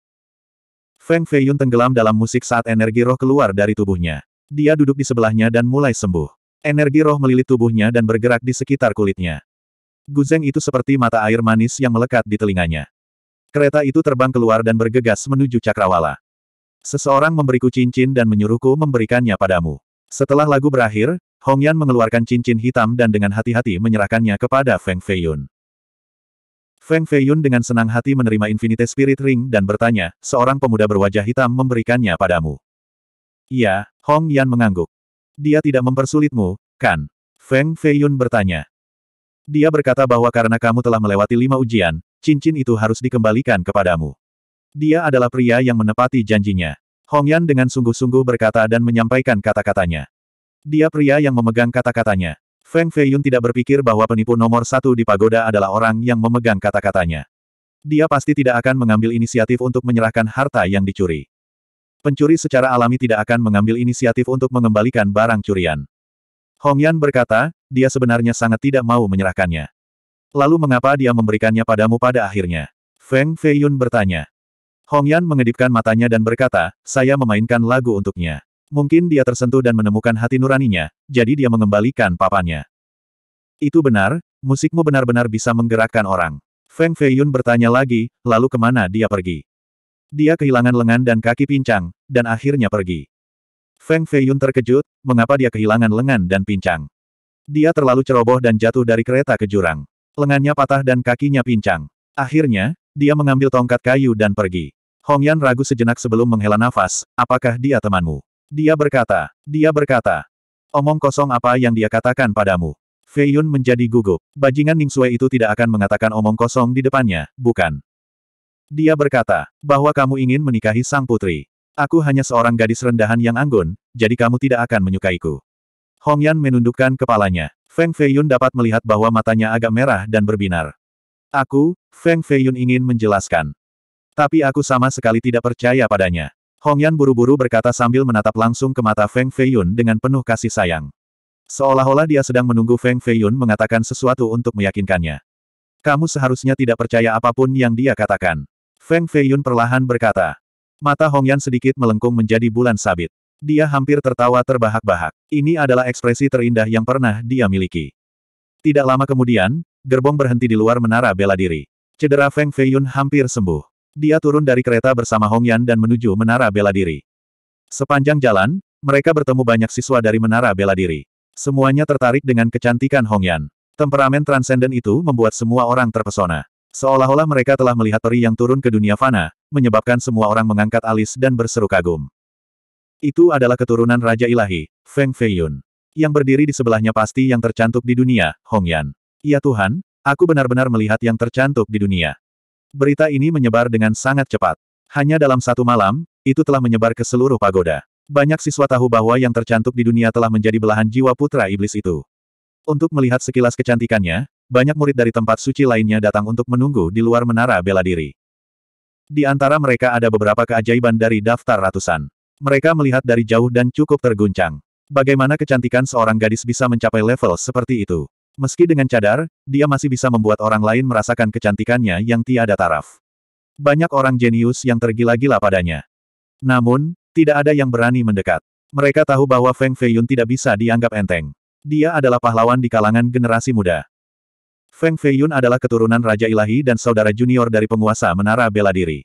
Feng Feiyun tenggelam dalam musik saat energi roh keluar dari tubuhnya. Dia duduk di sebelahnya dan mulai sembuh. Energi roh melilit tubuhnya dan bergerak di sekitar kulitnya. Guzeng itu seperti mata air manis yang melekat di telinganya. Kereta itu terbang keluar dan bergegas menuju Cakrawala. Seseorang memberiku cincin dan menyuruhku memberikannya padamu. Setelah lagu berakhir, Hong Yan mengeluarkan cincin hitam dan dengan hati-hati menyerahkannya kepada Feng Feiyun. Feng Feiyun dengan senang hati menerima Infinity Spirit Ring dan bertanya, seorang pemuda berwajah hitam memberikannya padamu. Iya, Hong Yan mengangguk. Dia tidak mempersulitmu, kan? Feng Feiyun bertanya. Dia berkata bahwa karena kamu telah melewati lima ujian, cincin itu harus dikembalikan kepadamu. Dia adalah pria yang menepati janjinya. Hong Yan dengan sungguh-sungguh berkata dan menyampaikan kata-katanya. Dia pria yang memegang kata-katanya. Feng Feiyun tidak berpikir bahwa penipu nomor satu di pagoda adalah orang yang memegang kata-katanya. Dia pasti tidak akan mengambil inisiatif untuk menyerahkan harta yang dicuri. Pencuri secara alami tidak akan mengambil inisiatif untuk mengembalikan barang curian. Hong Yan berkata, dia sebenarnya sangat tidak mau menyerahkannya. Lalu mengapa dia memberikannya padamu pada akhirnya? Feng Feiyun bertanya. Hong Yan mengedipkan matanya dan berkata, saya memainkan lagu untuknya. Mungkin dia tersentuh dan menemukan hati nuraninya, jadi dia mengembalikan papanya." Itu benar, musikmu benar-benar bisa menggerakkan orang. Feng Feiyun bertanya lagi, lalu kemana dia pergi? Dia kehilangan lengan dan kaki pincang, dan akhirnya pergi. Feng Feiyun terkejut, mengapa dia kehilangan lengan dan pincang. Dia terlalu ceroboh dan jatuh dari kereta ke jurang. Lengannya patah dan kakinya pincang. Akhirnya, dia mengambil tongkat kayu dan pergi. Hong Yan ragu sejenak sebelum menghela nafas, apakah dia temanmu? Dia berkata, dia berkata. Omong kosong apa yang dia katakan padamu? Fei Yun menjadi gugup. Bajingan Ning Sui itu tidak akan mengatakan omong kosong di depannya, bukan? Dia berkata, bahwa kamu ingin menikahi sang putri. Aku hanya seorang gadis rendahan yang anggun, jadi kamu tidak akan menyukaiku. Hong Yan menundukkan kepalanya. Feng Feiyun dapat melihat bahwa matanya agak merah dan berbinar. Aku, Feng Feiyun ingin menjelaskan. Tapi aku sama sekali tidak percaya padanya. Hong Yan buru-buru berkata sambil menatap langsung ke mata Feng Feiyun dengan penuh kasih sayang. Seolah-olah dia sedang menunggu Feng Feiyun mengatakan sesuatu untuk meyakinkannya. Kamu seharusnya tidak percaya apapun yang dia katakan. Feng Feiyun perlahan berkata. Mata Hong Yan sedikit melengkung menjadi bulan sabit. Dia hampir tertawa terbahak-bahak. Ini adalah ekspresi terindah yang pernah dia miliki. Tidak lama kemudian, gerbong berhenti di luar menara bela diri. Cedera Feng Feiyun hampir sembuh. Dia turun dari kereta bersama Hong Yan dan menuju menara bela diri. Sepanjang jalan, mereka bertemu banyak siswa dari menara bela diri. Semuanya tertarik dengan kecantikan Hong Yan. Temperamen transenden itu membuat semua orang terpesona. Seolah-olah mereka telah melihat peri yang turun ke dunia fana, menyebabkan semua orang mengangkat alis dan berseru kagum. Itu adalah keturunan Raja Ilahi, Feng Feiyun. Yang berdiri di sebelahnya pasti yang tercantuk di dunia, Hongyan. Ya Tuhan, aku benar-benar melihat yang tercantuk di dunia. Berita ini menyebar dengan sangat cepat. Hanya dalam satu malam, itu telah menyebar ke seluruh pagoda. Banyak siswa tahu bahwa yang tercantuk di dunia telah menjadi belahan jiwa putra iblis itu. Untuk melihat sekilas kecantikannya, banyak murid dari tempat suci lainnya datang untuk menunggu di luar menara bela diri. Di antara mereka ada beberapa keajaiban dari daftar ratusan. Mereka melihat dari jauh dan cukup terguncang. Bagaimana kecantikan seorang gadis bisa mencapai level seperti itu? Meski dengan cadar, dia masih bisa membuat orang lain merasakan kecantikannya yang tiada taraf. Banyak orang jenius yang tergila-gila padanya. Namun, tidak ada yang berani mendekat. Mereka tahu bahwa Feng Feiyun tidak bisa dianggap enteng. Dia adalah pahlawan di kalangan generasi muda. Feng Feiyun adalah keturunan Raja Ilahi dan saudara junior dari penguasa Menara Bela Diri.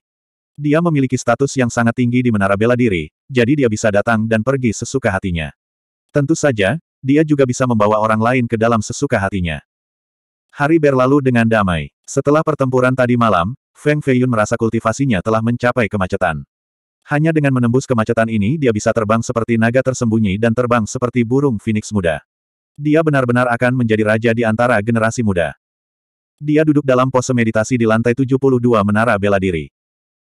Dia memiliki status yang sangat tinggi di menara bela diri, jadi dia bisa datang dan pergi sesuka hatinya. Tentu saja, dia juga bisa membawa orang lain ke dalam sesuka hatinya. Hari berlalu dengan damai. Setelah pertempuran tadi malam, Feng Feiyun merasa kultivasinya telah mencapai kemacetan. Hanya dengan menembus kemacetan ini dia bisa terbang seperti naga tersembunyi dan terbang seperti burung phoenix muda. Dia benar-benar akan menjadi raja di antara generasi muda. Dia duduk dalam pose meditasi di lantai 72 menara bela diri.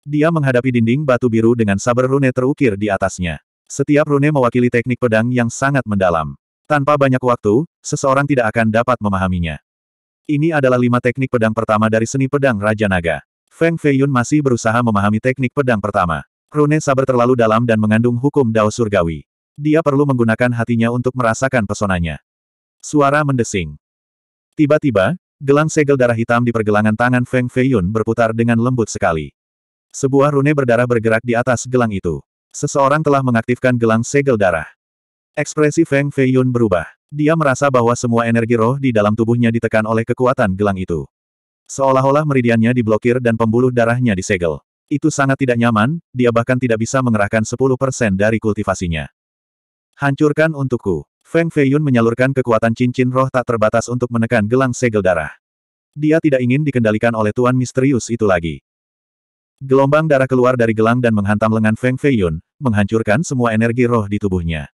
Dia menghadapi dinding batu biru dengan sabar rune terukir di atasnya. Setiap rune mewakili teknik pedang yang sangat mendalam. Tanpa banyak waktu, seseorang tidak akan dapat memahaminya. Ini adalah lima teknik pedang pertama dari seni pedang Raja Naga. Feng Feiyun masih berusaha memahami teknik pedang pertama. Rune sabar terlalu dalam dan mengandung hukum dao surgawi. Dia perlu menggunakan hatinya untuk merasakan pesonanya. Suara mendesing. Tiba-tiba, Gelang segel darah hitam di pergelangan tangan Feng Feiyun berputar dengan lembut sekali. Sebuah rune berdarah bergerak di atas gelang itu. Seseorang telah mengaktifkan gelang segel darah. Ekspresi Feng Feiyun berubah. Dia merasa bahwa semua energi roh di dalam tubuhnya ditekan oleh kekuatan gelang itu. Seolah-olah meridiannya diblokir dan pembuluh darahnya disegel. Itu sangat tidak nyaman, dia bahkan tidak bisa mengerahkan 10% dari kultivasinya. Hancurkan untukku. Feng Feiyun menyalurkan kekuatan cincin roh tak terbatas untuk menekan gelang segel darah. Dia tidak ingin dikendalikan oleh Tuan Misterius itu lagi. Gelombang darah keluar dari gelang dan menghantam lengan Feng Feiyun, menghancurkan semua energi roh di tubuhnya.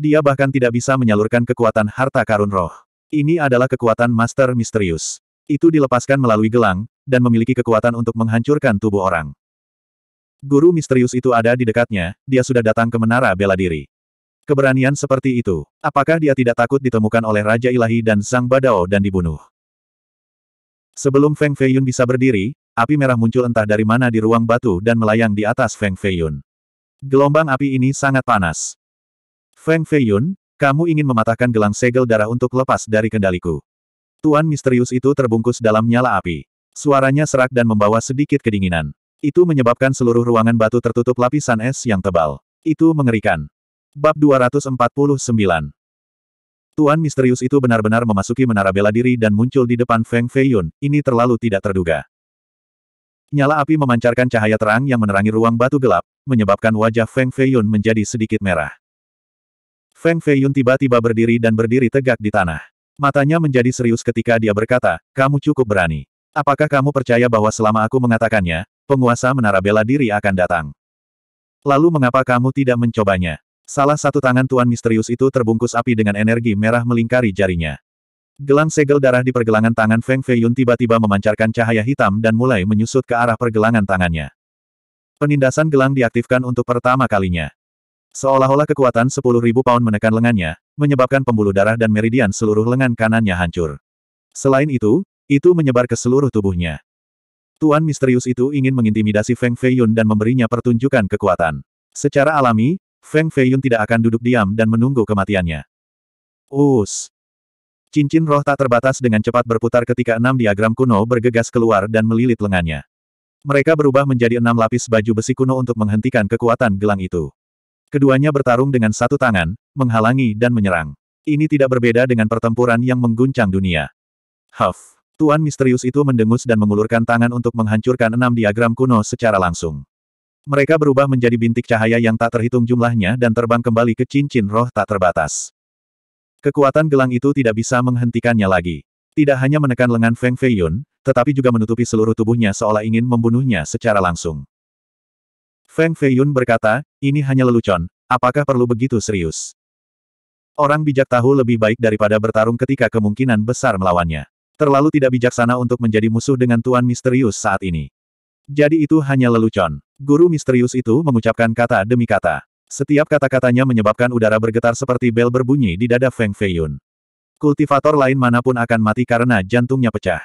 Dia bahkan tidak bisa menyalurkan kekuatan harta karun roh. Ini adalah kekuatan Master Misterius. Itu dilepaskan melalui gelang, dan memiliki kekuatan untuk menghancurkan tubuh orang. Guru misterius itu ada di dekatnya, dia sudah datang ke menara bela diri. Keberanian seperti itu, apakah dia tidak takut ditemukan oleh Raja Ilahi dan Sang Badao dan dibunuh? Sebelum Feng Feiyun bisa berdiri, Api merah muncul entah dari mana di ruang batu dan melayang di atas Feng Feiyun. Gelombang api ini sangat panas. Feng Feiyun, kamu ingin mematahkan gelang segel darah untuk lepas dari kendaliku. Tuan misterius itu terbungkus dalam nyala api. Suaranya serak dan membawa sedikit kedinginan. Itu menyebabkan seluruh ruangan batu tertutup lapisan es yang tebal. Itu mengerikan. Bab 249 Tuan misterius itu benar-benar memasuki menara bela diri dan muncul di depan Feng Feiyun, ini terlalu tidak terduga. Nyala api memancarkan cahaya terang yang menerangi ruang batu gelap, menyebabkan wajah Feng Feiyun menjadi sedikit merah. Feng Feiyun tiba-tiba berdiri dan berdiri tegak di tanah. Matanya menjadi serius ketika dia berkata, kamu cukup berani. Apakah kamu percaya bahwa selama aku mengatakannya, penguasa menara bela diri akan datang? Lalu mengapa kamu tidak mencobanya? Salah satu tangan Tuan Misterius itu terbungkus api dengan energi merah melingkari jarinya. Gelang segel darah di pergelangan tangan Feng Feiyun tiba-tiba memancarkan cahaya hitam dan mulai menyusut ke arah pergelangan tangannya. Penindasan gelang diaktifkan untuk pertama kalinya. Seolah-olah kekuatan 10.000 pound menekan lengannya, menyebabkan pembuluh darah dan meridian seluruh lengan kanannya hancur. Selain itu, itu menyebar ke seluruh tubuhnya. Tuan misterius itu ingin mengintimidasi Feng Feiyun dan memberinya pertunjukan kekuatan. Secara alami, Feng Feiyun tidak akan duduk diam dan menunggu kematiannya. Us! Cincin roh tak terbatas dengan cepat berputar ketika enam diagram kuno bergegas keluar dan melilit lengannya. Mereka berubah menjadi enam lapis baju besi kuno untuk menghentikan kekuatan gelang itu. Keduanya bertarung dengan satu tangan, menghalangi dan menyerang. Ini tidak berbeda dengan pertempuran yang mengguncang dunia. Huff. Tuan misterius itu mendengus dan mengulurkan tangan untuk menghancurkan enam diagram kuno secara langsung. Mereka berubah menjadi bintik cahaya yang tak terhitung jumlahnya dan terbang kembali ke cincin roh tak terbatas. Kekuatan gelang itu tidak bisa menghentikannya lagi. Tidak hanya menekan lengan Feng Feiyun, tetapi juga menutupi seluruh tubuhnya seolah ingin membunuhnya secara langsung. Feng Feiyun berkata, ini hanya lelucon, apakah perlu begitu serius? Orang bijak tahu lebih baik daripada bertarung ketika kemungkinan besar melawannya. Terlalu tidak bijaksana untuk menjadi musuh dengan Tuan Misterius saat ini. Jadi itu hanya lelucon. Guru misterius itu mengucapkan kata demi kata. Setiap kata-katanya menyebabkan udara bergetar seperti bel berbunyi di dada Feng Feiyun. Kultivator lain manapun akan mati karena jantungnya pecah.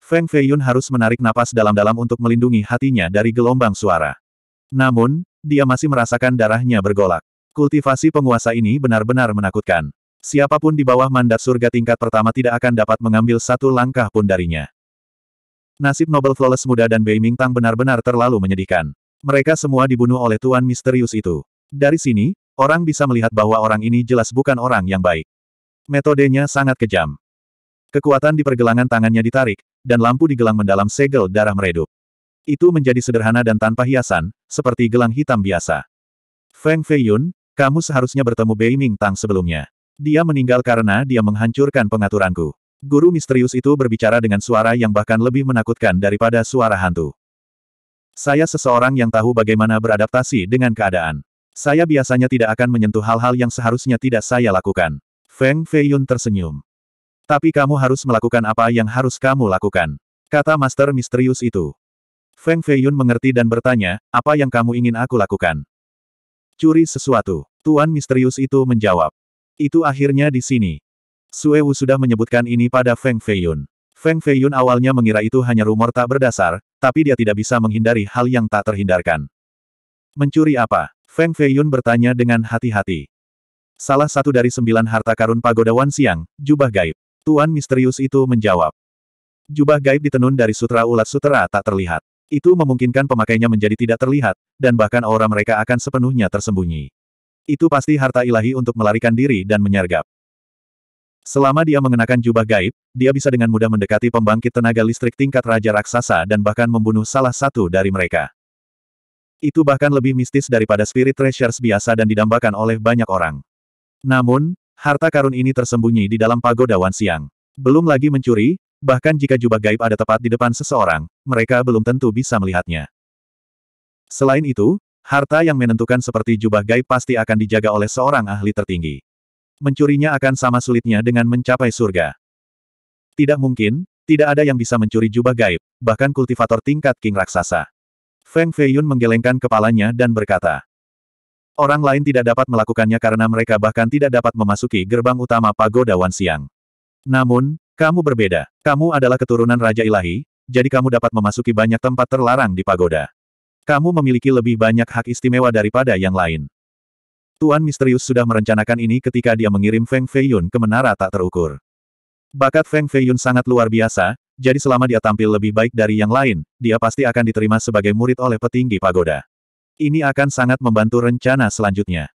Feng Feiyun harus menarik napas dalam-dalam untuk melindungi hatinya dari gelombang suara. Namun, dia masih merasakan darahnya bergolak. Kultivasi penguasa ini benar-benar menakutkan. Siapapun di bawah mandat surga tingkat pertama tidak akan dapat mengambil satu langkah pun darinya. Nasib Nobel Flawless muda dan Bei Mingtang benar-benar terlalu menyedihkan. Mereka semua dibunuh oleh Tuan Misterius itu. Dari sini, orang bisa melihat bahwa orang ini jelas bukan orang yang baik. Metodenya sangat kejam. Kekuatan di pergelangan tangannya ditarik, dan lampu di gelang mendalam segel darah meredup. Itu menjadi sederhana dan tanpa hiasan, seperti gelang hitam biasa. Feng Feiyun, kamu seharusnya bertemu Bei Ming tang sebelumnya. Dia meninggal karena dia menghancurkan pengaturanku. Guru misterius itu berbicara dengan suara yang bahkan lebih menakutkan daripada suara hantu. Saya seseorang yang tahu bagaimana beradaptasi dengan keadaan. Saya biasanya tidak akan menyentuh hal-hal yang seharusnya tidak saya lakukan. Feng Feiyun tersenyum. Tapi kamu harus melakukan apa yang harus kamu lakukan. Kata Master Misterius itu. Feng Feiyun mengerti dan bertanya, apa yang kamu ingin aku lakukan? Curi sesuatu. Tuan Misterius itu menjawab. Itu akhirnya di sini. Sue Wu sudah menyebutkan ini pada Feng Feiyun. Feng Feiyun awalnya mengira itu hanya rumor tak berdasar, tapi dia tidak bisa menghindari hal yang tak terhindarkan. Mencuri apa? Feng Feiyun bertanya dengan hati-hati. Salah satu dari sembilan harta karun pagoda Wan Siang, jubah gaib. Tuan misterius itu menjawab. Jubah gaib ditenun dari sutra ulat sutera tak terlihat. Itu memungkinkan pemakainya menjadi tidak terlihat, dan bahkan aura mereka akan sepenuhnya tersembunyi. Itu pasti harta ilahi untuk melarikan diri dan menyergap. Selama dia mengenakan jubah gaib, dia bisa dengan mudah mendekati pembangkit tenaga listrik tingkat Raja Raksasa dan bahkan membunuh salah satu dari mereka. Itu bahkan lebih mistis daripada spirit treasures biasa dan didambakan oleh banyak orang. Namun, harta karun ini tersembunyi di dalam pagoda Wan siang. Belum lagi mencuri, bahkan jika jubah gaib ada tepat di depan seseorang, mereka belum tentu bisa melihatnya. Selain itu, harta yang menentukan seperti jubah gaib pasti akan dijaga oleh seorang ahli tertinggi. Mencurinya akan sama sulitnya dengan mencapai surga. Tidak mungkin, tidak ada yang bisa mencuri jubah gaib, bahkan kultivator tingkat King Raksasa. Feng Feiyun menggelengkan kepalanya dan berkata. Orang lain tidak dapat melakukannya karena mereka bahkan tidak dapat memasuki gerbang utama Pagoda Wansiang. Namun, kamu berbeda. Kamu adalah keturunan Raja Ilahi, jadi kamu dapat memasuki banyak tempat terlarang di pagoda. Kamu memiliki lebih banyak hak istimewa daripada yang lain. Tuan Misterius sudah merencanakan ini ketika dia mengirim Feng Feiyun ke menara tak terukur. Bakat Feng Feiyun sangat luar biasa, jadi selama dia tampil lebih baik dari yang lain, dia pasti akan diterima sebagai murid oleh petinggi pagoda. Ini akan sangat membantu rencana selanjutnya.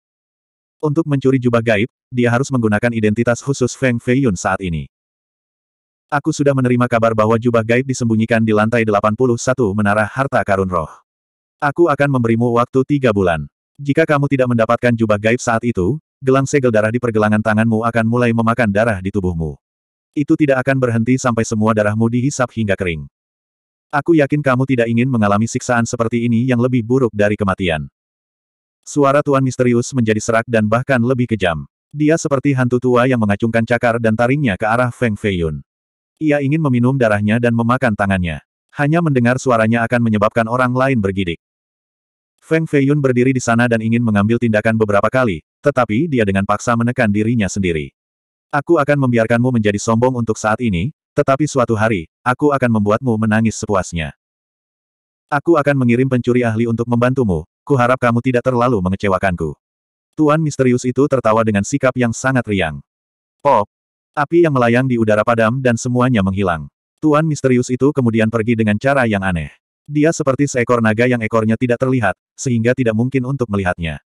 Untuk mencuri jubah gaib, dia harus menggunakan identitas khusus Feng Feiyun saat ini. Aku sudah menerima kabar bahwa jubah gaib disembunyikan di lantai 81 Menara Harta Karun Roh. Aku akan memberimu waktu tiga bulan. Jika kamu tidak mendapatkan jubah gaib saat itu, gelang segel darah di pergelangan tanganmu akan mulai memakan darah di tubuhmu. Itu tidak akan berhenti sampai semua darahmu dihisap hingga kering. Aku yakin kamu tidak ingin mengalami siksaan seperti ini yang lebih buruk dari kematian. Suara Tuan Misterius menjadi serak dan bahkan lebih kejam. Dia seperti hantu tua yang mengacungkan cakar dan taringnya ke arah Feng Feiyun. Ia ingin meminum darahnya dan memakan tangannya. Hanya mendengar suaranya akan menyebabkan orang lain bergidik. Feng Feiyun berdiri di sana dan ingin mengambil tindakan beberapa kali, tetapi dia dengan paksa menekan dirinya sendiri. Aku akan membiarkanmu menjadi sombong untuk saat ini, tetapi suatu hari, aku akan membuatmu menangis sepuasnya. Aku akan mengirim pencuri ahli untuk membantumu, kuharap kamu tidak terlalu mengecewakanku. Tuan misterius itu tertawa dengan sikap yang sangat riang. Pop! Api yang melayang di udara padam dan semuanya menghilang. Tuan misterius itu kemudian pergi dengan cara yang aneh. Dia seperti seekor naga yang ekornya tidak terlihat, sehingga tidak mungkin untuk melihatnya.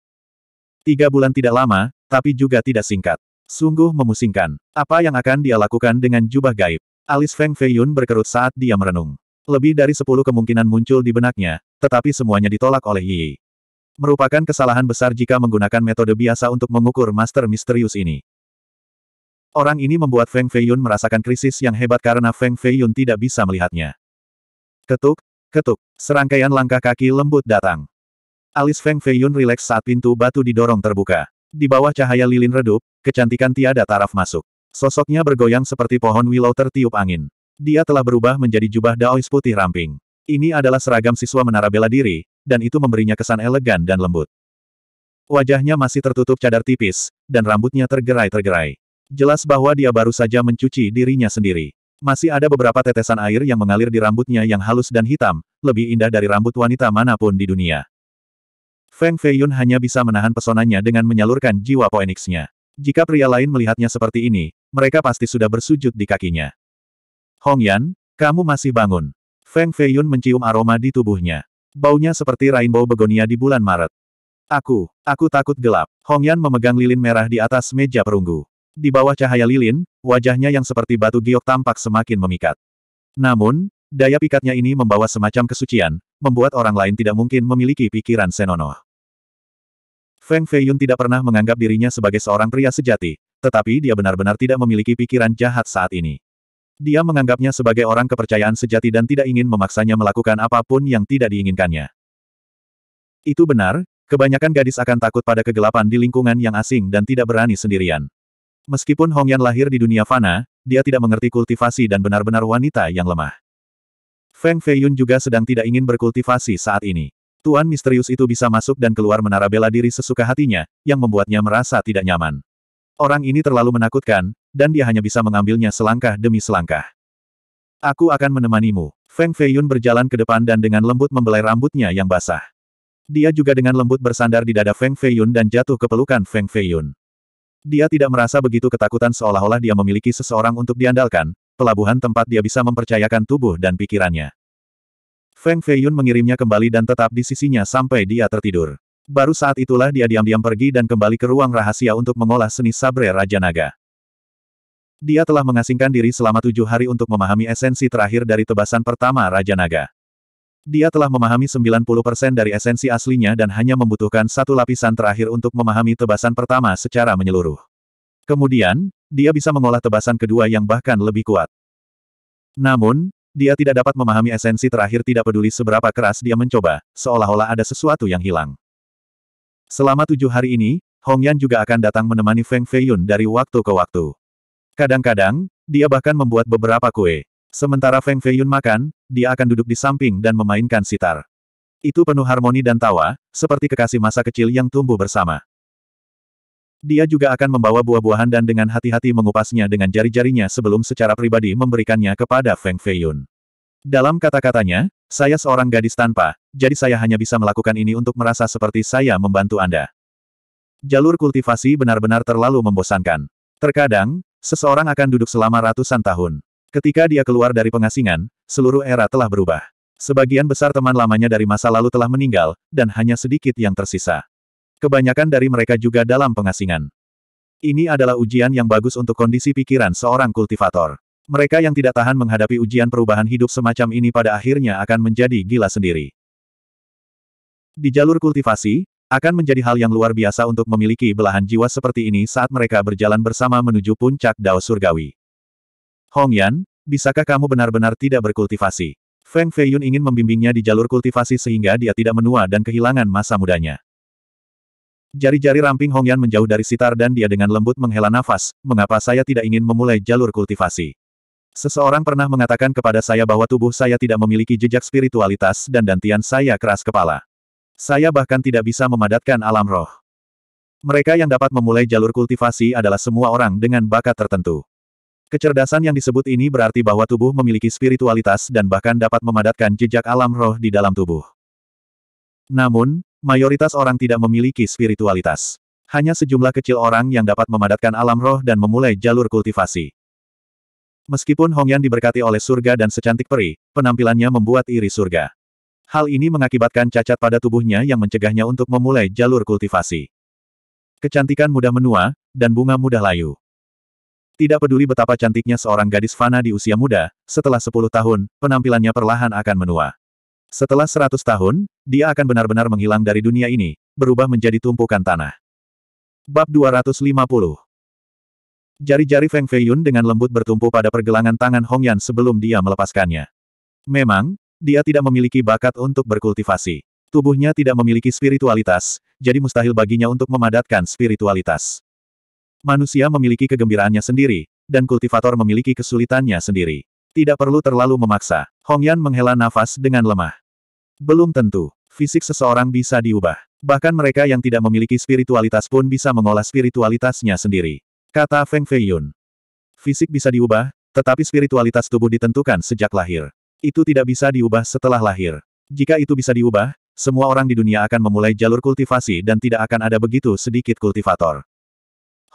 Tiga bulan tidak lama, tapi juga tidak singkat. Sungguh memusingkan. Apa yang akan dia lakukan dengan jubah gaib? Alis Feng Feiyun berkerut saat dia merenung. Lebih dari sepuluh kemungkinan muncul di benaknya, tetapi semuanya ditolak oleh Yi. Merupakan kesalahan besar jika menggunakan metode biasa untuk mengukur master misterius ini. Orang ini membuat Feng Feiyun merasakan krisis yang hebat karena Feng Feiyun tidak bisa melihatnya. Ketuk, ketuk, serangkaian langkah kaki lembut datang. Alis Feng Feiyun rileks saat pintu batu didorong terbuka. Di bawah cahaya lilin redup, kecantikan tiada taraf masuk. Sosoknya bergoyang seperti pohon willow tertiup angin. Dia telah berubah menjadi jubah daois putih ramping. Ini adalah seragam siswa menara bela diri, dan itu memberinya kesan elegan dan lembut. Wajahnya masih tertutup cadar tipis, dan rambutnya tergerai-tergerai. Jelas bahwa dia baru saja mencuci dirinya sendiri. Masih ada beberapa tetesan air yang mengalir di rambutnya yang halus dan hitam, lebih indah dari rambut wanita manapun di dunia. Feng Feiyun hanya bisa menahan pesonanya dengan menyalurkan jiwa poeniksnya. Jika pria lain melihatnya seperti ini, mereka pasti sudah bersujud di kakinya. Hong Yan, kamu masih bangun. Feng Feiyun mencium aroma di tubuhnya. Baunya seperti rainbow begonia di bulan Maret. Aku, aku takut gelap. Hong Yan memegang lilin merah di atas meja perunggu. Di bawah cahaya lilin, wajahnya yang seperti batu giok tampak semakin memikat. Namun, daya pikatnya ini membawa semacam kesucian, membuat orang lain tidak mungkin memiliki pikiran senonoh. Feng Feiyun tidak pernah menganggap dirinya sebagai seorang pria sejati, tetapi dia benar-benar tidak memiliki pikiran jahat saat ini. Dia menganggapnya sebagai orang kepercayaan sejati dan tidak ingin memaksanya melakukan apapun yang tidak diinginkannya. Itu benar, kebanyakan gadis akan takut pada kegelapan di lingkungan yang asing dan tidak berani sendirian. Meskipun Hong Yan lahir di dunia fana, dia tidak mengerti kultivasi dan benar-benar wanita yang lemah. Feng Feiyun juga sedang tidak ingin berkultivasi saat ini. Tuan misterius itu bisa masuk dan keluar menara bela diri sesuka hatinya, yang membuatnya merasa tidak nyaman. Orang ini terlalu menakutkan, dan dia hanya bisa mengambilnya selangkah demi selangkah. Aku akan menemanimu. Feng Feiyun berjalan ke depan dan dengan lembut membelai rambutnya yang basah. Dia juga dengan lembut bersandar di dada Feng Feiyun dan jatuh ke pelukan Feng Feiyun. Dia tidak merasa begitu ketakutan seolah-olah dia memiliki seseorang untuk diandalkan, pelabuhan tempat dia bisa mempercayakan tubuh dan pikirannya. Feng Feiyun mengirimnya kembali dan tetap di sisinya sampai dia tertidur. Baru saat itulah dia diam-diam pergi dan kembali ke ruang rahasia untuk mengolah seni sabre Raja Naga. Dia telah mengasingkan diri selama tujuh hari untuk memahami esensi terakhir dari tebasan pertama Raja Naga. Dia telah memahami 90% dari esensi aslinya dan hanya membutuhkan satu lapisan terakhir untuk memahami tebasan pertama secara menyeluruh. Kemudian, dia bisa mengolah tebasan kedua yang bahkan lebih kuat. Namun, dia tidak dapat memahami esensi terakhir tidak peduli seberapa keras dia mencoba, seolah-olah ada sesuatu yang hilang. Selama tujuh hari ini, Hong Yan juga akan datang menemani Feng Feiyun dari waktu ke waktu. Kadang-kadang, dia bahkan membuat beberapa kue. Sementara Feng Feiyun makan, dia akan duduk di samping dan memainkan sitar. Itu penuh harmoni dan tawa, seperti kekasih masa kecil yang tumbuh bersama. Dia juga akan membawa buah-buahan dan dengan hati-hati mengupasnya dengan jari-jarinya sebelum secara pribadi memberikannya kepada Feng Feiyun. Dalam kata-katanya, saya seorang gadis tanpa, jadi saya hanya bisa melakukan ini untuk merasa seperti saya membantu Anda. Jalur kultivasi benar-benar terlalu membosankan. Terkadang, seseorang akan duduk selama ratusan tahun. Ketika dia keluar dari pengasingan, seluruh era telah berubah. Sebagian besar teman lamanya dari masa lalu telah meninggal, dan hanya sedikit yang tersisa. Kebanyakan dari mereka juga dalam pengasingan. Ini adalah ujian yang bagus untuk kondisi pikiran seorang kultivator. Mereka yang tidak tahan menghadapi ujian perubahan hidup semacam ini pada akhirnya akan menjadi gila sendiri. Di jalur kultivasi, akan menjadi hal yang luar biasa untuk memiliki belahan jiwa seperti ini saat mereka berjalan bersama menuju puncak Dao Surgawi. Hong Yan, bisakah kamu benar-benar tidak berkultivasi? Feng Feiyun ingin membimbingnya di jalur kultivasi sehingga dia tidak menua dan kehilangan masa mudanya. Jari-jari ramping Hong Hongyan menjauh dari sitar dan dia dengan lembut menghela nafas, mengapa saya tidak ingin memulai jalur kultivasi. Seseorang pernah mengatakan kepada saya bahwa tubuh saya tidak memiliki jejak spiritualitas dan dantian saya keras kepala. Saya bahkan tidak bisa memadatkan alam roh. Mereka yang dapat memulai jalur kultivasi adalah semua orang dengan bakat tertentu. Kecerdasan yang disebut ini berarti bahwa tubuh memiliki spiritualitas dan bahkan dapat memadatkan jejak alam roh di dalam tubuh. Namun, Mayoritas orang tidak memiliki spiritualitas. Hanya sejumlah kecil orang yang dapat memadatkan alam roh dan memulai jalur kultivasi. Meskipun Hongyan diberkati oleh surga dan secantik peri, penampilannya membuat iri surga. Hal ini mengakibatkan cacat pada tubuhnya yang mencegahnya untuk memulai jalur kultivasi. Kecantikan mudah menua, dan bunga mudah layu. Tidak peduli betapa cantiknya seorang gadis fana di usia muda, setelah 10 tahun, penampilannya perlahan akan menua. Setelah seratus tahun, dia akan benar-benar menghilang dari dunia ini, berubah menjadi tumpukan tanah. Bab 250 Jari-jari Feng Feiyun dengan lembut bertumpu pada pergelangan tangan Hong Yan sebelum dia melepaskannya. Memang, dia tidak memiliki bakat untuk berkultivasi. Tubuhnya tidak memiliki spiritualitas, jadi mustahil baginya untuk memadatkan spiritualitas. Manusia memiliki kegembiraannya sendiri, dan kultivator memiliki kesulitannya sendiri. Tidak perlu terlalu memaksa. Hong Yan menghela nafas dengan lemah. Belum tentu, fisik seseorang bisa diubah. Bahkan mereka yang tidak memiliki spiritualitas pun bisa mengolah spiritualitasnya sendiri. Kata Feng Feiyun. Fisik bisa diubah, tetapi spiritualitas tubuh ditentukan sejak lahir. Itu tidak bisa diubah setelah lahir. Jika itu bisa diubah, semua orang di dunia akan memulai jalur kultivasi dan tidak akan ada begitu sedikit kultivator.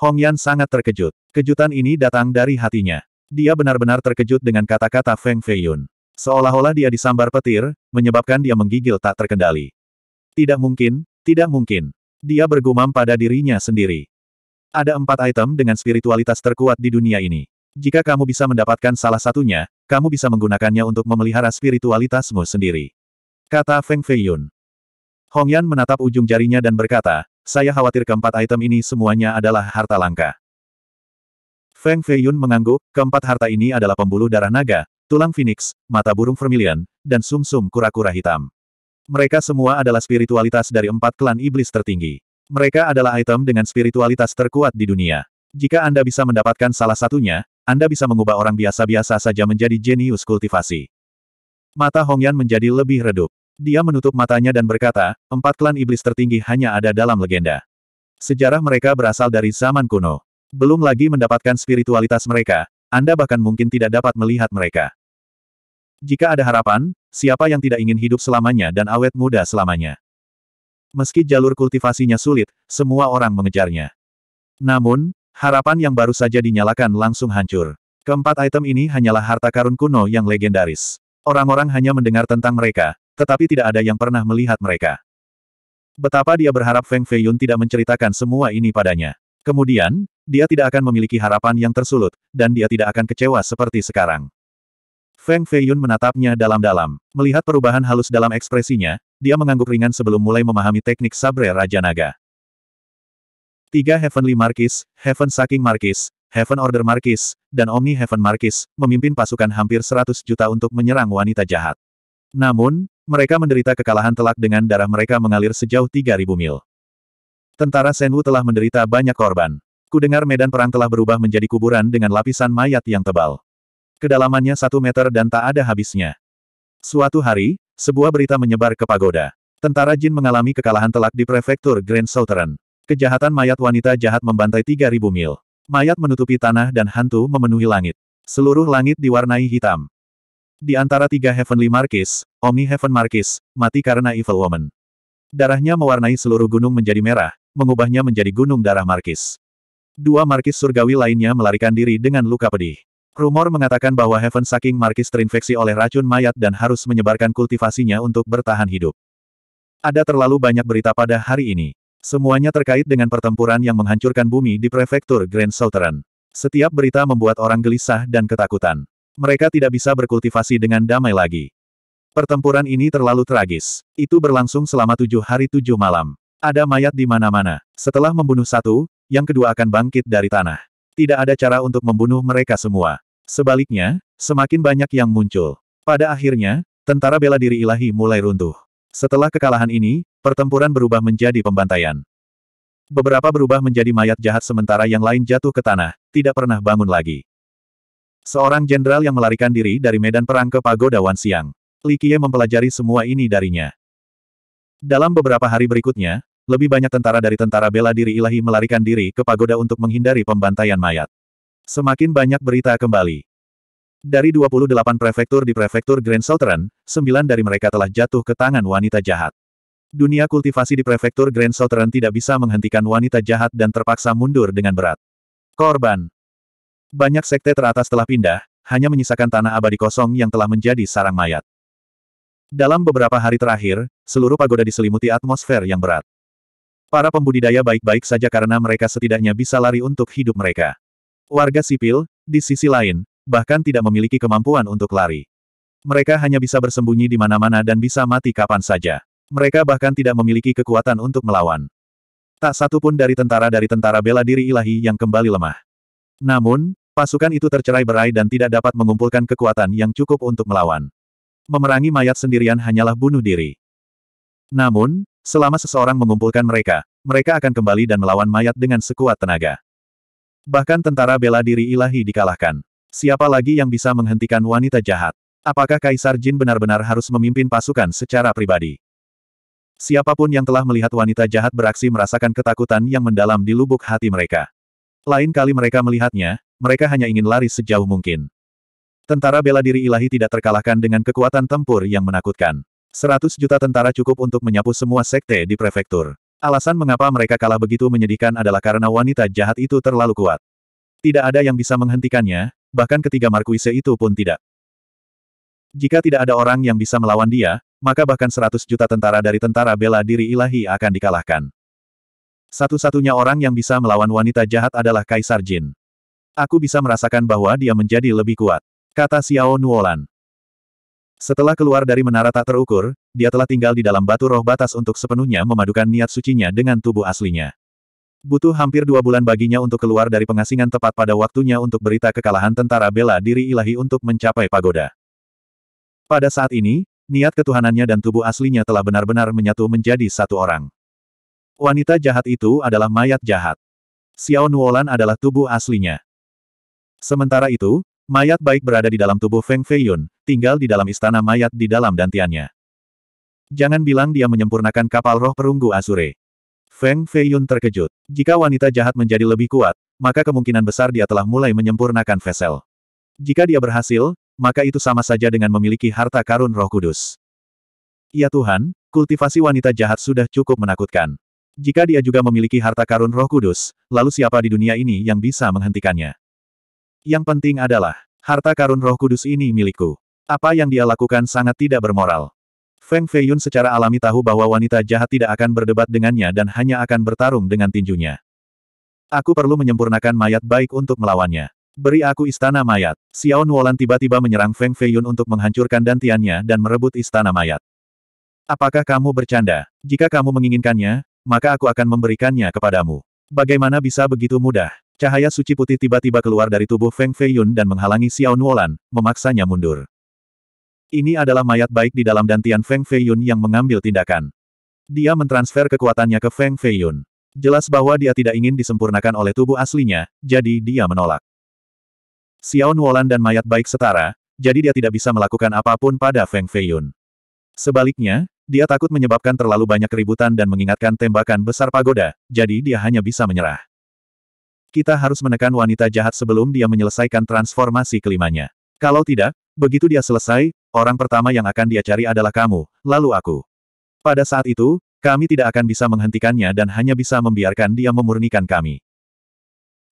Hong Yan sangat terkejut. Kejutan ini datang dari hatinya. Dia benar-benar terkejut dengan kata-kata Feng Feiyun. Seolah-olah dia disambar petir, menyebabkan dia menggigil tak terkendali. Tidak mungkin, tidak mungkin. Dia bergumam pada dirinya sendiri. Ada empat item dengan spiritualitas terkuat di dunia ini. Jika kamu bisa mendapatkan salah satunya, kamu bisa menggunakannya untuk memelihara spiritualitasmu sendiri. Kata Feng Feiyun. Hongyan menatap ujung jarinya dan berkata, saya khawatir keempat item ini semuanya adalah harta langka. Feng Feiyun mengangguk, keempat harta ini adalah pembuluh darah naga, tulang phoenix, mata burung vermilion, dan sum sum kura-kura hitam. Mereka semua adalah spiritualitas dari empat klan iblis tertinggi. Mereka adalah item dengan spiritualitas terkuat di dunia. Jika Anda bisa mendapatkan salah satunya, Anda bisa mengubah orang biasa-biasa saja menjadi jenius kultivasi. Mata Hongyan menjadi lebih redup. Dia menutup matanya dan berkata, empat klan iblis tertinggi hanya ada dalam legenda. Sejarah mereka berasal dari zaman kuno. Belum lagi mendapatkan spiritualitas mereka, Anda bahkan mungkin tidak dapat melihat mereka. Jika ada harapan, siapa yang tidak ingin hidup selamanya dan awet muda selamanya? Meski jalur kultivasinya sulit, semua orang mengejarnya. Namun, harapan yang baru saja dinyalakan langsung hancur. Keempat item ini hanyalah harta karun kuno yang legendaris. Orang-orang hanya mendengar tentang mereka, tetapi tidak ada yang pernah melihat mereka. Betapa dia berharap Feng Feiyun tidak menceritakan semua ini padanya. Kemudian, dia tidak akan memiliki harapan yang tersulut, dan dia tidak akan kecewa seperti sekarang. Feng Feiyun menatapnya dalam-dalam. Melihat perubahan halus dalam ekspresinya, dia mengangguk ringan sebelum mulai memahami teknik sabre Raja Naga. Tiga Heavenly Marquis, Heaven Saking Marquis, Heaven Order Marquis, dan Omni Heaven Marquis, memimpin pasukan hampir 100 juta untuk menyerang wanita jahat. Namun, mereka menderita kekalahan telak dengan darah mereka mengalir sejauh 3.000 mil. Tentara Senwu telah menderita banyak korban. Kudengar medan perang telah berubah menjadi kuburan dengan lapisan mayat yang tebal. Kedalamannya satu meter dan tak ada habisnya. Suatu hari, sebuah berita menyebar ke pagoda. Tentara Jin mengalami kekalahan telak di prefektur Grand Southern. Kejahatan mayat wanita jahat membantai 3.000 mil. Mayat menutupi tanah dan hantu memenuhi langit. Seluruh langit diwarnai hitam. Di antara tiga Heavenly Marquis, Omni Heaven Marquis, mati karena Evil Woman. Darahnya mewarnai seluruh gunung menjadi merah, mengubahnya menjadi gunung darah Marquis. Dua markis surgawi lainnya melarikan diri dengan luka pedih. Rumor mengatakan bahwa Heaven Saking Markis terinfeksi oleh racun mayat dan harus menyebarkan kultivasinya untuk bertahan hidup. Ada terlalu banyak berita pada hari ini. Semuanya terkait dengan pertempuran yang menghancurkan bumi di prefektur Grand Southern. Setiap berita membuat orang gelisah dan ketakutan. Mereka tidak bisa berkultivasi dengan damai lagi. Pertempuran ini terlalu tragis. Itu berlangsung selama tujuh hari tujuh malam. Ada mayat di mana-mana. Setelah membunuh satu, yang kedua akan bangkit dari tanah. Tidak ada cara untuk membunuh mereka semua. Sebaliknya, semakin banyak yang muncul. Pada akhirnya, tentara bela diri ilahi mulai runtuh. Setelah kekalahan ini, pertempuran berubah menjadi pembantaian. Beberapa berubah menjadi mayat jahat sementara yang lain jatuh ke tanah, tidak pernah bangun lagi. Seorang jenderal yang melarikan diri dari medan perang ke Pagoda Wan Siang. Li Qiye mempelajari semua ini darinya. Dalam beberapa hari berikutnya, lebih banyak tentara dari tentara bela diri ilahi melarikan diri ke pagoda untuk menghindari pembantaian mayat. Semakin banyak berita kembali. Dari 28 prefektur di prefektur Grand Southern, 9 dari mereka telah jatuh ke tangan wanita jahat. Dunia kultivasi di prefektur Grand Southern tidak bisa menghentikan wanita jahat dan terpaksa mundur dengan berat. Korban. Banyak sekte teratas telah pindah, hanya menyisakan tanah abadi kosong yang telah menjadi sarang mayat. Dalam beberapa hari terakhir, seluruh pagoda diselimuti atmosfer yang berat. Para pembudidaya baik-baik saja karena mereka setidaknya bisa lari untuk hidup mereka. Warga sipil, di sisi lain, bahkan tidak memiliki kemampuan untuk lari. Mereka hanya bisa bersembunyi di mana-mana dan bisa mati kapan saja. Mereka bahkan tidak memiliki kekuatan untuk melawan. Tak satu pun dari tentara dari tentara bela diri ilahi yang kembali lemah. Namun, pasukan itu tercerai berai dan tidak dapat mengumpulkan kekuatan yang cukup untuk melawan. Memerangi mayat sendirian hanyalah bunuh diri. Namun, Selama seseorang mengumpulkan mereka, mereka akan kembali dan melawan mayat dengan sekuat tenaga. Bahkan tentara bela diri ilahi dikalahkan. Siapa lagi yang bisa menghentikan wanita jahat? Apakah Kaisar Jin benar-benar harus memimpin pasukan secara pribadi? Siapapun yang telah melihat wanita jahat beraksi merasakan ketakutan yang mendalam di lubuk hati mereka. Lain kali mereka melihatnya, mereka hanya ingin lari sejauh mungkin. Tentara bela diri ilahi tidak terkalahkan dengan kekuatan tempur yang menakutkan. 100 juta tentara cukup untuk menyapu semua sekte di prefektur. Alasan mengapa mereka kalah begitu menyedihkan adalah karena wanita jahat itu terlalu kuat. Tidak ada yang bisa menghentikannya, bahkan ketiga Markuise itu pun tidak. Jika tidak ada orang yang bisa melawan dia, maka bahkan 100 juta tentara dari tentara bela diri ilahi akan dikalahkan. Satu-satunya orang yang bisa melawan wanita jahat adalah Kaisar Jin. Aku bisa merasakan bahwa dia menjadi lebih kuat, kata Xiao Nuolan. Setelah keluar dari menara tak terukur, dia telah tinggal di dalam batu roh batas untuk sepenuhnya memadukan niat sucinya dengan tubuh aslinya. Butuh hampir dua bulan baginya untuk keluar dari pengasingan tepat pada waktunya untuk berita kekalahan tentara bela diri ilahi untuk mencapai pagoda. Pada saat ini, niat ketuhanannya dan tubuh aslinya telah benar-benar menyatu menjadi satu orang. Wanita jahat itu adalah mayat jahat. Xiao Nuolan adalah tubuh aslinya. Sementara itu, Mayat baik berada di dalam tubuh Feng Feiyun, tinggal di dalam istana mayat di dalam dantiannya. Jangan bilang dia menyempurnakan kapal roh perunggu Azure. Feng Feiyun terkejut. Jika wanita jahat menjadi lebih kuat, maka kemungkinan besar dia telah mulai menyempurnakan Vesel. Jika dia berhasil, maka itu sama saja dengan memiliki harta karun roh kudus. Ya Tuhan, kultivasi wanita jahat sudah cukup menakutkan. Jika dia juga memiliki harta karun roh kudus, lalu siapa di dunia ini yang bisa menghentikannya? Yang penting adalah, harta karun roh kudus ini milikku. Apa yang dia lakukan sangat tidak bermoral. Feng Feiyun secara alami tahu bahwa wanita jahat tidak akan berdebat dengannya dan hanya akan bertarung dengan tinjunya. Aku perlu menyempurnakan mayat baik untuk melawannya. Beri aku istana mayat. Xiao Nuolan tiba-tiba menyerang Feng Feiyun untuk menghancurkan dantiannya dan merebut istana mayat. Apakah kamu bercanda? Jika kamu menginginkannya, maka aku akan memberikannya kepadamu. Bagaimana bisa begitu mudah? Cahaya suci putih tiba-tiba keluar dari tubuh Feng Feiyun dan menghalangi Xiao Nuolan, memaksanya mundur. Ini adalah mayat baik di dalam dantian Feng Feiyun yang mengambil tindakan. Dia mentransfer kekuatannya ke Feng Feiyun. Jelas bahwa dia tidak ingin disempurnakan oleh tubuh aslinya, jadi dia menolak. Xiao Nuolan dan mayat baik setara, jadi dia tidak bisa melakukan apapun pada Feng Feiyun. Sebaliknya, dia takut menyebabkan terlalu banyak keributan dan mengingatkan tembakan besar pagoda, jadi dia hanya bisa menyerah kita harus menekan wanita jahat sebelum dia menyelesaikan transformasi kelimanya. Kalau tidak, begitu dia selesai, orang pertama yang akan dia cari adalah kamu, lalu aku. Pada saat itu, kami tidak akan bisa menghentikannya dan hanya bisa membiarkan dia memurnikan kami.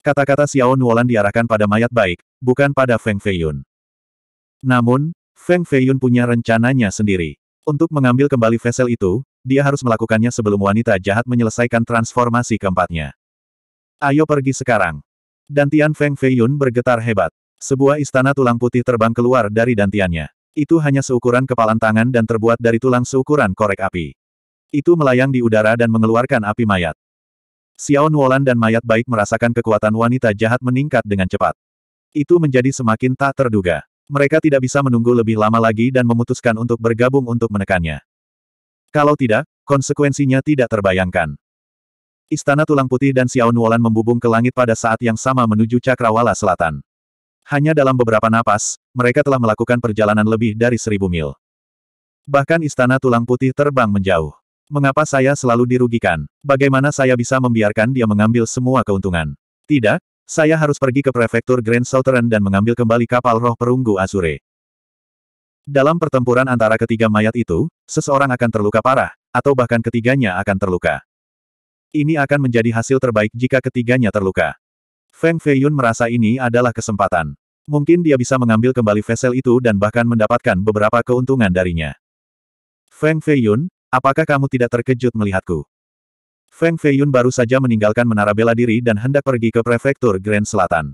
Kata-kata Xiao Nuolan diarahkan pada mayat baik, bukan pada Feng Feiyun. Namun, Feng Feiyun punya rencananya sendiri. Untuk mengambil kembali vessel itu, dia harus melakukannya sebelum wanita jahat menyelesaikan transformasi keempatnya. Ayo pergi sekarang. Dantian Feng Feiyun bergetar hebat. Sebuah istana tulang putih terbang keluar dari dantiannya. Itu hanya seukuran kepalan tangan dan terbuat dari tulang seukuran korek api. Itu melayang di udara dan mengeluarkan api mayat. Xiao Nuolan dan mayat baik merasakan kekuatan wanita jahat meningkat dengan cepat. Itu menjadi semakin tak terduga. Mereka tidak bisa menunggu lebih lama lagi dan memutuskan untuk bergabung untuk menekannya. Kalau tidak, konsekuensinya tidak terbayangkan. Istana Tulang Putih dan Xiao Nuolan membubung ke langit pada saat yang sama menuju Cakrawala Selatan. Hanya dalam beberapa napas, mereka telah melakukan perjalanan lebih dari seribu mil. Bahkan Istana Tulang Putih terbang menjauh. Mengapa saya selalu dirugikan? Bagaimana saya bisa membiarkan dia mengambil semua keuntungan? Tidak, saya harus pergi ke prefektur Grand Southern dan mengambil kembali kapal roh perunggu Azure. Dalam pertempuran antara ketiga mayat itu, seseorang akan terluka parah, atau bahkan ketiganya akan terluka. Ini akan menjadi hasil terbaik jika ketiganya terluka. Feng Feiyun merasa ini adalah kesempatan. Mungkin dia bisa mengambil kembali vesel itu dan bahkan mendapatkan beberapa keuntungan darinya. Feng Feiyun, apakah kamu tidak terkejut melihatku? Feng Feiyun baru saja meninggalkan menara bela diri dan hendak pergi ke prefektur Grand Selatan.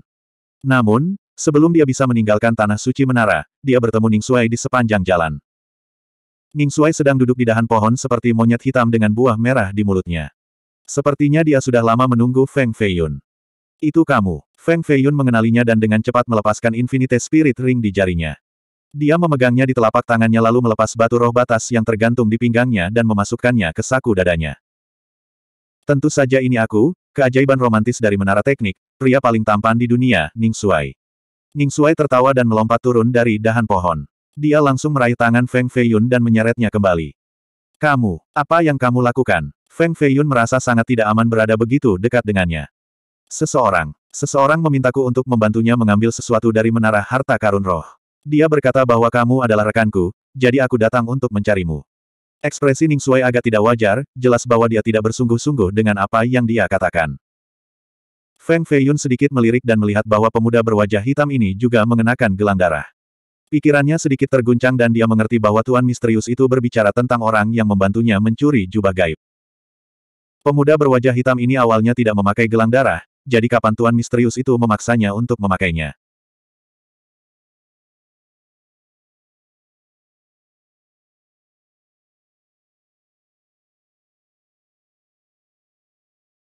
Namun, sebelum dia bisa meninggalkan tanah suci menara, dia bertemu Ning Suai di sepanjang jalan. Ning Suai sedang duduk di dahan pohon seperti monyet hitam dengan buah merah di mulutnya. Sepertinya dia sudah lama menunggu Feng Feiyun. Itu kamu. Feng Feiyun mengenalinya dan dengan cepat melepaskan Infinite Spirit Ring di jarinya. Dia memegangnya di telapak tangannya lalu melepas batu roh batas yang tergantung di pinggangnya dan memasukkannya ke saku dadanya. Tentu saja ini aku, keajaiban romantis dari menara teknik, pria paling tampan di dunia, Ning Suai. Ning Suai tertawa dan melompat turun dari dahan pohon. Dia langsung meraih tangan Feng Feiyun dan menyeretnya kembali. Kamu, apa yang kamu lakukan? Feng Feiyun merasa sangat tidak aman berada begitu dekat dengannya. Seseorang, seseorang memintaku untuk membantunya mengambil sesuatu dari menara harta karun roh. Dia berkata bahwa kamu adalah rekanku, jadi aku datang untuk mencarimu. Ekspresi Ning Sui agak tidak wajar, jelas bahwa dia tidak bersungguh-sungguh dengan apa yang dia katakan. Feng Feiyun sedikit melirik dan melihat bahwa pemuda berwajah hitam ini juga mengenakan gelang darah. Pikirannya sedikit terguncang dan dia mengerti bahwa Tuan Misterius itu berbicara tentang orang yang membantunya mencuri jubah gaib. Pemuda berwajah hitam ini awalnya tidak memakai gelang darah, jadi kapan Tuan Misterius itu memaksanya untuk memakainya?